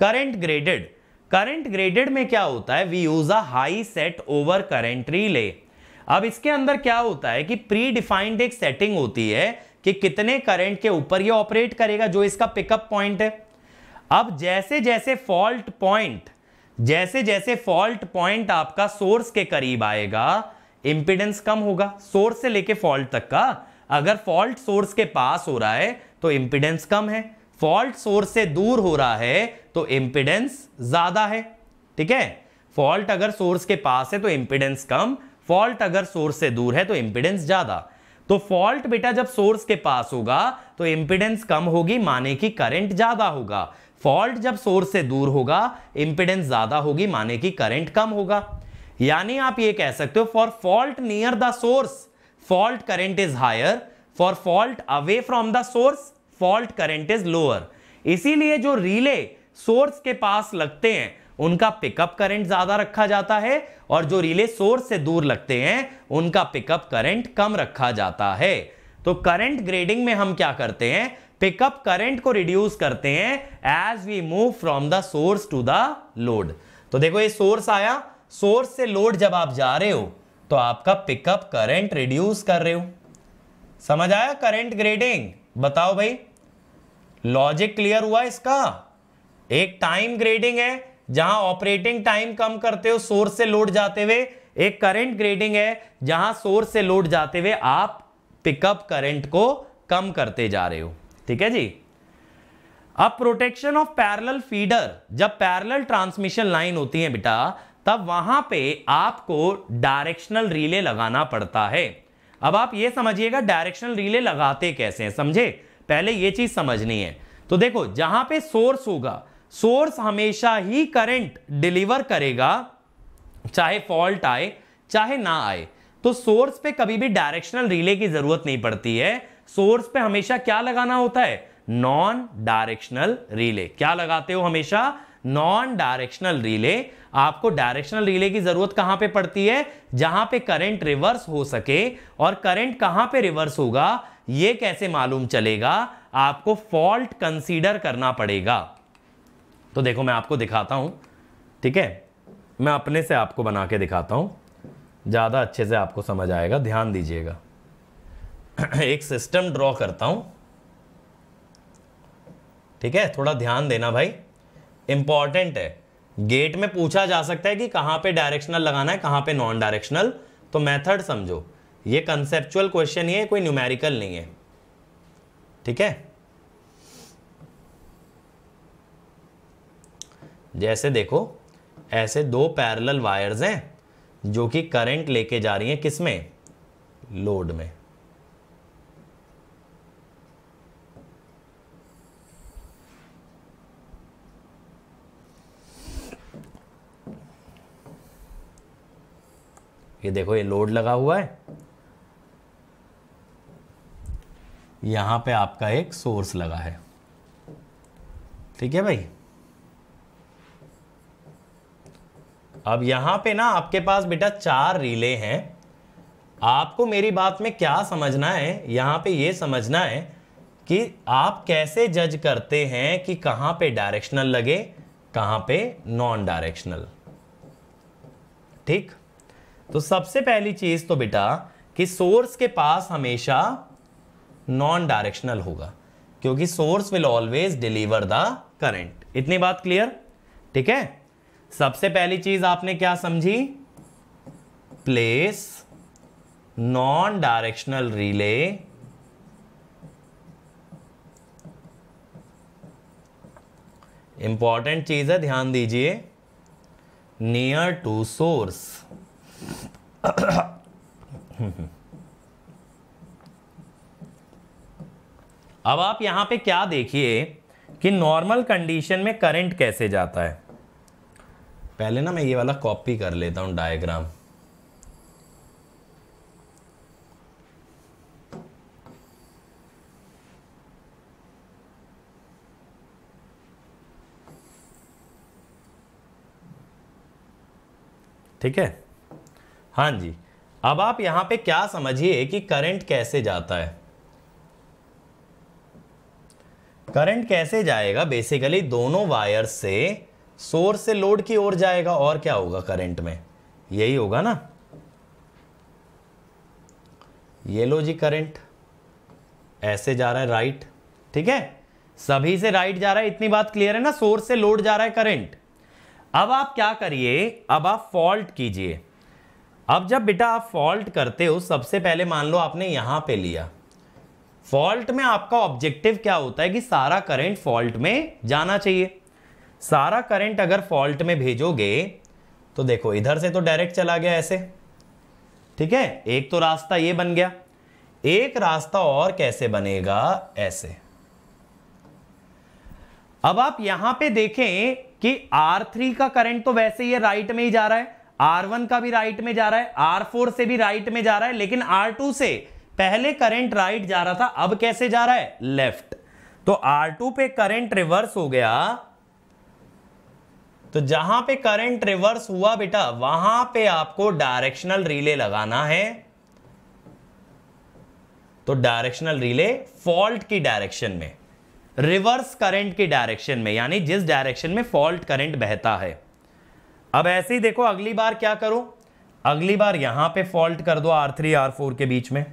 करंट ग्रेडेड करंट ग्रेडेड में क्या होता है we use a high set over current relay अब इसके अंदर क्या होता है कि प्री डिफाइंड एक सेटिंग होती है कि कितने करंट के ऊपर ये ऑपरेट करेगा जो इसका पिकअप पॉइंट है अब जैसे जैसे फॉल्ट पॉइंट जैसे जैसे फॉल्ट पॉइंट आपका सोर्स के करीब आएगा इंपिडेंस कम होगा सोर्स से लेके फॉल्ट तक का अगर फॉल्ट सोर्स के पास हो रहा है तो इंपिडेंस कम है फॉल्ट सोर्स से दूर हो रहा है तो इंपिडेंस ज्यादा है ठीक है फॉल्ट अगर सोर्स के पास है तो इंपिडेंस कम फॉल्ट अगर सोर्स से दूर है तो इंपिडेंस ज्यादा तो फॉल्ट बेटा जब सोर्स के पास होगा तो इंपिडेंस कम होगी माने कि करंट ज्यादा होगा फॉल्ट जब सोर्स से दूर होगा इंपिडेंस ज्यादा होगी माने कि करंट कम होगा यानी आप ये कह सकते हो for fault near the source fault current is higher for fault away from the source fault current is lower इसीलिए जो रिले सोर्स के पास लगते हैं उनका पिकअप करंट ज्यादा रखा जाता है और जो रिले सोर्स से दूर लगते हैं उनका पिकअप करंट कम रखा जाता है तो करंट ग्रेडिंग में हम क्या करते हैं पिकअप करंट को रिड्यूस करते हैं as we move from the source to the load तो देखो ये सोर्स आया सोर्स से लोड जब आप जा रहे हो तो आपका पिकअप करंट रिड्यूस कर रहे हो समझ आया करंट ग्रेडिंग बताओ भाई लॉजिक क्लियर हुआ इसका एक टाइम ग्रेडिंग है जहां ऑपरेटिंग टाइम कम करते हो सोर्स से लोड जाते हुए एक करंट ग्रेडिंग है जहां सोर्स से लोड जाते हुए आप पिकअप करंट को कम करते जा रहे हो ठीक है जी अब प्रोटेक्शन ऑफ पैरेलल फीडर जब पैरेलल ट्रांसमिशन लाइन होती है बेटा तब वहां पे आपको डायरेक्शनल रीले लगाना पड़ता है अब आप ये समझिएगा डायरेक्शनल रीले लगाते कैसे हैं समझे पहले ये चीज समझनी है तो देखो जहां पे सोर्स होगा सोर्स हमेशा ही करंट डिलीवर करेगा चाहे फॉल्ट आए चाहे ना आए तो सोर्स पे कभी भी डायरेक्शनल रिले की जरूरत नहीं पड़ती है सोर्स पे हमेशा क्या लगाना होता है नॉन डायरेक्शनल रिले क्या लगाते हो हमेशा नॉन डायरेक्शनल रिले आपको डायरेक्शनल रिले की जरूरत कहां पे पड़ती है जहां पे करंट रिवर्स हो सके और करंट कहां पे रिवर्स होगा ये कैसे मालूम चलेगा आपको फॉल्ट कंसीडर करना पड़ेगा तो देखो मैं आपको दिखाता हूँ ठीक है मैं अपने से आपको बना के दिखाता हूँ ज़्यादा अच्छे से आपको समझ आएगा ध्यान दीजिएगा एक सिस्टम ड्रॉ करता हूँ ठीक है थोड़ा ध्यान देना भाई इम्पॉर्टेंट है गेट में पूछा जा सकता है कि कहाँ पे डायरेक्शनल लगाना है कहाँ पे नॉन डायरेक्शनल तो मेथड समझो ये कंसेप्चुअल क्वेश्चन ही है कोई न्यूमेरिकल नहीं है ठीक है जैसे देखो ऐसे दो पैरेलल वायर्स हैं जो कि करंट लेके जा रही हैं किस में लोड में ये देखो ये लोड लगा हुआ है यहां पे आपका एक सोर्स लगा है ठीक है भाई अब यहां पे ना आपके पास बेटा चार रीले हैं आपको मेरी बात में क्या समझना है यहां पे ये समझना है कि आप कैसे जज करते हैं कि कहां पे डायरेक्शनल लगे कहां पे नॉन डायरेक्शनल ठीक तो सबसे पहली चीज़ तो बेटा कि सोर्स के पास हमेशा नॉन डायरेक्शनल होगा क्योंकि source will always deliver the current इतनी बात क्लियर ठीक है सबसे पहली चीज आपने क्या समझी place non directional relay important चीज है ध्यान दीजिए नियर टू सोर्स अब आप यहां पे क्या देखिए कि नॉर्मल कंडीशन में करंट कैसे जाता है पहले ना मैं ये वाला कॉपी कर लेता हूँ डायग्राम ठीक है हाँ जी अब आप यहां पे क्या समझिए कि करंट कैसे जाता है करंट कैसे जाएगा बेसिकली दोनों वायर से सोर्स से लोड की ओर जाएगा और क्या होगा करंट में यही होगा ना ये लो जी करंट ऐसे जा रहा है राइट ठीक है सभी से राइट जा रहा है इतनी बात क्लियर है ना सोर्स से लोड जा रहा है करंट अब आप क्या करिए अब आप फॉल्ट कीजिए अब जब बेटा आप फॉल्ट करते हो सबसे पहले मान लो आपने यहां पे लिया फॉल्ट में आपका ऑब्जेक्टिव क्या होता है कि सारा करंट फॉल्ट में जाना चाहिए सारा करंट अगर फॉल्ट में भेजोगे तो देखो इधर से तो डायरेक्ट चला गया ऐसे ठीक है एक तो रास्ता ये बन गया एक रास्ता और कैसे बनेगा ऐसे अब आप यहां पे देखें कि R3 का करंट तो वैसे ही राइट में ही जा रहा है R1 का भी राइट में जा रहा है R4 से भी राइट में जा रहा है लेकिन R2 से पहले करंट राइट जा रहा था अब कैसे जा रहा है लेफ्ट तो R2 पे करंट रिवर्स हो गया तो जहां पे करंट रिवर्स हुआ बेटा वहां पे आपको डायरेक्शनल रिले लगाना है तो डायरेक्शनल रिले फॉल्ट की डायरेक्शन में रिवर्स करंट की डायरेक्शन में यानी जिस डायरेक्शन में फॉल्ट करंट बहता है अब ऐसे ही देखो अगली बार क्या करो अगली बार यहां पे फॉल्ट कर दो आर थ्री आर फोर के बीच में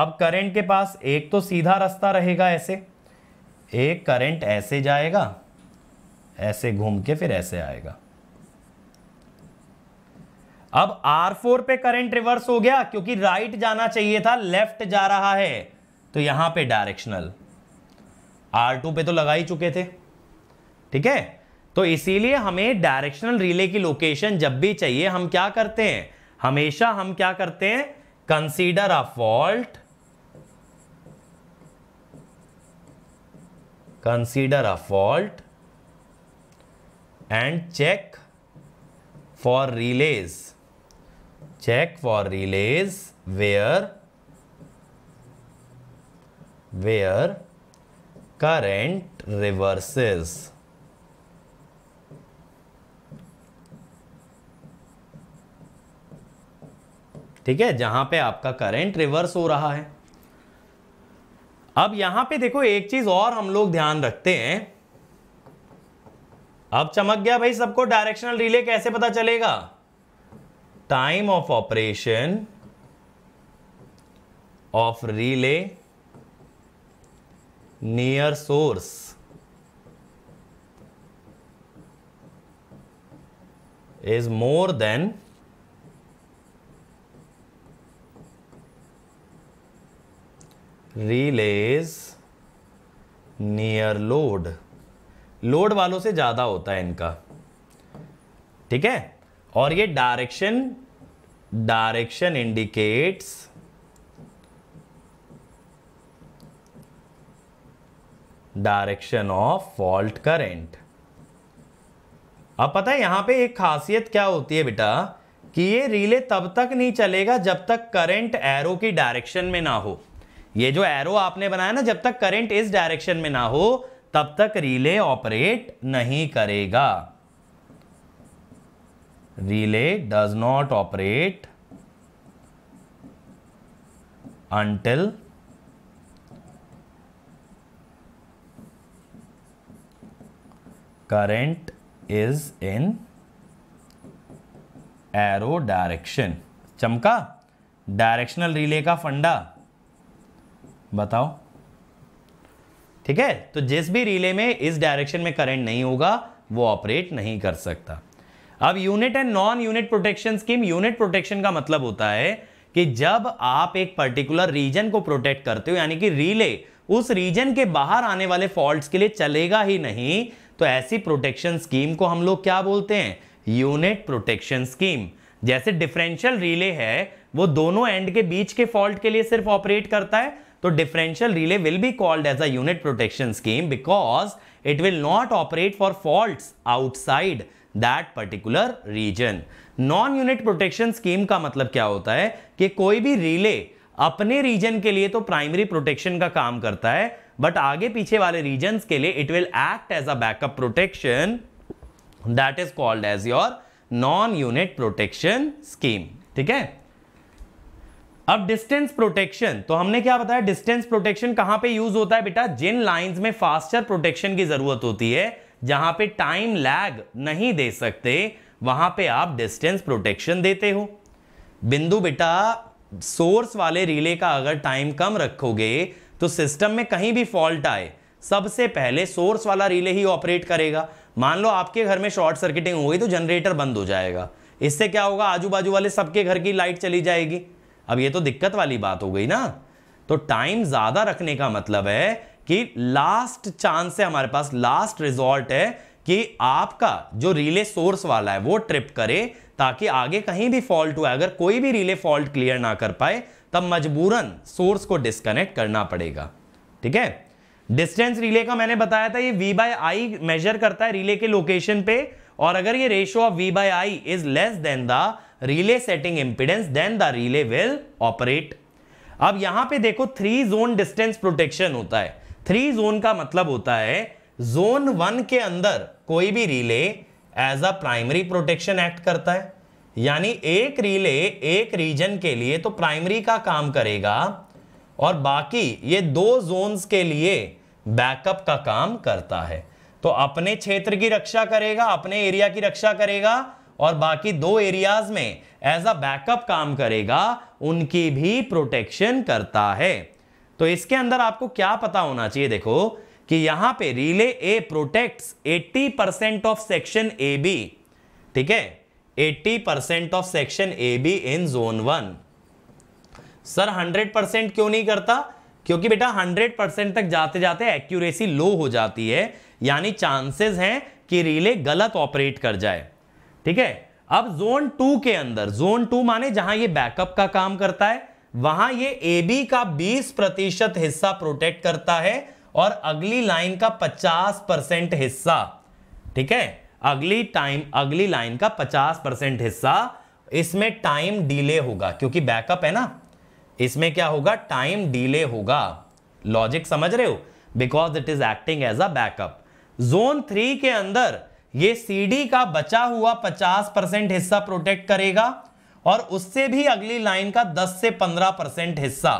अब करंट के पास एक तो सीधा रास्ता रहेगा ऐसे एक करंट ऐसे जाएगा ऐसे घूम के फिर ऐसे आएगा अब R4 पे करंट रिवर्स हो गया क्योंकि राइट जाना चाहिए था लेफ्ट जा रहा है तो यहां पे डायरेक्शनल R2 पे तो लगा ही चुके थे ठीक है तो इसीलिए हमें डायरेक्शनल रिले की लोकेशन जब भी चाहिए हम क्या करते हैं हमेशा हम क्या करते हैं consider a fault consider a fault and check for relays check for relays where where current reverses ठीक है जहां पे आपका करंट रिवर्स हो रहा है अब यहां पे देखो एक चीज और हम लोग ध्यान रखते हैं अब चमक गया भाई सबको डायरेक्शनल रिले कैसे पता चलेगा time of operation of relay near source more than relay is near load load वालों से ज़्यादा होता है इनका ठीक है और ये direction direction indicates direction of fault current अब पता है यहां पे एक खासियत क्या होती है बेटा कि ये रिले तब तक नहीं चलेगा जब तक करंट एरो की डायरेक्शन में ना हो ये जो एरो आपने बनाया ना जब तक करंट इस डायरेक्शन में ना हो तब तक रिले ऑपरेट नहीं करेगा relay does not operate until current is in arrow direction चमका डायरेक्शनल रिले का फंडा बताओ ठीक है तो जिस भी रिले में इस डायरेक्शन में करंट नहीं होगा वो ऑपरेट नहीं कर सकता अब unit and non unit protection scheme unit protection का मतलब होता है कि जब आप एक पर्टिकुलर रीजन को प्रोटेक्ट करते हो यानी कि रिले उस रीजन के बाहर आने वाले फॉल्ट्स के लिए चलेगा ही नहीं तो ऐसी प्रोटेक्शन स्कीम को हम लोग क्या बोलते हैं यूनिट प्रोटेक्शन स्कीम जैसे डिफरेंशियल रिले है वो दोनों एंड के बीच के फॉल्ट के लिए सिर्फ ऑपरेट करता है तो differential relay will be called as at protection scheme because it will not operate for fault outside that particular region non unit protection scheme का मतलब क्या होता है कि कोई भी रिले अपने रीजन के लिए तो प्राइमरी प्रोटेक्शन का काम करता है बट आगे पीछे वाले रीजन के लिए it will act as a backup protection that is called as your non unit protection scheme ठीक है अब डिस्टेंस प्रोटेक्शन तो हमने क्या बताया डिस्टेंस प्रोटेक्शन कहां पे यूज होता है बेटा जिन लाइंस में फास्टर प्रोटेक्शन की जरूरत होती है जहां पे टाइम लैग नहीं दे सकते वहां पे आप डिस्टेंस प्रोटेक्शन देते हो बिंदु बेटा सोर्स वाले रिले का अगर टाइम कम रखोगे तो सिस्टम में कहीं भी फॉल्ट आए सबसे पहले सोर्स वाला रिले ही ऑपरेट करेगा मान लो आपके घर में शॉर्ट सर्किटिंग हो गई तो जनरेटर बंद हो जाएगा इससे क्या होगा आजू बाजू वाले सबके घर की लाइट चली जाएगी अब ये तो दिक्कत वाली बात हो गई ना तो टाइम ज़्यादा रखने का मतलब है कि लास्ट चांस है हमारे पास लास्ट रिजॉर्ट है कि आपका जो रिले सोर्स वाला है वो ट्रिप करे ताकि आगे कहीं भी फॉल्ट हुआ अगर कोई भी रिले फॉल्ट क्लियर ना कर पाए तब मजबूरन सोर्स को डिस्कनेक्ट करना पड़ेगा ठीक है डिस्टेंस रिले का मैंने बताया था ये वी बाय आई मेजर करता है रिले के लोकेशन पे और अगर ये ratio of V by I is less than the relay setting impedance then the relay will operate अब यहां पे देखो थ्री जोन डिस्टेंस प्रोटेक्शन होता है थ्री जोन का मतलब होता है जोन वन के अंदर कोई भी relay as a primary protection act करता है यानी एक रिले एक रीजन के लिए तो प्राइमरी का काम करेगा और बाकी ये दो जोन्स के लिए बैकअप का काम करता है तो अपने क्षेत्र की रक्षा करेगा अपने एरिया की रक्षा करेगा और बाकी दो एरियाज में एज अ बैकअप काम करेगा उनकी भी प्रोटेक्शन करता है तो इसके अंदर आपको क्या पता होना चाहिए देखो कि यहां पे relay A protects 80 percent of section A B ठीक है 80 percent of section A B in zone one sir 100 percent क्यों नहीं करता क्योंकि बेटा 100 परसेंट तक जाते जाते एक्यूरेसी लो हो जाती है यानी चांसेस हैं कि रिले गलत ऑपरेट कर जाए ठीक है अब जोन टू के अंदर जोन टू माने जहां ये बैकअप का काम करता है वहां ये ए बी का 20 प्रतिशत हिस्सा प्रोटेक्ट करता है और अगली लाइन का 50 परसेंट हिस्सा ठीक है अगली टाइम अगली लाइन का 50 परसेंट हिस्सा इसमें टाइम डीले होगा क्योंकि बैकअप है ना इसमें क्या होगा टाइम डीले होगा लॉजिक समझ रहे हो because it is acting as a backup zone three के अंदर ये सीडी का बचा हुआ 50 परसेंट हिस्सा प्रोटेक्ट करेगा और उससे भी अगली लाइन का 10 से 15 परसेंट हिस्सा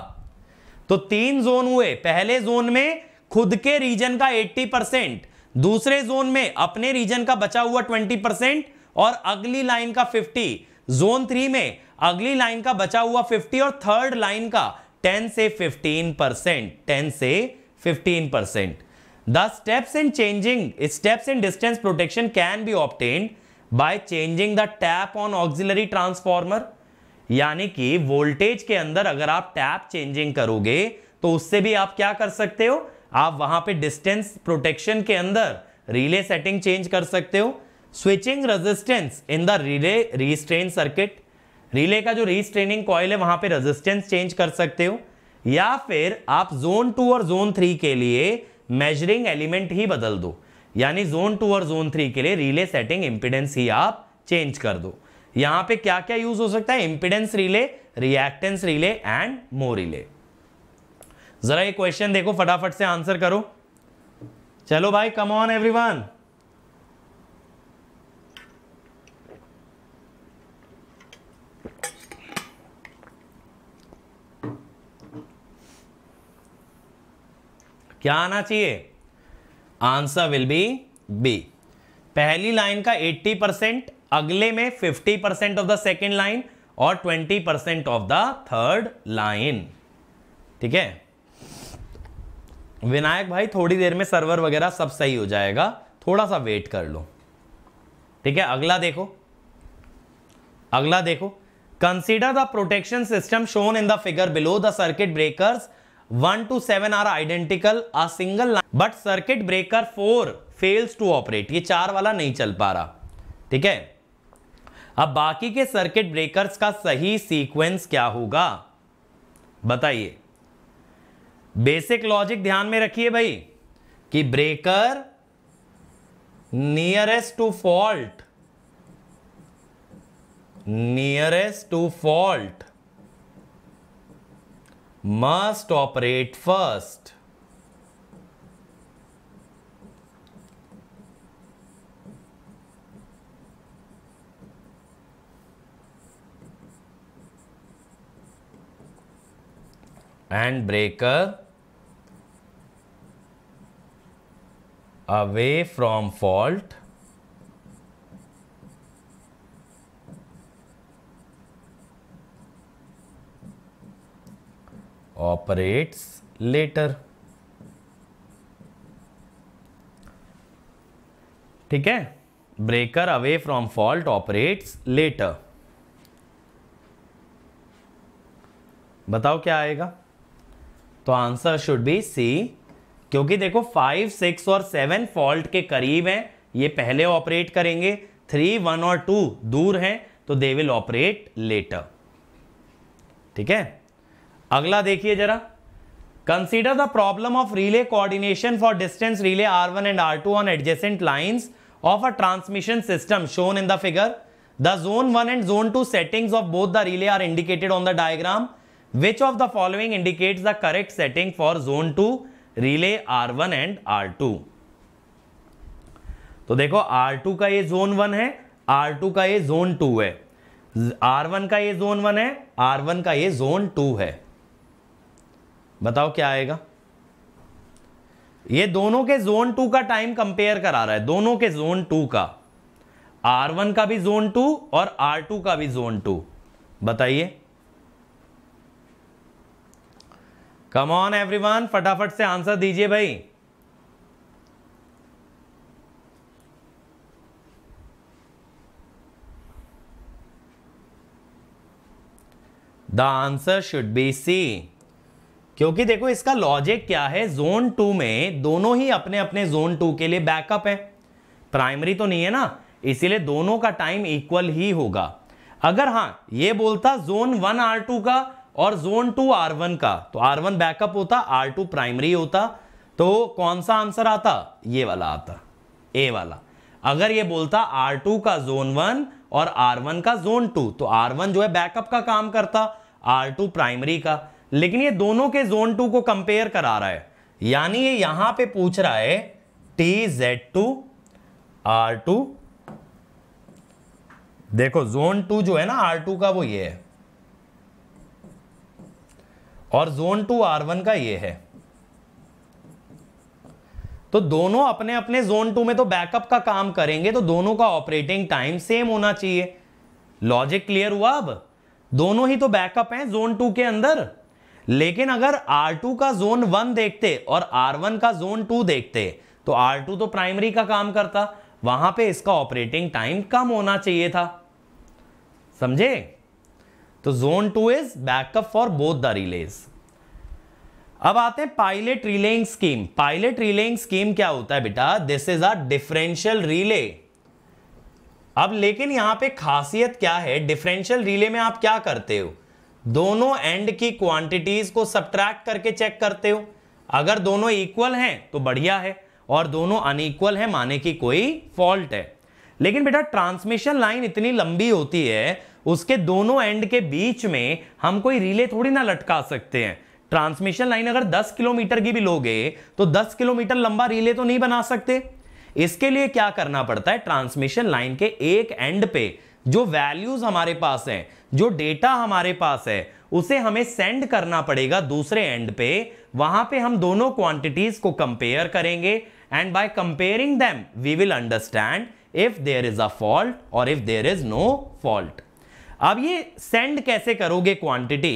तो तीन जोन हुए पहले जोन में खुद के रीजन का 80 परसेंट दूसरे जोन में अपने रीजन का बचा हुआ 20 परसेंट और अगली लाइन का 50 जोन थ्री में अगली लाइन का बचा हुआ 50 और थर्ड लाइन का 10 से 15 परसेंट टेन से 15 percent The steps in changing, steps in distance protection can be obtained by changing the tap on auxiliary transformer. यानी कि वोल्टेज के अंदर अगर आप टैप चेंजिंग करोगे तो उससे भी आप क्या कर सकते हो आप वहां पे डिस्टेंस प्रोटेक्शन के अंदर रिले सेटिंग चेंज कर सकते हो switching resistance in the relay restrain circuit relay का जो रिस्ट्रेनिंग कॉयल है वहां पे रेजिस्टेंस चेंज कर सकते हो या फिर आप जोन टू और जोन थ्री के लिए मेजरिंग एलिमेंट ही बदल दो यानी जोन टू और जोन थ्री के लिए रिले सेटिंग इंपिडेंस ही आप चेंज कर दो यहां पे क्या क्या यूज हो सकता है impedance relay reactance relay and mho relay जरा ये क्वेश्चन देखो फटाफट से आंसर करो चलो भाई कम ऑन एवरीवन क्या आना चाहिए आंसर विल बी बी पहली लाइन का 80 परसेंट अगले में 50 percent of the second line और 20 percent of the third line ठीक है विनायक भाई थोड़ी देर में सर्वर वगैरह सब सही हो जाएगा थोड़ा सा वेट कर लो ठीक है अगला देखो अगला देखो consider the protection system shown in the figure below the circuit breakers one two seven are identical a single line but circuit breaker four fails to operate ये चार वाला नहीं चल पा रहा ठीक है अब बाकी के सर्किट ब्रेकर्स का सही सीक्वेंस क्या होगा बताइए बेसिक लॉजिक ध्यान में रखिए भाई कि breaker nearest to fault nearest to fault must operate first. and breaker away from fault operates later. ठीक है breaker away from fault operates later बताओ क्या आएगा तो आंसर शुड बी सी क्योंकि देखो फाइव सिक्स और सेवन फॉल्ट के करीब हैं ये पहले ऑपरेट करेंगे थ्री वन और टू दूर हैं तो दे विल ऑपरेट लेटर ठीक है अगला देखिए जरा consider the problem of relay coordination for distance relay R one and R two on adjacent lines of a transmission system shown in the figure the zone one and zone two settings of both the relay are indicated on the diagram which of the following indicates the correct setting for zone 2 relay r1 and r2 तो देखो r2 का ये zone one है r2 का ये zone two है r1 का ये जोन वन है r1 का ये जोन 2 है बताओ क्या आएगा ये दोनों के जोन टू का टाइम कंपेयर करा रहा है दोनों के जोन टू का आर वन का भी जोन टू और आर टू का भी जोन टू बताइए कम ऑन एवरीवन फटाफट से आंसर दीजिए भाई the answer should be C क्योंकि देखो इसका लॉजिक क्या है जोन टू में दोनों ही अपने अपने जोन टू के लिए बैकअप है प्राइमरी तो नहीं है ना इसीलिए दोनों का टाइम इक्वल ही होगा अगर हाँ ये बोलता जोन वन आर टू का और जोन टू आर वन का तो आर वन बैकअप होता आर टू प्राइमरी होता तो कौन सा आंसर आता ये वाला आता ए वाला अगर ये बोलता आर टू का जोन वन और आर वन का जोन टू तो आर वन जो है बैकअप का काम करता आर टू प्राइमरी का लेकिन ये दोनों के जोन टू को कंपेयर करा रहा है यानी ये यहां पे पूछ रहा है T Z two R two देखो जोन टू जो है ना आर टू का वो ये है और जोन टू आर वन का ये है तो दोनों अपने अपने जोन टू में तो बैकअप का काम करेंगे तो दोनों का ऑपरेटिंग टाइम सेम होना चाहिए लॉजिक क्लियर हुआ अब दोनों ही तो बैकअप हैं जोन टू के अंदर लेकिन अगर R2 का जोन वन देखते और R1 का जोन टू देखते तो R2 तो प्राइमरी का काम करता वहां पे इसका ऑपरेटिंग टाइम कम होना चाहिए था समझे तो zone two is backup for both the relays अब आते हैं pilot relaying scheme pilot relaying scheme क्या होता है बेटा this is a differential relay अब लेकिन यहां पे खासियत क्या है डिफरेंशियल रिले में आप क्या करते हो दोनों एंड की क्वांटिटीज को सब्ट्रैक्ट करके चेक करते हो अगर दोनों इक्वल हैं तो बढ़िया है और दोनों अनइक्वल है माने कि कोई फॉल्ट है लेकिन बेटा ट्रांसमिशन लाइन इतनी लंबी होती है उसके दोनों एंड के बीच में हम कोई रिले थोड़ी ना लटका सकते हैं ट्रांसमिशन लाइन अगर 10 किलोमीटर की भी लोगे तो 10 किलोमीटर लंबा रिले तो नहीं बना सकते इसके लिए क्या करना पड़ता है ट्रांसमिशन लाइन के एक एंड पे जो वैल्यूज हमारे पास हैं जो डेटा हमारे पास है उसे हमें सेंड करना पड़ेगा दूसरे एंड पे वहां पे हम दोनों क्वांटिटीज को कंपेयर करेंगे and by comparing them we will understand if there is a fault और if there is no fault अब ये सेंड कैसे करोगे क्वांटिटी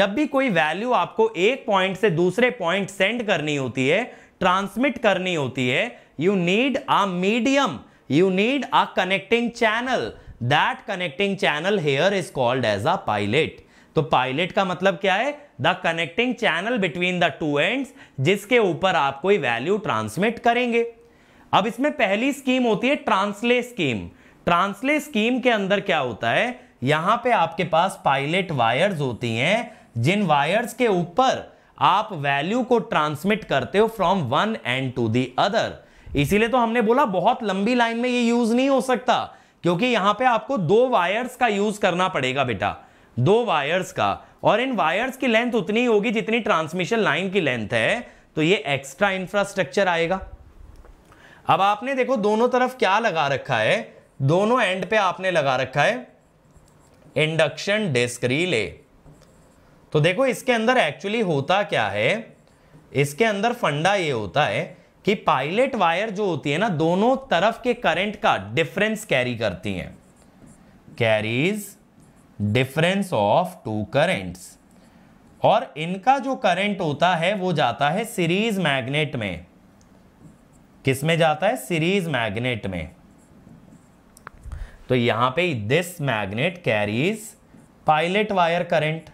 जब भी कोई वैल्यू आपको एक पॉइंट से दूसरे पॉइंट सेंड करनी होती है ट्रांसमिट करनी होती है you need a medium you need a connecting channel that connecting channel here is called as a pilot तो पाइलेट का मतलब क्या है the connecting channel between the two ends जिसके ऊपर आप कोई वैल्यू ट्रांसमिट करेंगे अब इसमें पहली स्कीम होती है ट्रांसले स्कीम ट्रांसले स्कीम के अंदर क्या होता है यहां पे आपके पास पायलट वायर्स होती हैं जिन वायर्स के ऊपर आप वैल्यू को ट्रांसमिट करते हो from one end to the other इसीलिए तो हमने बोला बहुत लंबी लाइन में ये यूज नहीं हो सकता क्योंकि यहां पे आपको दो वायर्स का यूज करना पड़ेगा बेटा दो वायर्स का और इन वायर्स की लेंथ उतनी होगी जितनी ट्रांसमिशन लाइन की लेंथ है तो ये एक्स्ट्रा इंफ्रास्ट्रक्चर आएगा अब आपने देखो दोनों तरफ क्या लगा रखा है दोनों एंड पे आपने लगा रखा है इंडक्शन डिस्क रिले तो देखो इसके अंदर एक्चुअली होता क्या है इसके अंदर फंडा ये होता है कि पायलट वायर जो होती है ना दोनों तरफ के करंट का डिफरेंस कैरी करती है carries difference of two currents और इनका जो करंट होता है वो जाता है सीरीज मैग्नेट में किस में जाता है सीरीज मैग्नेट में तो यहां पे this magnet carries pilot wire current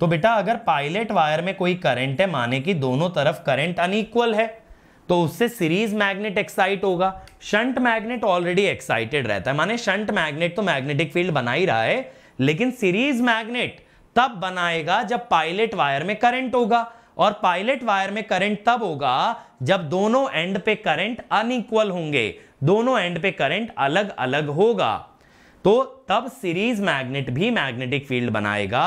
तो बेटा अगर पायलट वायर में कोई करंट है माने कि दोनों तरफ करंट अनइक्वल है तो उससे सीरीज मैग्नेट एक्साइट होगा शंट मैग्नेट ऑलरेडी एक्साइटेड रहता है माने शंट मैग्नेट तो मैग्नेटिक फील्ड बना ही रहा है लेकिन सीरीज मैग्नेट तब बनाएगा जब पायलट वायर में करंट होगा और पायलट वायर में करंट तब होगा जब दोनों एंड पे करंट अनइक्वल होंगे दोनों एंड पे करंट अलग अलग होगा तो तब सीरीज मैग्नेट भी मैग्नेटिक फील्ड बनाएगा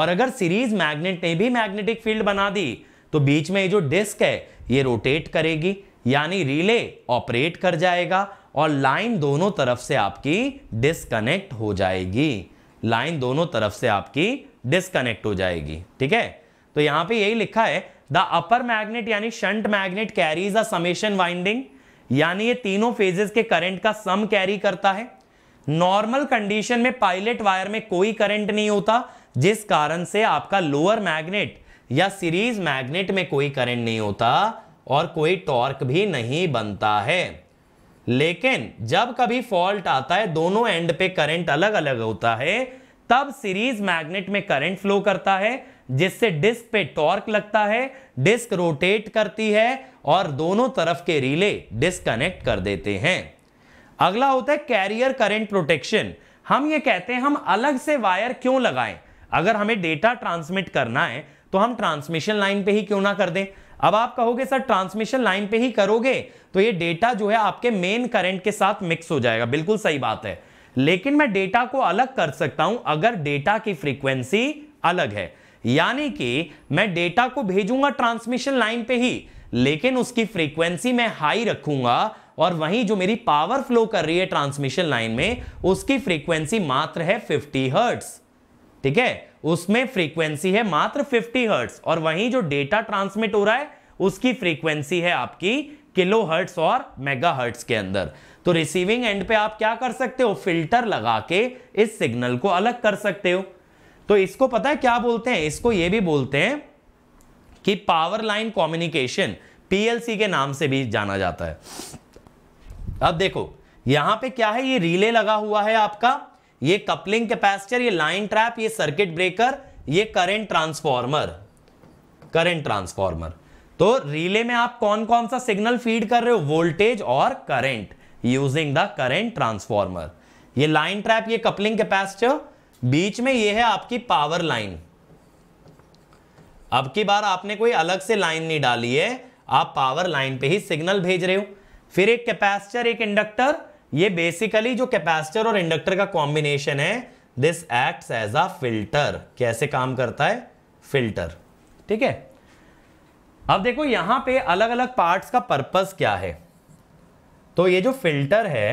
और अगर सीरीज मैग्नेट ने भी मैग्नेटिक फील्ड बना दी तो बीच में ये जो डिस्क है ये रोटेट करेगी यानी रिले ऑपरेट कर जाएगा और लाइन दोनों तरफ से आपकी डिस्कनेक्ट हो जाएगी लाइन दोनों तरफ से आपकी डिस्कनेक्ट हो जाएगी ठीक है तो यहां पे यही लिखा है द अपर मैग्नेट यानी shunt magnet carries a summation winding यानी ये तीनों फेजेस के करंट का सम कैरी करता है नॉर्मल कंडीशन में पायलट वायर में कोई करंट नहीं होता जिस कारण से आपका लोअर मैग्नेट या सीरीज मैग्नेट में कोई करंट नहीं होता और कोई टॉर्क भी नहीं बनता है लेकिन जब कभी फॉल्ट आता है दोनों एंड पे करंट अलग अलग होता है तब सीरीज मैग्नेट में करंट फ्लो करता है जिससे डिस्क पे टॉर्क लगता है डिस्क रोटेट करती है और दोनों तरफ के रिले डिस्कनेक्ट कर देते हैं अगला होता है कैरियर करंट प्रोटेक्शन हम ये कहते हैं हम अलग से वायर क्यों लगाएं अगर हमें डेटा ट्रांसमिट करना है तो हम ट्रांसमिशन लाइन पे ही क्यों ना कर दें अब आप कहोगे सर ट्रांसमिशन लाइन पे ही करोगे तो ये डेटा जो है आपके मेन करंट के साथ मिक्स हो जाएगा बिल्कुल सही बात है लेकिन मैं डेटा को अलग कर सकता हूं अगर डेटा की फ्रीक्वेंसी अलग है यानी कि मैं डेटा को भेजूंगा ट्रांसमिशन लाइन पे ही लेकिन उसकी फ्रीक्वेंसी मैं हाई रखूंगा और वहीं जो मेरी पावर फ्लो कर रही है ट्रांसमिशन लाइन में उसकी फ्रीक्वेंसी मात्र है 50 हर्ट्स ठीक है उसमें फ्रीक्वेंसी है मात्र 50 हर्ट्स और वहीं जो डेटा ट्रांसमिट हो रहा है उसकी फ्रीक्वेंसी है आपकी किलो हर्ट्स और मेगा हर्ट्स के अंदर तो रिसीविंग एंड पे आप क्या कर सकते हो फिल्टर लगा के इस सिग्नल को अलग कर सकते हो तो इसको पता है क्या बोलते हैं इसको ये भी बोलते हैं कि पावर लाइन कम्युनिकेशन पीएलसी के नाम से भी जाना जाता है अब देखो यहां पे क्या है ये रिले लगा हुआ है आपका ये कपलिंग कैपेसिटर ये लाइन ट्रैप ये सर्किट ब्रेकर ये करंट ट्रांसफॉर्मर करंट ट्रांसफॉर्मर तो रिले में आप कौन कौन सा सिग्नल फीड कर रहे हो वोल्टेज और current using the current transformer ये लाइन ट्रैप ये कपलिंग कैपेसिटर बीच में ये है आपकी पावर लाइन अब की बार आपने कोई अलग से लाइन नहीं डाली है आप पावर लाइन पे ही सिग्नल भेज रहे हो फिर एक कैपेसिटर एक इंडक्टर ये बेसिकली जो कैपेसिटर और इंडक्टर का कॉम्बिनेशन है this acts as a filter कैसे काम करता है फिल्टर ठीक है अब देखो यहां पे अलग अलग पार्ट्स का पर्पस क्या है तो ये जो फिल्टर है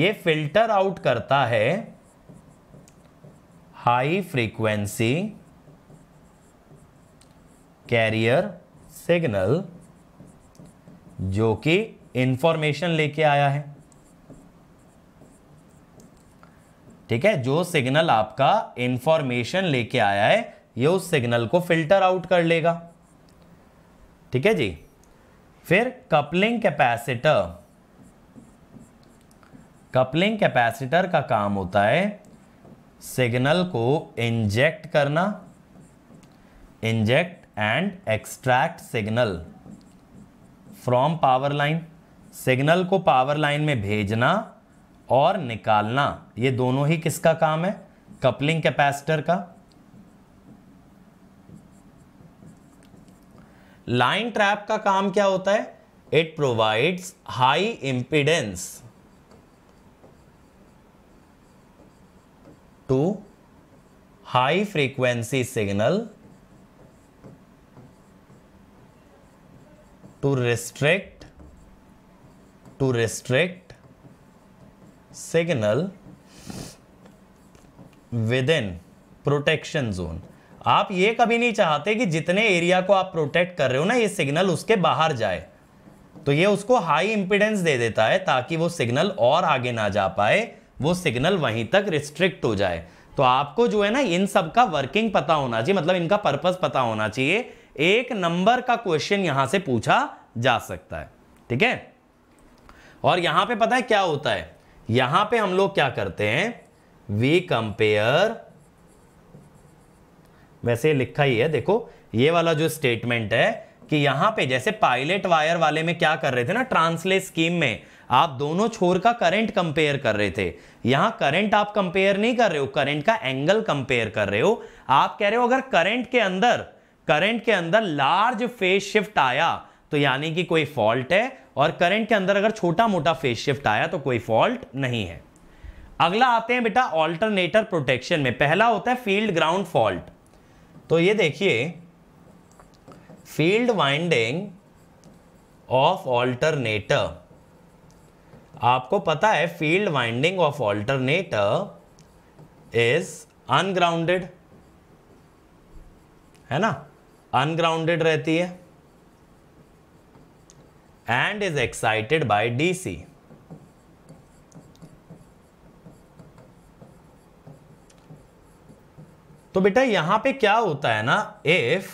ये फिल्टर आउट करता है हाई फ्रीक्वेंसी कैरियर सिग्नल जो कि इंफॉर्मेशन लेके आया है ठीक है जो सिग्नल आपका इंफॉर्मेशन लेके आया है ये उस सिग्नल को फिल्टर आउट कर लेगा ठीक है जी फिर कपलिंग कैपेसिटर कपलिंग कैपेसिटर का काम होता है सिग्नल को इंजेक्ट करना inject and extract signal from power line signal को पावर लाइन में भेजना और निकालना ये दोनों ही किसका काम है कपलिंग कैपेसिटर का लाइन ट्रैप का काम क्या होता है it provides high impedance to high frequency signal to restrict to restrict signal within protection zone आप ये कभी नहीं चाहते कि जितने एरिया को आप प्रोटेक्ट कर रहे हो ना ये सिग्नल उसके बाहर जाए तो ये उसको हाई इंपिडेंस दे देता है ताकि वो सिग्नल और आगे ना जा पाए वो सिग्नल वहीं तक रिस्ट्रिक्ट हो जाए तो आपको जो है ना इन सब का वर्किंग पता होना चाहिए मतलब इनका पर्पस पता होना चाहिए एक नंबर का क्वेश्चन यहां से पूछा जा सकता है ठीक है और यहां पे पता है क्या होता है यहां पे हम लोग क्या करते हैं वी कंपेयर वैसे लिखा ही है देखो ये वाला जो स्टेटमेंट है कि यहां पे जैसे पायलट वायर वाले में क्या कर रहे थे ना ट्रांसलेट स्कीम में आप दोनों छोर का करंट कंपेयर कर रहे थे यहां करंट आप कंपेयर नहीं कर रहे हो करंट का एंगल कंपेयर कर रहे हो आप कह रहे हो अगर करंट के अंदर करंट के अंदर लार्ज फेस शिफ्ट आया तो यानी कि कोई फॉल्ट है और करंट के अंदर अगर छोटा मोटा फेस शिफ्ट आया तो कोई फॉल्ट नहीं है अगला आते हैं बेटा ऑल्टरनेटर प्रोटेक्शन में पहला होता है फील्ड ग्राउंड फॉल्ट तो ये देखिए फील्ड वाइंडिंग ऑफ ऑल्टरनेटर आपको पता है field winding of alternator is ungrounded है ना अनग्राउंडेड रहती है and is excited by DC तो बेटा यहां पे क्या होता है ना if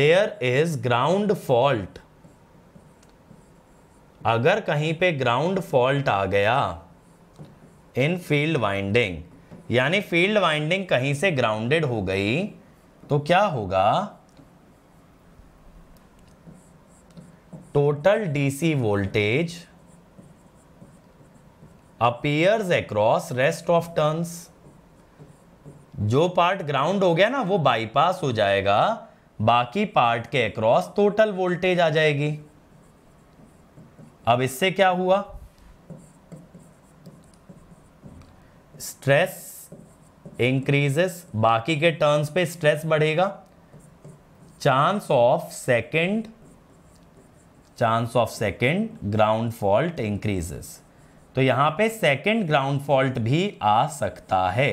there is ground fault अगर कहीं पे ग्राउंड फॉल्ट आ गया इन फील्ड वाइंडिंग यानी फील्ड वाइंडिंग कहीं से ग्राउंडेड हो गई तो क्या होगा total DC voltage appears across rest of turns जो पार्ट ग्राउंड हो गया ना वो बाईपास हो जाएगा बाकी पार्ट के अक्रॉस टोटल वोल्टेज आ जाएगी अब इससे क्या हुआ स्ट्रेस इंक्रीजेस बाकी के टर्न्स पे स्ट्रेस बढ़ेगा chance of second chance of second ground fault increases तो यहाँ पे सेकेंड ग्राउंड फॉल्ट भी आ सकता है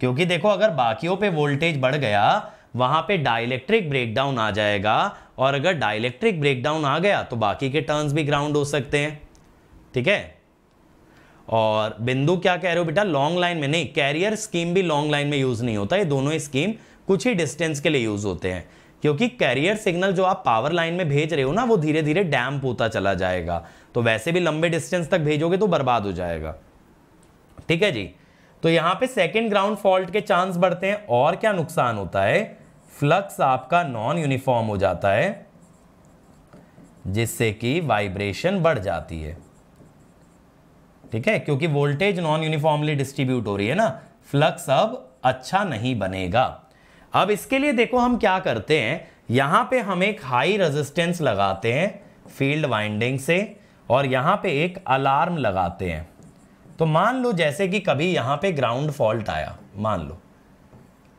क्योंकि देखो अगर बाकियों पे वोल्टेज बढ़ गया वहाँ पे डायलैक्ट्रिक ब्रेकडाउन आ जाएगा और अगर डायलैक्ट्रिक ब्रेकडाउन आ गया तो बाकी के टर्न्स भी ग्राउंड हो सकते हैं ठीक है और बिंदु क्या कह रहे हो बेटा लॉन्ग लाइन में नहीं कैरियर स्कीम भी लॉन्ग लाइन में यूज़ नहीं होता ये दोनों स्कीम कुछ ही डिस्टेंस के लिए यूज़ होते हैं क्योंकि कैरियर सिग्नल जो आप पावर लाइन में भेज रहे हो ना वो धीरे धीरे डैम्प होता चला जाएगा तो वैसे भी लंबे डिस्टेंस तक भेजोगे तो बर्बाद हो जाएगा ठीक है जी तो यहाँ पे सेकेंड ग्राउंड फॉल्ट के चांस बढ़ते हैं और क्या नुकसान होता है फ्लक्स आपका नॉन यूनिफॉर्म हो जाता है जिससे कि वाइब्रेशन बढ़ जाती है ठीक है क्योंकि वोल्टेज नॉन यूनिफॉर्मली डिस्ट्रीब्यूट हो रही है ना फ्लक्स अब अच्छा नहीं बनेगा अब इसके लिए देखो हम क्या करते हैं यहां पे हम एक हाई रेजिस्टेंस लगाते हैं फील्ड वाइंडिंग से और यहां पे एक अलार्म लगाते हैं तो मान लो जैसे कि कभी यहां पे ग्राउंड फॉल्ट आया मान लो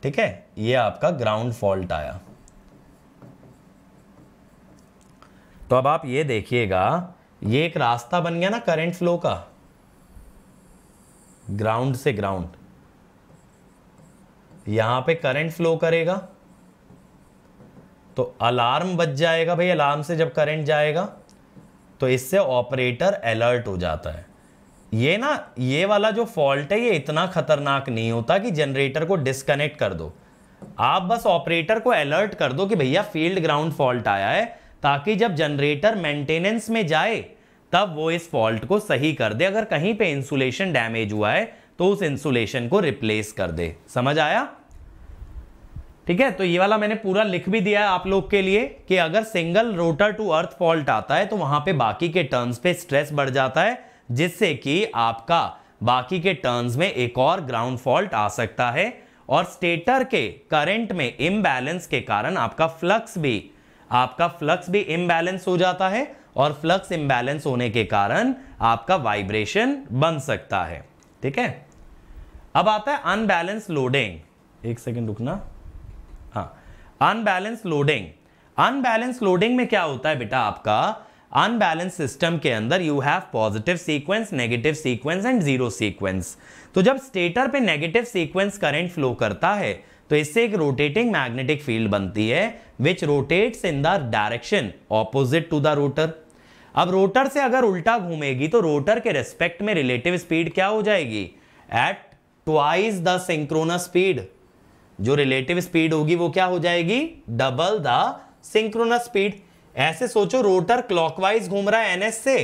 ठीक है ये आपका ग्राउंड फॉल्ट आया तो अब आप ये देखिएगा ये एक रास्ता बन गया ना करंट फ्लो का ग्राउंड से ग्राउंड यहां पे करंट फ्लो करेगा तो अलार्म बज जाएगा भाई अलार्म से जब करंट जाएगा तो इससे ऑपरेटर अलर्ट हो जाता है ये ना ये वाला जो फॉल्ट है ये इतना खतरनाक नहीं होता कि जनरेटर को डिस्कनेक्ट कर दो आप बस ऑपरेटर को अलर्ट कर दो कि भैया फील्ड ग्राउंड फॉल्ट आया है ताकि जब जनरेटर मेंटेनेंस में जाए तब वो इस फॉल्ट को सही कर दे अगर कहीं पे इंसुलेशन डैमेज हुआ है तो उस इंसुलेशन को रिप्लेस कर दे समझ आया ठीक है तो ये वाला मैंने पूरा लिख भी दिया है आप लोग के लिए कि अगर single rotor to earth fault आता है तो वहां पे बाकी के टर्न्स पे स्ट्रेस बढ़ जाता है जिससे कि आपका बाकी के टर्न्स में एक और ग्राउंड फॉल्ट आ सकता है और स्टेटर के करंट में इम्बैलेंस के कारण आपका फ्लक्स भी आपका फ्लक्स भी इम्बैलेंस हो जाता है और फ्लक्स इम्बैलेंस होने के कारण आपका वाइब्रेशन बन सकता है ठीक है अब आता है अनबैलेंस लोडिंग एक सेकेंड रुकना हाँ अनबैलेंस लोडिंग अनबैलेंस लोडिंग में क्या होता है बेटा आपका अनबैलेंस सिस्टम के अंदर you have positive sequence negative sequence and zero sequence तो जब स्टेटर पे नेगेटिव सीक्वेंस करंट फ्लो करता है तो इससे एक रोटेटिंग मैग्नेटिक फील्ड बनती है which rotates in the direction opposite to the rotor अब रोटर से अगर उल्टा घूमेगी तो रोटर के रेस्पेक्ट में रिलेटिव स्पीड क्या हो जाएगी at twice the synchronous speed जो रिलेटिव स्पीड होगी वो क्या हो जाएगी डबल द सिंक्रोनस स्पीड ऐसे सोचो रोटर क्लॉकवाइज घूम रहा है एनएस से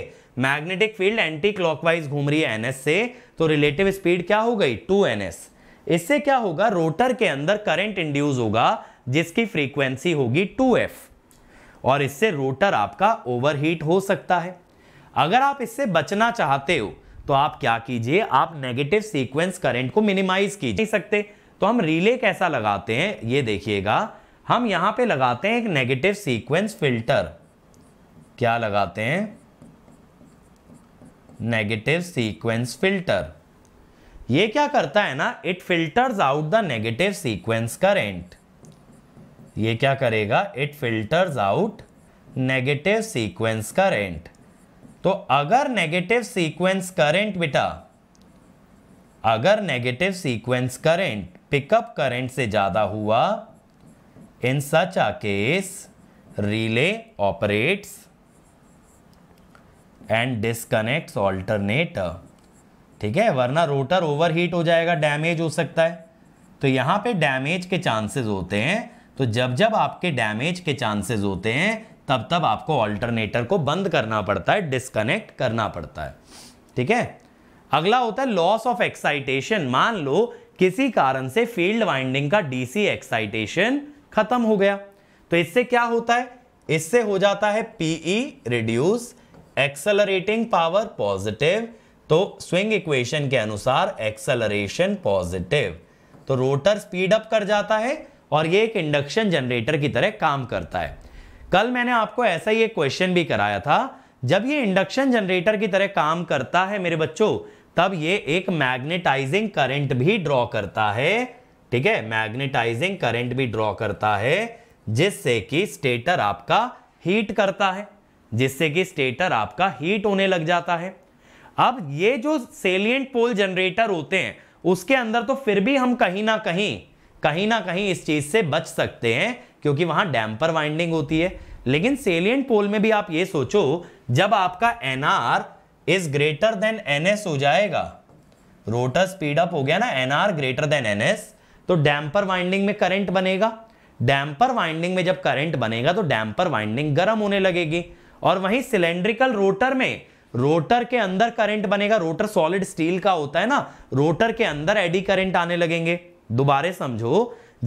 मैग्नेटिक फील्ड एंटी क्लॉकवाइज घूम रही है एनएस से तो रिलेटिव स्पीड क्या हो गई टू एनएस इससे क्या होगा रोटर के अंदर करंट इंड्यूस होगा जिसकी फ्रीक्वेंसी होगी टू एफ और इससे रोटर आपका ओवरहीट हो सकता है अगर आप इससे बचना चाहते हो तो आप क्या कीजिए आप नेगेटिव सीक्वेंस करंट को मिनिमाइज कीजिए सकते तो हम रिले कैसा लगाते हैं ये देखिएगा हम यहां पे लगाते हैं एक नेगेटिव सीक्वेंस फिल्टर क्या लगाते हैं नेगेटिव सीक्वेंस फिल्टर ये क्या करता है ना it filters out the negative sequence current ये क्या करेगा it filters out negative sequence current तो अगर नेगेटिव सीक्वेंस करेंट बेटा अगर negative sequence current pickup current से ज़्यादा हुआ in such a case relay operates and disconnects alternator ठीक है वरना रोटर ओवरहीट हो जाएगा डैमेज हो सकता है तो यहाँ पे डैमेज के चांसेस होते हैं तो जब जब आपके डैमेज के चांसेस होते हैं तब तब आपको ऑल्टरनेटर को बंद करना पड़ता है डिस्कनेक्ट करना पड़ता है ठीक है अगला होता है लॉस ऑफ एक्साइटेशन मान लो किसी कारण से फील्ड वाइंडिंग का डीसी एक्साइटेशन खत्म हो गया तो इससे क्या होता है इससे हो जाता है PE reduce accelerating power positive तो स्विंग इक्वेशन के अनुसार एक्सलरेशन पॉजिटिव तो रोटर स्पीड अप कर जाता है और ये एक इंडक्शन जनरेटर की तरह काम करता है कल मैंने आपको ऐसा ही एक क्वेश्चन भी कराया था जब ये इंडक्शन जनरेटर की तरह काम करता है मेरे बच्चों तब ये एक मैग्नेटाइजिंग करंट भी ड्रॉ करता है ठीक है मैग्नेटाइजिंग करंट भी ड्रॉ करता है जिससे कि स्टेटर आपका हीट करता है जिससे कि स्टेटर आपका हीट होने लग जाता है अब ये जो सेलियंट पोल जनरेटर होते हैं उसके अंदर तो फिर भी हम कहीं ना कहीं कहीं ना कहीं इस चीज़ से बच सकते हैं क्योंकि वहां डैम्पर वाइंडिंग होती है लेकिन सेलियंट पोल में भी आप ये सोचो जब आपका N R is greater than N S हो जाएगा रोटर स्पीड अप हो गया ना N R greater than N S तो डैम्पर वाइंडिंग में करंट बनेगा डैम्पर वाइंडिंग में जब करंट बनेगा तो डैम्पर वाइंडिंग गर्म होने लगेगी और वहीं सिलेंड्रिकल रोटर में रोटर के अंदर करंट बनेगा रोटर सॉलिड स्टील का होता है ना रोटर के अंदर एडी करंट आने लगेंगे दोबारे समझो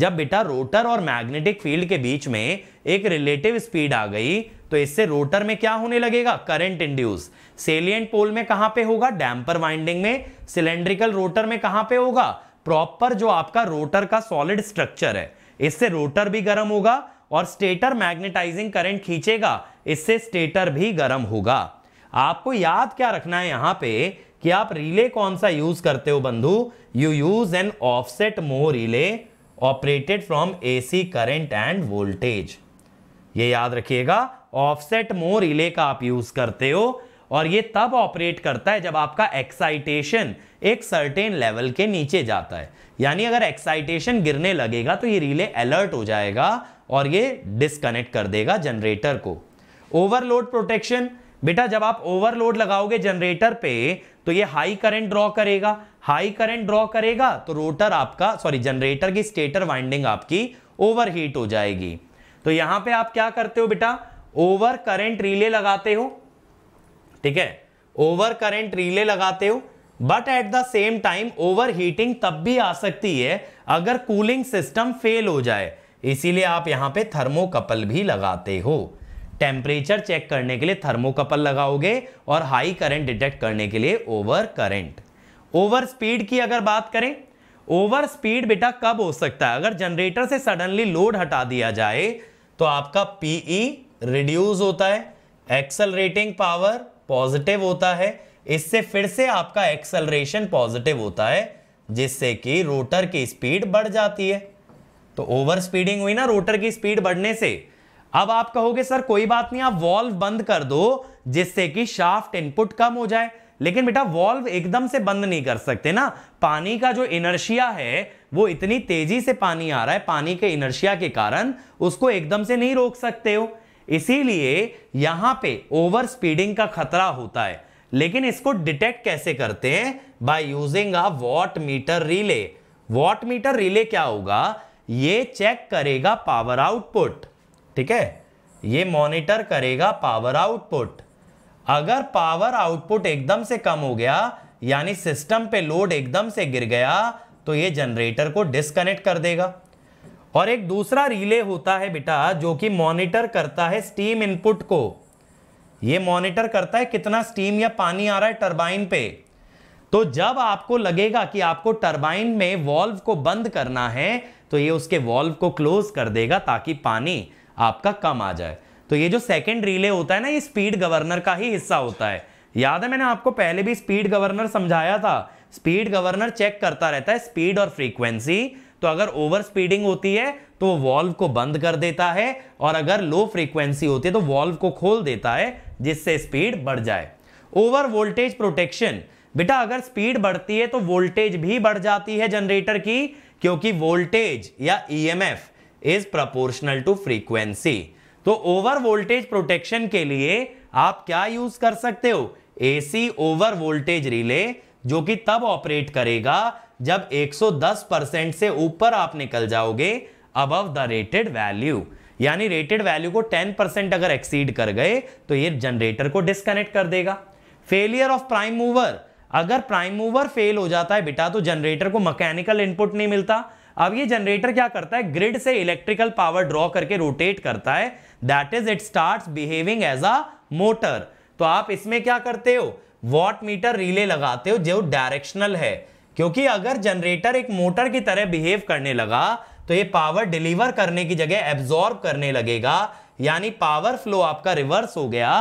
जब बेटा रोटर और मैग्नेटिक फील्ड के बीच में एक रिलेटिव स्पीड आ गई तो इससे रोटर में क्या होने लगेगा करंट इंड्यूस सेलियंट पोल में कहां पे होगा डैम्पर वाइंडिंग में सिलेंड्रिकल रोटर में कहां पे होगा प्रॉपर जो आपका रोटर का सॉलिड स्ट्रक्चर है इससे रोटर भी गर्म होगा और स्टेटर मैग्नेटाइजिंग करंट खींचेगा इससे स्टेटर भी गर्म होगा आपको याद क्या रखना है यहां पे कि आप रिले कौन सा यूज करते हो बंधु you use an offset mho relay operated from AC current and voltage ये याद रखिएगा ऑफसेट मोर रिले का आप यूज करते हो और ये तब ऑपरेट करता है जब आपका एक्साइटेशन एक सर्टेन लेवल के नीचे जाता है यानी अगर एक्साइटेशन गिरने लगेगा तो ये रिले अलर्ट हो जाएगा और ये डिसकनेक्ट कर देगा जनरेटर को ओवरलोड प्रोटेक्शन बेटा जब आप ओवरलोड लगाओगे जनरेटर पे तो ये हाई करंट ड्रॉ करेगा हाई करंट ड्रॉ करेगा तो रोटर आपका सॉरी जनरेटर की स्टेटर वाइंडिंग आपकी ओवरहीट हो जाएगी तो यहां पे आप क्या करते हो बेटा ओवर करंट रिले लगाते हो ठीक है ओवर करंट रिले लगाते हो but at the same time over heating तब भी आ सकती है अगर कूलिंग सिस्टम फेल हो जाए इसीलिए आप यहां पर थर्मोकपल भी लगाते हो टेम्परेचर चेक करने के लिए थर्मोकपल लगाओगे और हाई करंट डिटेक्ट करने के लिए ओवर करंट ओवर स्पीड की अगर बात करें ओवर स्पीड बेटा कब हो सकता है अगर जनरेटर से सडनली लोड हटा दिया जाए तो आपका पीई रिड्यूस e होता है एक्सलरेटिंग पावर पॉजिटिव होता है इससे फिर से आपका एक्सलरेशन पॉजिटिव होता है जिससे कि रोटर की स्पीड बढ़ जाती है तो ओवर स्पीडिंग हुई ना रोटर की स्पीड बढ़ने से अब आप कहोगे सर कोई बात नहीं आप वॉल्व बंद कर दो जिससे कि शाफ्ट इनपुट कम हो जाए लेकिन बेटा वॉल्व एकदम से बंद नहीं कर सकते ना पानी का जो इनर्शिया है वो इतनी तेजी से पानी आ रहा है पानी के इनर्शिया के कारण उसको एकदम से नहीं रोक सकते हो इसीलिए यहां पे ओवर स्पीडिंग का खतरा होता है लेकिन इसको डिटेक्ट कैसे करते हैं by using a watt meter relay watt meter relay क्या होगा ये चेक करेगा पावर आउटपुट ठीक है ये मॉनिटर करेगा पावर आउटपुट अगर पावर आउटपुट एकदम से कम हो गया यानी सिस्टम पे लोड एकदम से गिर गया तो ये जनरेटर को डिसकनेक्ट कर देगा और एक दूसरा रिले होता है बेटा जो कि मॉनिटर करता है स्टीम इनपुट को ये मॉनिटर करता है कितना स्टीम या पानी आ रहा है टरबाइन पे तो जब आपको लगेगा कि आपको टरबाइन में वॉल्व को बंद करना है तो ये उसके वॉल्व को क्लोज कर देगा ताकि पानी आपका कम आ जाए तो ये जो सेकेंड रिले होता है ना ये स्पीड गवर्नर का ही हिस्सा होता है याद है मैंने आपको पहले भी स्पीड गवर्नर समझाया था स्पीड गवर्नर चेक करता रहता है स्पीड और फ्रीक्वेंसी तो अगर ओवर स्पीडिंग होती है तो वॉल्व को बंद कर देता है और अगर लो फ्रीक्वेंसी होती है तो वॉल्व को खोल देता है जिससे स्पीड बढ़ जाए ओवर वोल्टेज प्रोटेक्शन बेटा अगर स्पीड बढ़ती है तो वोल्टेज भी बढ़ जाती है जनरेटर की क्योंकि वोल्टेज या EMF is proportional to frequency तो ओवर वोल्टेज प्रोटेक्शन के लिए आप क्या यूज कर सकते हो एसी ओवर वोल्टेज रिले जो कि तब ऑपरेट करेगा जब 110 परसेंट से ऊपर आप निकल जाओगे अबव द रेटेड वैल्यू यानी रेटेड वैल्यू को 10 परसेंट अगर एक्सीड कर गए तो ये जनरेटर को डिस्कनेक्ट कर देगा फेलियर ऑफ प्राइम मूवर अगर प्राइम मूवर फेल हो जाता है बेटा तो जनरेटर को मैकेनिकल इनपुट नहीं मिलता अब ये जनरेटर क्या करता है ग्रिड से इलेक्ट्रिकल पावर ड्रॉ करके रोटेट करता है that is it start behaving as a motor तो आप इसमें क्या करते हो वॉट मीटर रिले लगाते हो जो डायरेक्शनल है क्योंकि अगर जनरेटर एक मोटर की तरह बिहेव करने लगा तो ये पावर डिलीवर करने की जगह एब्जॉर्ब करने लगेगा यानी पावर फ्लो आपका रिवर्स हो गया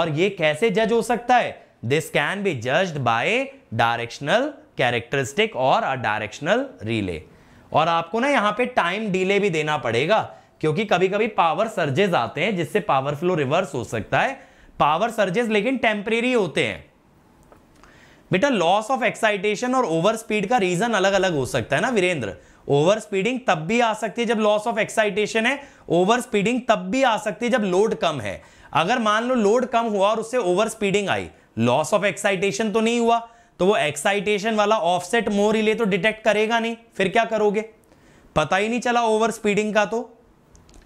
और ये कैसे जज हो सकता है this can be judged by directional characteristic और अ डायरेक्शनल रिले और आपको ना यहाँ पे टाइम डिले भी देना पड़ेगा क्योंकि कभी कभी पावर सर्जेस आते हैं जिससे पावर फ्लो रिवर्स हो सकता है पावर सर्जेस लेकिन टेम्परेरी होते हैं बेटा लॉस ऑफ एक्साइटेशन और ओवर स्पीड का रीजन अलग अलग हो सकता है ना वीरेंद्र ओवर स्पीडिंग तब भी आ सकती है जब लॉस ऑफ एक्साइटेशन है ओवर स्पीडिंग तब भी आ सकती है जब लोड कम है अगर मान लो लोड कम हुआ और उससे ओवर स्पीडिंग आई लॉस ऑफ एक्साइटेशन तो नहीं हुआ तो वो एक्साइटेशन वाला ऑफसेट ही रिले तो डिटेक्ट करेगा नहीं फिर क्या करोगे पता ही नहीं चला ओवर स्पीडिंग का तो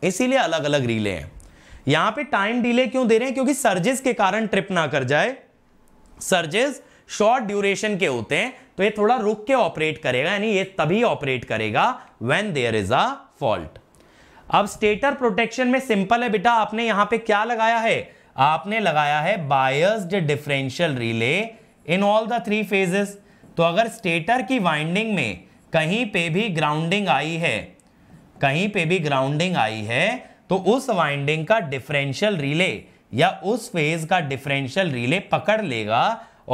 इसीलिए अलग अलग रिले हैं यहां पे टाइम डिले क्यों दे रहे हैं क्योंकि सर्जेस के कारण ट्रिप ना कर जाए सर्जेस शॉर्ट ड्यूरेशन के होते हैं तो ये थोड़ा रुक के ऑपरेट करेगा यानी ये तभी ऑपरेट करेगा when there is a fault अब स्टेटर प्रोटेक्शन में सिंपल है बेटा आपने यहां पे क्या लगाया है आपने लगाया है biased differential relay in all the three phases तो अगर स्टेटर की वाइंडिंग में कहीं पे भी ग्राउंडिंग आई है कहीं पे भी ग्राउंडिंग आई है तो उस वाइंडिंग का डिफरेंशियल रिले या उस फेज का डिफरेंशियल रिले पकड़ लेगा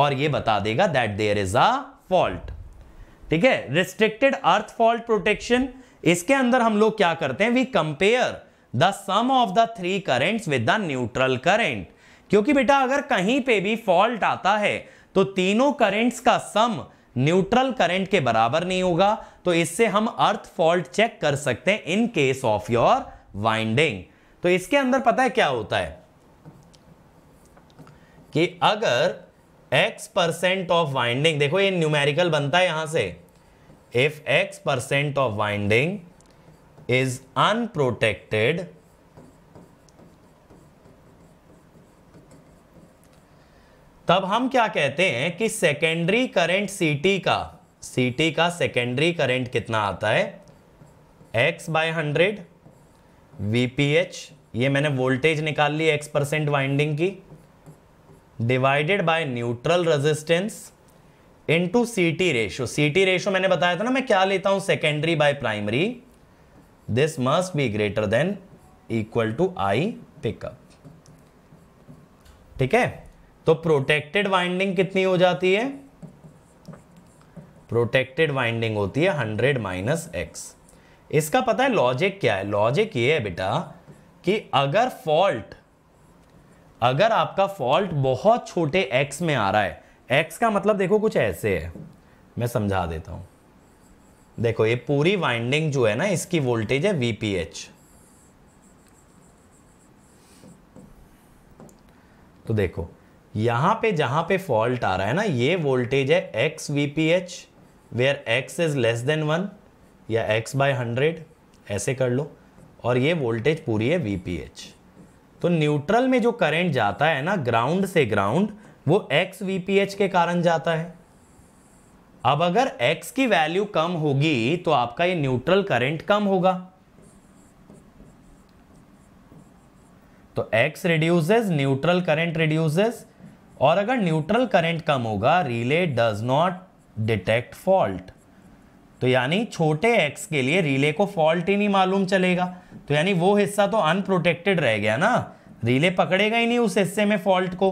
और ये बता देगा that there is a fault ठीक है रिस्ट्रिक्टेड अर्थ फॉल्ट प्रोटेक्शन इसके अंदर हम लोग क्या करते हैं we compare the sum of the three currents with the neutral current क्योंकि बेटा अगर कहीं पे भी फॉल्ट आता है तो तीनों करेंट्स का सम न्यूट्रल करंट के बराबर नहीं होगा तो इससे हम अर्थ फॉल्ट चेक कर सकते हैं in case of your winding तो इसके अंदर पता है क्या होता है कि अगर x परसेंट ऑफ वाइंडिंग देखो ये न्यूमेरिकल बनता है यहां से if x percent of winding is unprotected तब हम क्या कहते हैं कि सेकेंडरी करंट सीटी का सीटी का सेकेंडरी करंट कितना आता है एक्स बाय हंड्रेड वी ये मैंने वोल्टेज निकाल ली एक्स परसेंट वाइंडिंग की divided by neutral resistance into CT ratio CT ratio मैंने बताया था ना मैं क्या लेता हूं secondary by primary this must be greater than equal to I pickup ठीक है तो प्रोटेक्टेड वाइंडिंग कितनी हो जाती है प्रोटेक्टेड वाइंडिंग होती है हंड्रेड माइनस एक्स इसका पता है लॉजिक क्या है लॉजिक ये है बेटा कि अगर फॉल्ट अगर आपका फॉल्ट बहुत छोटे एक्स में आ रहा है एक्स का मतलब देखो कुछ ऐसे है मैं समझा देता हूं देखो ये पूरी वाइंडिंग जो है ना इसकी वोल्टेज है वीपीएच तो देखो यहां पे जहां पे फॉल्ट आ रहा है ना ये वोल्टेज है x V P H where x is less than one या एक्स बाय हंड्रेड ऐसे कर लो और ये वोल्टेज पूरी है वी पी एच तो न्यूट्रल में जो करंट जाता है ना ग्राउंड से ग्राउंड वो एक्स वी पी एच के कारण जाता है अब अगर एक्स की वैल्यू कम होगी तो आपका ये न्यूट्रल करंट कम होगा तो x reduces neutral current reduces और अगर न्यूट्रल करंट कम होगा relay does not detect fault तो यानी छोटे एक्स के लिए रिले को फॉल्ट ही नहीं मालूम चलेगा तो यानी वो हिस्सा तो अनप्रोटेक्टेड रह गया ना रिले पकड़ेगा ही नहीं उस हिस्से में फॉल्ट को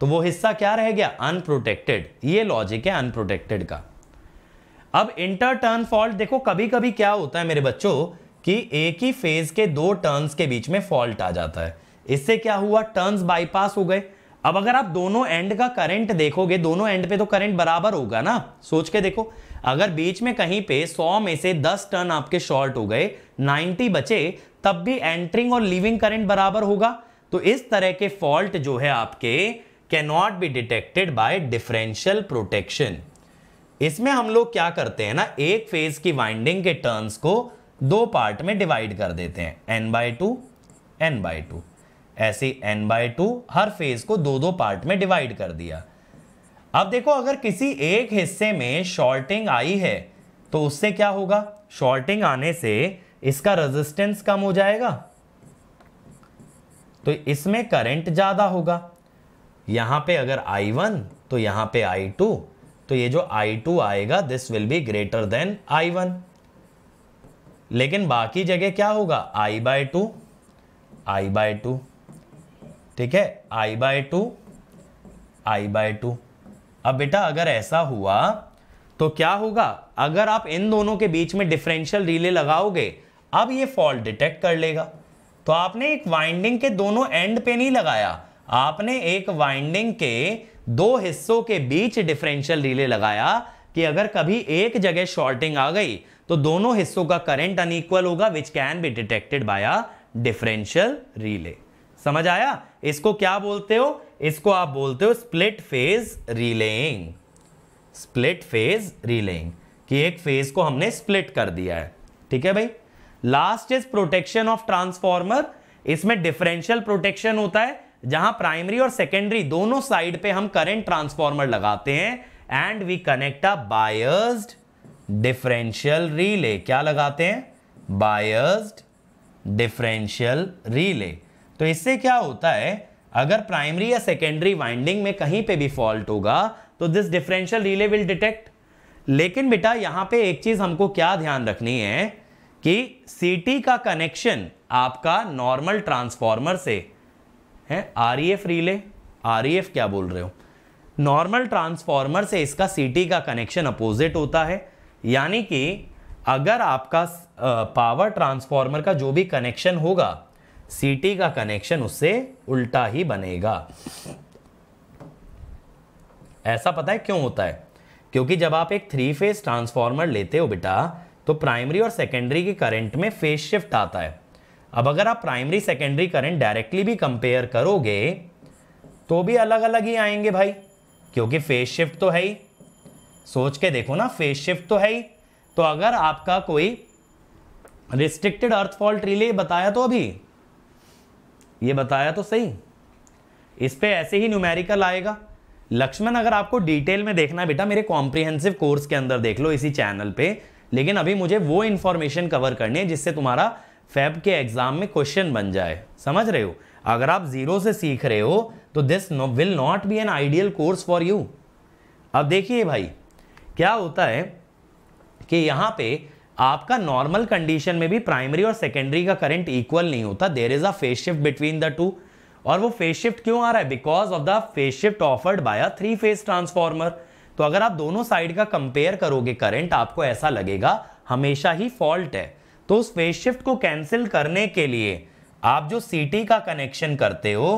तो वो हिस्सा क्या रह गया अनप्रोटेक्टेड ये लॉजिक है अनप्रोटेक्टेड का अब इंटर टर्न फॉल्ट देखो कभी कभी क्या होता है मेरे बच्चों कि एक ही फेज के दो टर्न्स के बीच में फॉल्ट आ जाता है इससे क्या हुआ टर्न्स बाईपास हो गए अब अगर आप दोनों एंड का करंट देखोगे दोनों एंड पे तो करंट बराबर होगा ना सोच के देखो अगर बीच में कहीं पे 100 में से 10 टर्न आपके शॉर्ट हो गए 90 बचे तब भी एंट्रिंग और लिविंग करंट बराबर होगा तो इस तरह के फॉल्ट जो है आपके cannot be detected by differential protection इसमें हम लोग क्या करते हैं ना एक फेज की वाइंडिंग के टर्न्स को दो पार्ट में डिवाइड कर देते हैं N by two N by two ऐसे एन बाई टू हर फेज को दो दो पार्ट में डिवाइड कर दिया अब देखो अगर किसी एक हिस्से में शॉर्टिंग आई है तो उससे क्या होगा शॉर्टिंग आने से इसका रेजिस्टेंस कम हो जाएगा तो इसमें करंट ज़्यादा होगा यहां पे अगर I1 तो यहां पे I2 तो ये जो I2 आएगा this will be greater than I1 लेकिन बाकी जगह क्या होगा I by two I by two ठीक है I by two I by two अब बेटा अगर ऐसा हुआ तो क्या होगा अगर आप इन दोनों के बीच में डिफरेंशियल रिले लगाओगे अब ये फॉल्ट डिटेक्ट कर लेगा तो आपने एक वाइंडिंग के दोनों एंड पे नहीं लगाया आपने एक वाइंडिंग के दो हिस्सों के बीच डिफरेंशियल रिले लगाया कि अगर कभी एक जगह शॉर्टिंग आ गई तो दोनों हिस्सों का करंट अनइक्वल होगा which can be detected by a differential relay समझ आया इसको क्या बोलते हो इसको आप बोलते हो split phase relaying split phase relaying कि एक फेज को हमने स्प्लिट कर दिया है ठीक है भाई last is protection of transformer इसमें डिफरेंशियल प्रोटेक्शन होता है जहां प्राइमरी और सेकेंडरी दोनों साइड पे हम करंट ट्रांसफॉर्मर लगाते हैं and we connect a biased differential relay क्या लगाते हैं बायस्ड डिफरेंशियल रीले तो इससे क्या होता है अगर प्राइमरी या सेकेंडरी वाइंडिंग में कहीं पे भी फॉल्ट होगा तो this differential relay will detect लेकिन बेटा यहाँ पे एक चीज़ हमको क्या ध्यान रखनी है कि सीटी का कनेक्शन आपका नॉर्मल ट्रांसफार्मर से है R E F relay R E F क्या बोल रहे हो नॉर्मल ट्रांसफार्मर से इसका सीटी का कनेक्शन अपोजिट होता है यानी कि अगर आपका पावर ट्रांसफार्मर का जो भी कनेक्शन होगा सीटी का कनेक्शन उससे उल्टा ही बनेगा ऐसा पता है क्यों होता है क्योंकि जब आप एक थ्री फेज ट्रांसफॉर्मर लेते हो बेटा तो प्राइमरी और सेकेंडरी के करंट में फेज शिफ्ट आता है अब अगर आप प्राइमरी सेकेंडरी करंट डायरेक्टली भी कंपेयर करोगे तो भी अलग अलग ही आएंगे भाई क्योंकि फेज शिफ्ट तो है ही सोच के देखो ना फेज शिफ्ट तो है ही तो अगर आपका कोई रिस्ट्रिक्टेड अर्थ फॉल्ट रिले बताया तो अभी ये बताया तो सही इस पर ऐसे ही न्यूमेरिकल आएगा लक्ष्मण अगर आपको डिटेल में देखना है बेटा मेरे कॉम्प्रिहेंसिव कोर्स के अंदर देख लो इसी चैनल पे लेकिन अभी मुझे वो इन्फॉर्मेशन कवर करनी है जिससे तुम्हारा फैब के एग्जाम में क्वेश्चन बन जाए समझ रहे हो अगर आप जीरो से सीख रहे हो तो this will not be an ideal course for you अब देखिए भाई क्या होता है कि यहाँ पे आपका नॉर्मल कंडीशन में भी प्राइमरी और सेकेंडरी का करंट इक्वल नहीं होता there is a phase shift between the two और वो फेस शिफ्ट क्यों आ रहा है because of the phase shift offered by a three phase transformer तो अगर आप दोनों साइड का कंपेयर करोगे करंट आपको ऐसा लगेगा हमेशा ही फॉल्ट है तो उस फेस शिफ्ट को कैंसिल करने के लिए आप जो सीटी का कनेक्शन करते हो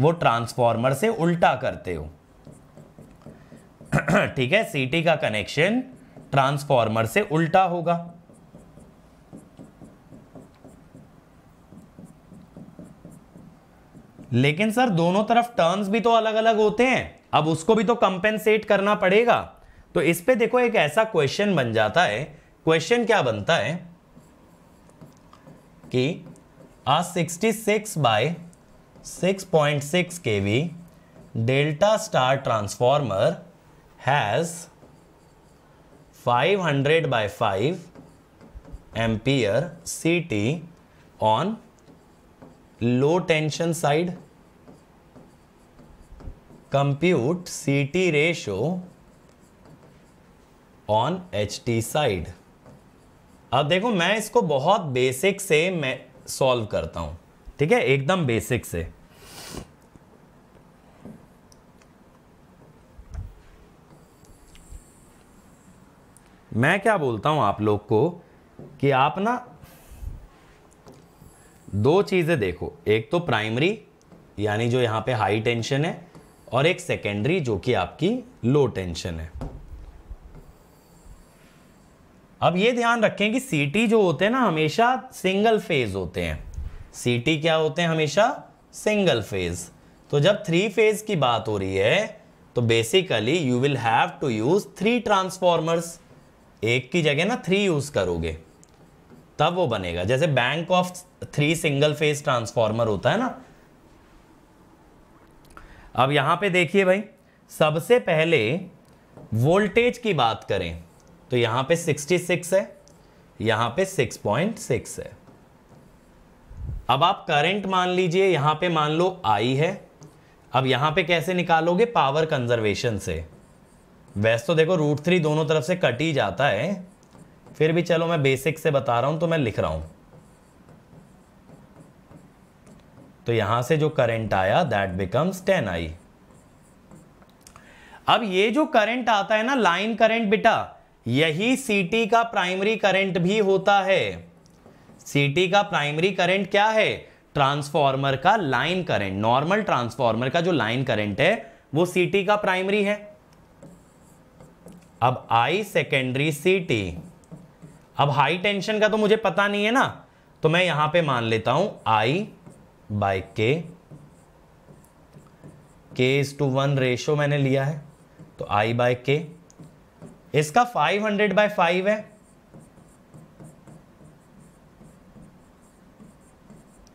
वो ट्रांसफॉर्मर से उल्टा करते हो ठीक है सीटी का कनेक्शन ट्रांसफॉर्मर से उल्टा होगा लेकिन सर दोनों तरफ टर्म्स भी तो अलग अलग होते हैं अब उसको भी तो कंपेंसेट करना पड़ेगा तो इस पे देखो एक ऐसा क्वेश्चन बन जाता है क्वेश्चन क्या बनता है कि a 66 six by six point six K V delta star transformer has 500 by 5 ampere CT on low tension side T ratio on H T side अब देखो मैं इसको बहुत बेसिक से मैं सॉल्व करता हूं ठीक है एकदम बेसिक से मैं क्या बोलता हूं आप लोग को कि आप ना दो चीज़ें देखो एक तो प्राइमरी यानी जो यहाँ पे हाई टेंशन है और एक सेकेंडरी जो कि आपकी लो टेंशन है अब ये ध्यान रखें कि सीटी जो होते हैं ना हमेशा सिंगल फेज होते हैं सीटी क्या होते हैं हमेशा सिंगल फेज तो जब थ्री फेज की बात हो रही है तो basically you will have to use three transformers एक की जगह ना थ्री यूज करोगे तब वो बनेगा जैसे bank of three single phase transformer होता है ना अब यहां पे देखिए भाई सबसे पहले वोल्टेज की बात करें तो यहां पे 66 है यहां पे 6.6 है अब आप करंट मान लीजिए यहां पे मान लो आई है अब यहां पे कैसे निकालोगे पावर कंजर्वेशन से वैसे तो देखो रूट थ्री दोनों तरफ से कट ही जाता है फिर भी चलो मैं बेसिक से बता रहा हूं तो मैं लिख रहा हूं तो यहां से जो करंट आया दैट बिकम्स टेन आई अब ये जो करंट आता है ना लाइन करंट बेटा यही सीटी का प्राइमरी करंट भी होता है सीटी का प्राइमरी करंट क्या है ट्रांसफॉर्मर का लाइन करंट नॉर्मल ट्रांसफॉर्मर का जो लाइन करंट है वो सीटी का प्राइमरी है अब आई सेकेंडरी सीटी अब हाई टेंशन का तो मुझे पता नहीं है ना तो मैं यहां पे मान लेता हूं आई बाय के k is to one ratio मैंने लिया है तो आई बाय के इसका फाइव हंड्रेड बाय फाइव है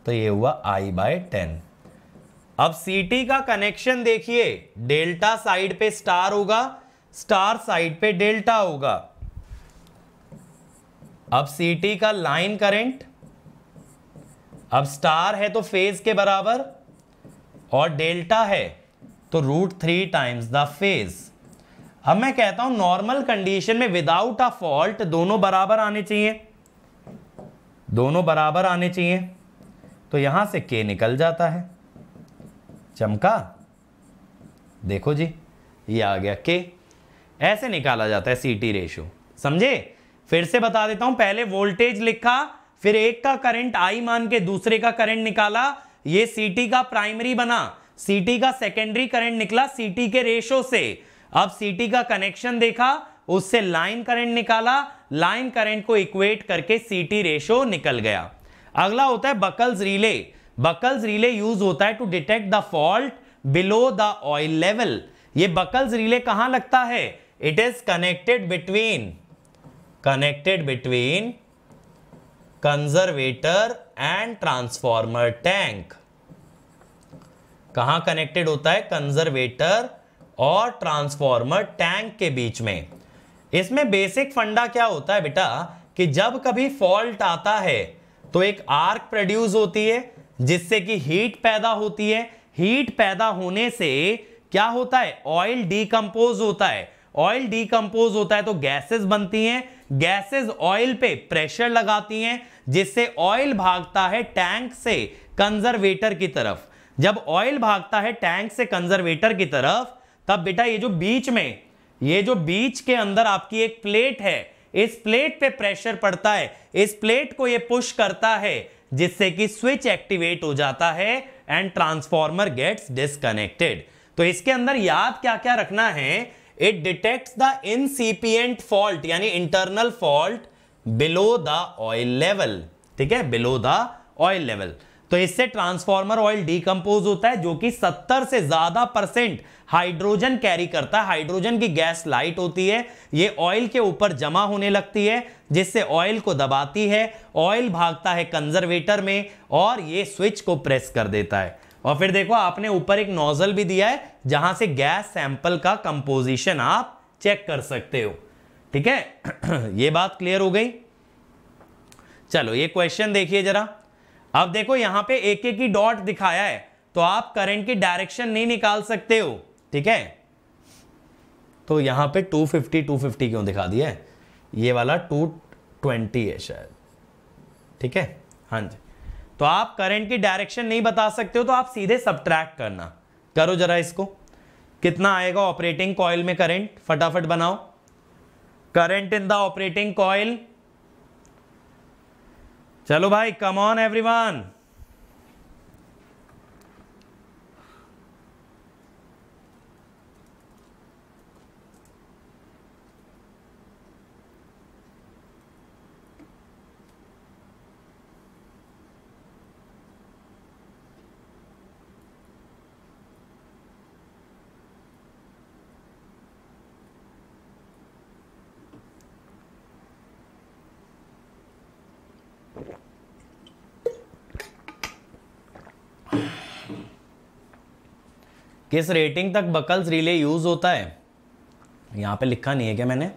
तो ये हुआ आई बाय टेन अब सीटी का कनेक्शन देखिए डेल्टा साइड पे स्टार होगा स्टार साइड पे डेल्टा होगा अब सीटी का लाइन करंट अब स्टार है तो फेज के बराबर और डेल्टा है तो root three times the phase अब मैं कहता हूं नॉर्मल कंडीशन में विदाउट अ फॉल्ट दोनों बराबर आने चाहिए दोनों बराबर आने चाहिए तो यहां से के निकल जाता है चमका देखो जी ये आ गया के ऐसे निकाला जाता है सी टी रेशो समझे फिर से बता देता हूं पहले वोल्टेज लिखा फिर एक का करंट आई मान के दूसरे का करंट निकाला ये सीटी का प्राइमरी बना सीटी का सेकेंडरी करंट निकला सीटी के रेशो से अब सीटी का कनेक्शन देखा उससे लाइन करंट निकाला लाइन करंट को इक्वेट करके सीटी रेशो निकल गया अगला होता है Buchholz relay Buchholz relay use होता है to detect the fault below the oil level ये बकल्स रिले कहां लगता है it is connected between connected between conservator and transformer tank कहाँ कनेक्टेड होता है कंजर्वेटर और ट्रांसफॉर्मर टैंक के बीच में इसमें बेसिक फंडा क्या होता है बेटा कि जब कभी फॉल्ट आता है तो एक आर्क प्रोड्यूस होती है जिससे कि हीट पैदा होती है हीट पैदा होने से क्या होता है ऑयल डीकम्पोज होता है ऑयल डीकम्पोज होता है तो गैसेस बनती हैं गैसेस ऑयल पे प्रेशर लगाती हैं जिससे ऑयल भागता है टैंक से कंजर्वेटर की तरफ जब ऑयल भागता है टैंक से कंजर्वेटर की तरफ तब बेटा ये जो बीच में ये जो बीच के अंदर आपकी एक प्लेट है इस प्लेट पे प्रेशर पड़ता है इस प्लेट को ये पुश करता है जिससे कि स्विच एक्टिवेट हो जाता है एंड ट्रांसफॉर्मर गेट्स डिस्कनेक्टेड तो इसके अंदर याद क्या क्या रखना है it detect the incipient fault यानी internal fault below the oil level ठीक है बिलो द ऑयल लेवल तो इससे ट्रांसफॉर्मर ऑयल डीकम्पोज होता है जो कि 70 से ज्यादा परसेंट हाइड्रोजन कैरी करता है हाइड्रोजन की गैस लाइट होती है ये ऑयल के ऊपर जमा होने लगती है जिससे ऑयल को दबाती है ऑयल भागता है कंजर्वेटर में और ये स्विच को प्रेस कर देता है और फिर देखो आपने ऊपर एक नोजल भी दिया है जहां से गैस सैंपल का कंपोजिशन आप चेक कर सकते हो ठीक है ये बात क्लियर हो गई चलो ये क्वेश्चन देखिए जरा अब देखो यहां पे एक एक ही डॉट दिखाया है तो आप करंट की डायरेक्शन नहीं निकाल सकते हो ठीक है तो यहां पे 250 250 क्यों दिखा दिया है ये वाला 220 है शायद ठीक है हाँ जी तो आप करंट की डायरेक्शन नहीं बता सकते हो तो आप सीधे सब्ट्रैक्ट करना करो जरा इसको कितना आएगा ऑपरेटिंग कॉयल में करंट फटाफट बनाओ current in the operating coil चलो भाई कम ऑन एवरीवन किस रेटिंग तक बकल्स रिले यूज़ होता है यहाँ पे लिखा नहीं है क्या मैंने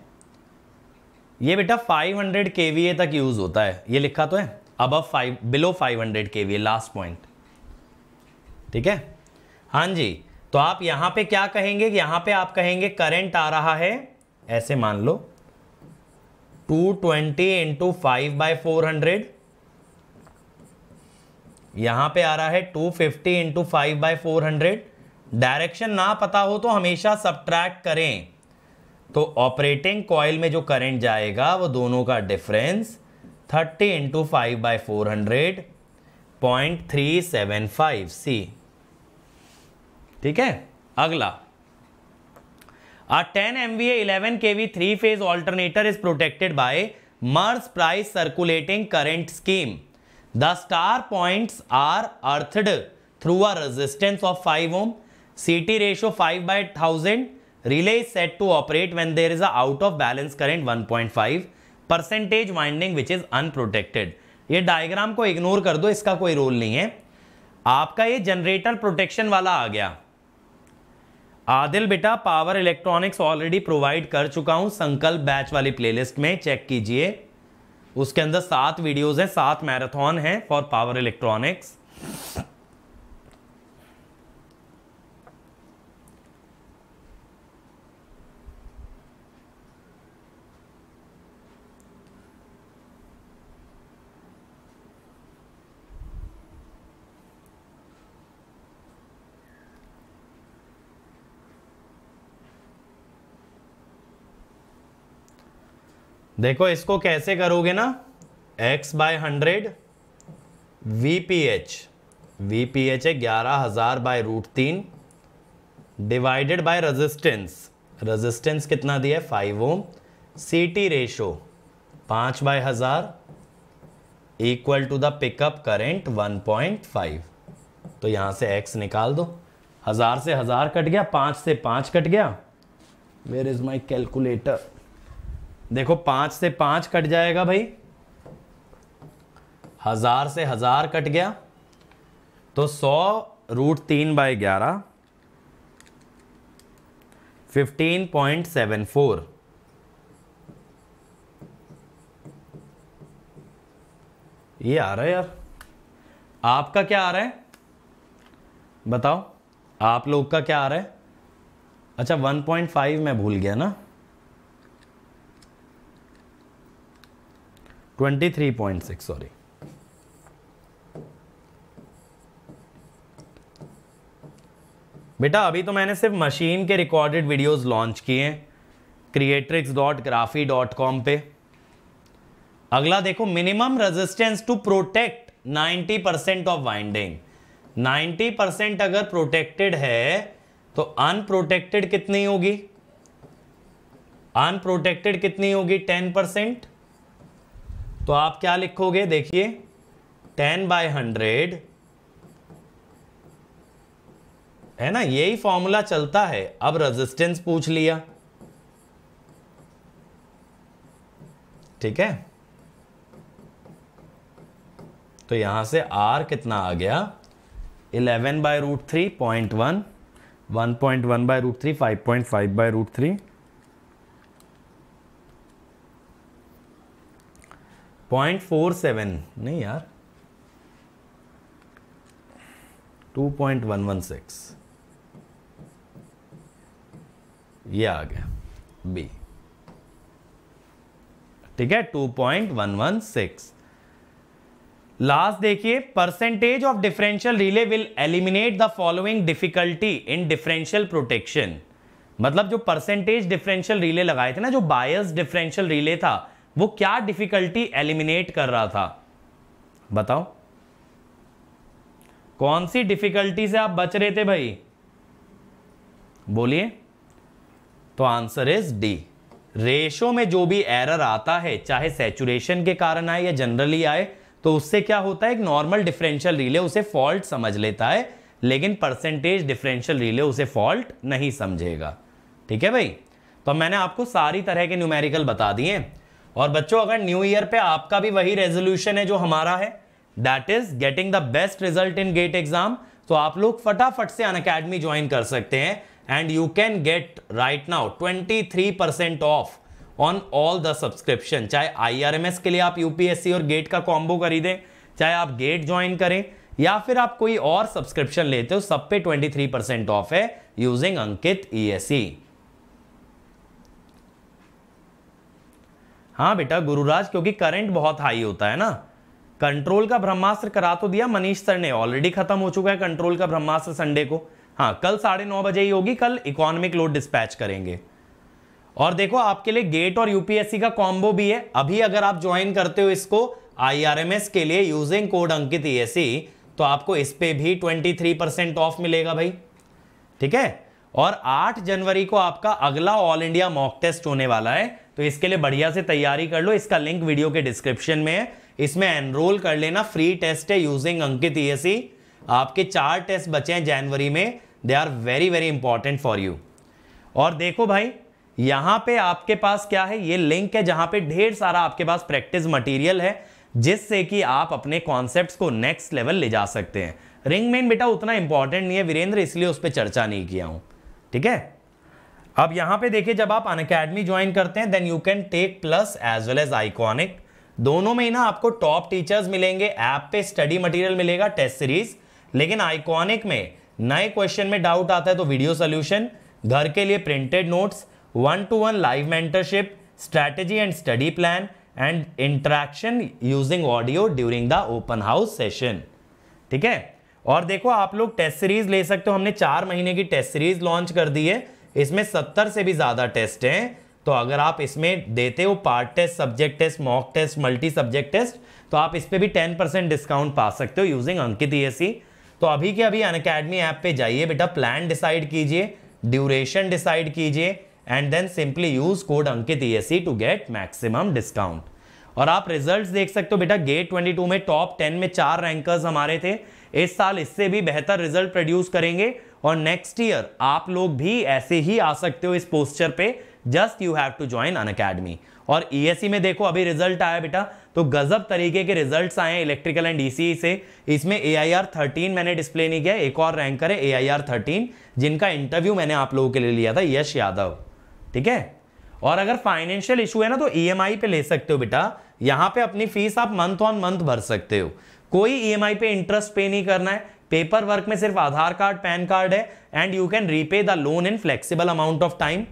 ये बेटा 500 हंड्रेड तक यूज़ होता है ये लिखा तो है अब फाइव बिलो 500 हंड्रेड के लास्ट पॉइंट ठीक है हाँ जी तो आप यहाँ पे क्या कहेंगे यहाँ पे आप कहेंगे करंट आ रहा है ऐसे मान लो 220 twenty into five by four hundred यहाँ पे आ रहा है 250 fifty into five by four hundred direction ना पता हो तो हमेशा सब्ट्रैक्ट करें तो ऑपरेटिंग कॉयल में जो करेंट जाएगा वो दोनों का difference thirty into five by four hundred point three seven five C ठीक है अगला a ten M V eleven K V three phase alternator is protected by Merz Price circulating current scheme the star points are earthed through a resistance of five ohm CT ratio 5 by 1000 relay is said to operate when there is a out of balance current 1.5 percentage winding which is unprotected ये diagram को ignore कर दो इसका कोई role नहीं है आपका ये जनरेटर प्रोटेक्शन वाला आ गया आदिल बेटा पावर इलेक्ट्रॉनिक्स ऑलरेडी प्रोवाइड कर चुका हूं संकल्प बैच वाली प्लेलिस्ट में चेक कीजिए उसके अंदर सात वीडियोस हैं सात मैराथन हैं फॉर पावर इलेक्ट्रॉनिक्स देखो इसको कैसे करोगे ना x by hundred V P H V P H है ग्यारह हज़ार बाय रूट तीन डिवाइडेड बाय रेजिस्टेंस रेजिस्टेंस कितना दिया है five ohm C T ratio पाँच बाय हज़ार equal to the pickup current one point five तो यहाँ से एक्स निकाल दो हज़ार से हज़ार कट गया पाँच से पाँच कट गया वेयर इज़ माई कैलकुलेटर देखो पांच से पांच कट जाएगा भाई हज़ार से हज़ार कट गया तो सौ रूट तीन बाई ग्यारह फिफ्टीन पॉइंट सेवन फोर ये आ रहा है यार आपका क्या आ रहा है बताओ आप लोग का क्या आ रहा है अच्छा 1.5 मैं भूल गया ना twenty three point six sorry बेटा अभी तो मैंने सिर्फ मशीन के रिकॉर्डेड वीडियोस लॉन्च किए हैं Kreatryx dot graphy dot com पे अगला देखो minimum resistance to protect 90 percent of winding 90 percent अगर प्रोटेक्टेड है तो अनप्रोटेक्टेड कितनी होगी अनप्रोटेक्टेड कितनी होगी 10 परसेंट तो आप क्या लिखोगे देखिए टेन बाय हंड्रेड है ना यही फॉर्मूला चलता है अब रेजिस्टेंस पूछ लिया ठीक है तो यहां से R कितना आ गया 11 by root three point one one point one by root three five point five by root three point four seven नहीं यार two point one one six ये आ गया बी ठीक है two point one one six last देखिए percentage of differential relay will eliminate the following difficulty in differential protection मतलब जो परसेंटेज डिफरेंशियल रिले लगाए थे ना जो बायस डिफरेंशियल रिले था वो क्या डिफिकल्टी एलिमिनेट कर रहा था बताओ कौन सी डिफिकल्टी से आप बच रहे थे भाई बोलिए तो आंसर इज डी रेशो में जो भी एरर आता है चाहे सेचुरेशन के कारण आए या जनरली आए तो उससे क्या होता है एक नॉर्मल डिफरेंशियल रिले उसे फॉल्ट समझ लेता है लेकिन परसेंटेज डिफरेंशियल रिले उसे फॉल्ट नहीं समझेगा ठीक है भाई तो मैंने आपको सारी तरह के न्यूमेरिकल बता दिए और बच्चों अगर न्यू ईयर पे आपका भी वही रेजोल्यूशन है जो हमारा है that is getting the best result in GATE exam तो आप लोग फटाफट से अन अकेडमी ज्वाइन कर सकते हैं and you can get right now 23 percent off on all the subscription चाहे आईआरएमएस के लिए आप यूपीएससी और गेट का कॉम्बो खरीदें चाहे आप गेट ज्वाइन करें या फिर आप कोई और सब्सक्रिप्शन लेते हो सब पे 23 परसेंट ऑफ है यूजिंग अंकित सी e हाँ बेटा गुरुराज क्योंकि करंट बहुत हाई होता है ना कंट्रोल का ब्रह्मास्त्र करा तो दिया मनीष सर ने ऑलरेडी खत्म हो चुका है कंट्रोल का ब्रह्मास्त्र संडे को हाँ कल साढ़े नौ बजे ही होगी कल इकोनॉमिक लोड डिस्पैच करेंगे और देखो आपके लिए गेट और यूपीएससी का कॉम्बो भी है अभी अगर आप ज्वाइन करते हो इसको आईआरएमएस के लिए using code Ankit E e तो आपको इस पे भी ट्वेंटी परसेंट ऑफ मिलेगा भाई ठीक है और आठ जनवरी को आपका अगला ऑल इंडिया मॉक टेस्ट होने वाला है तो इसके लिए बढ़िया से तैयारी कर लो इसका लिंक वीडियो के डिस्क्रिप्शन में है इसमें एनरोल कर लेना फ्री टेस्ट है using Ankit E e e। आपके चार टेस्ट बचे हैं जनवरी में they are very very important for you और देखो भाई यहाँ पे आपके पास क्या है ये लिंक है जहाँ पे ढेर सारा आपके पास प्रैक्टिस मटेरियल है जिससे कि आप अपने कॉन्सेप्ट्स को नेक्स्ट लेवल ले जा सकते हैं रिंग मेन बेटा उतना इंपॉर्टेंट नहीं है वीरेंद्र इसलिए उस पर चर्चा नहीं किया हूँ ठीक है अब यहां पे देखिए जब आप अनकेडमी ज्वाइन करते हैं then you can take plus as well as iconic दोनों में ही ना आपको टॉप टीचर्स मिलेंगे ऐप पे स्टडी मटेरियल मिलेगा टेस्ट सीरीज लेकिन आइकॉनिक में नए क्वेश्चन में डाउट आता है तो वीडियो सोल्यूशन घर के लिए printed notes one to one live mentorship strategy and study plan and interaction using audio during the open house session ठीक है और देखो आप लोग टेस्ट सीरीज ले सकते हो हमने चार महीने की टेस्ट सीरीज लॉन्च कर दी है इसमें सत्तर से भी ज़्यादा टेस्ट हैं तो अगर आप इसमें देते हो part test subject test mock test multi subject test तो आप इस पर भी टेन परसेंट डिस्काउंट पा सकते हो यूजिंग अंकित ई e तो अभी के अभी अन अकेडमी ऐप पे जाइए बेटा प्लान डिसाइड कीजिए ड्यूरेशन डिसाइड कीजिए and then simply use code Ankit E to get maximum discount और आप रिजल्ट्स देख सकते हो बेटा गेट 22 में टॉप 10 में चार रैंकर्स हमारे थे इस साल इससे भी बेहतर रिजल्ट प्रोड्यूस करेंगे और नेक्स्ट ईयर आप लोग भी ऐसे ही आ सकते हो इस पोस्टर पे just you have to join Unacademy और ई e e में देखो अभी रिजल्ट आया बेटा तो गजब तरीके के रिजल्ट आए इलेक्ट्रिकल एंड ईसीई से इसमें ए आई आर थर्टीन मैंने डिस्प्ले नहीं किया एक और रैंकर है ए आई आर थर्टीन जिनका इंटरव्यू मैंने आप लोगों के लिए लिया था यश यादव ठीक है और अगर फाइनेंशियल इशू है ना तो ई e पे ले सकते हो बेटा यहां पे अपनी फीस आप मंथ ऑन मंथ भर सकते हो कोई ई पे इंटरेस्ट पे नहीं करना है पेपर वर्क में सिर्फ आधार कार्ड पैन कार्ड है and you can repay the loan in flexible amount of time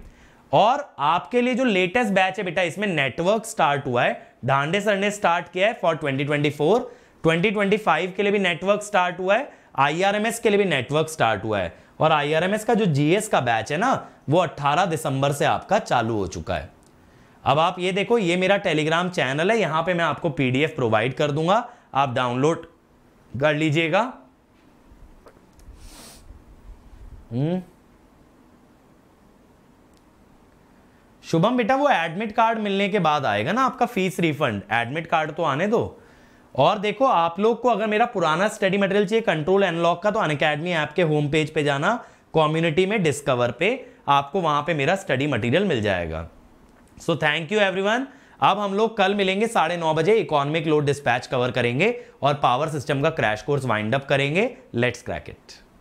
और आपके लिए जो लेटेस्ट बैच है बेटा इसमें नेटवर्क स्टार्ट हुआ है ढांडे सर ने स्टार्ट किया है फॉर 2024, 2025 के लिए भी नेटवर्क स्टार्ट हुआ है आईआरएमएस के लिए भी नेटवर्क स्टार्ट हुआ है और आईआरएमएस का जो जीएस का बैच है ना वो 18 दिसंबर से आपका चालू हो चुका है अब आप ये देखो ये मेरा टेलीग्राम चैनल है यहाँ पर मैं आपको पीडीएफ प्रोवाइड कर दूंगा आप डाउनलोड कर लीजिएगा हम्म। शुभम बेटा वो एडमिट कार्ड मिलने के बाद आएगा ना आपका फीस रिफंड एडमिट कार्ड तो आने दो और देखो आप लोग को अगर मेरा पुराना स्टडी मटेरियल चाहिए कंट्रोल एनलॉक का तो अन अकेडमी ऐप के होम पेज पे जाना कम्युनिटी में डिस्कवर पे आपको वहां पे मेरा स्टडी मटेरियल मिल जाएगा सो थैंक यू एवरीवन अब हम लोग कल मिलेंगे साढ़े नौ बजे इकोनॉमिक लोड डिस्पैच कवर करेंगे और पावर सिस्टम का क्रैश कोर्स वाइंड अप करेंगे लेट्स क्रैक इट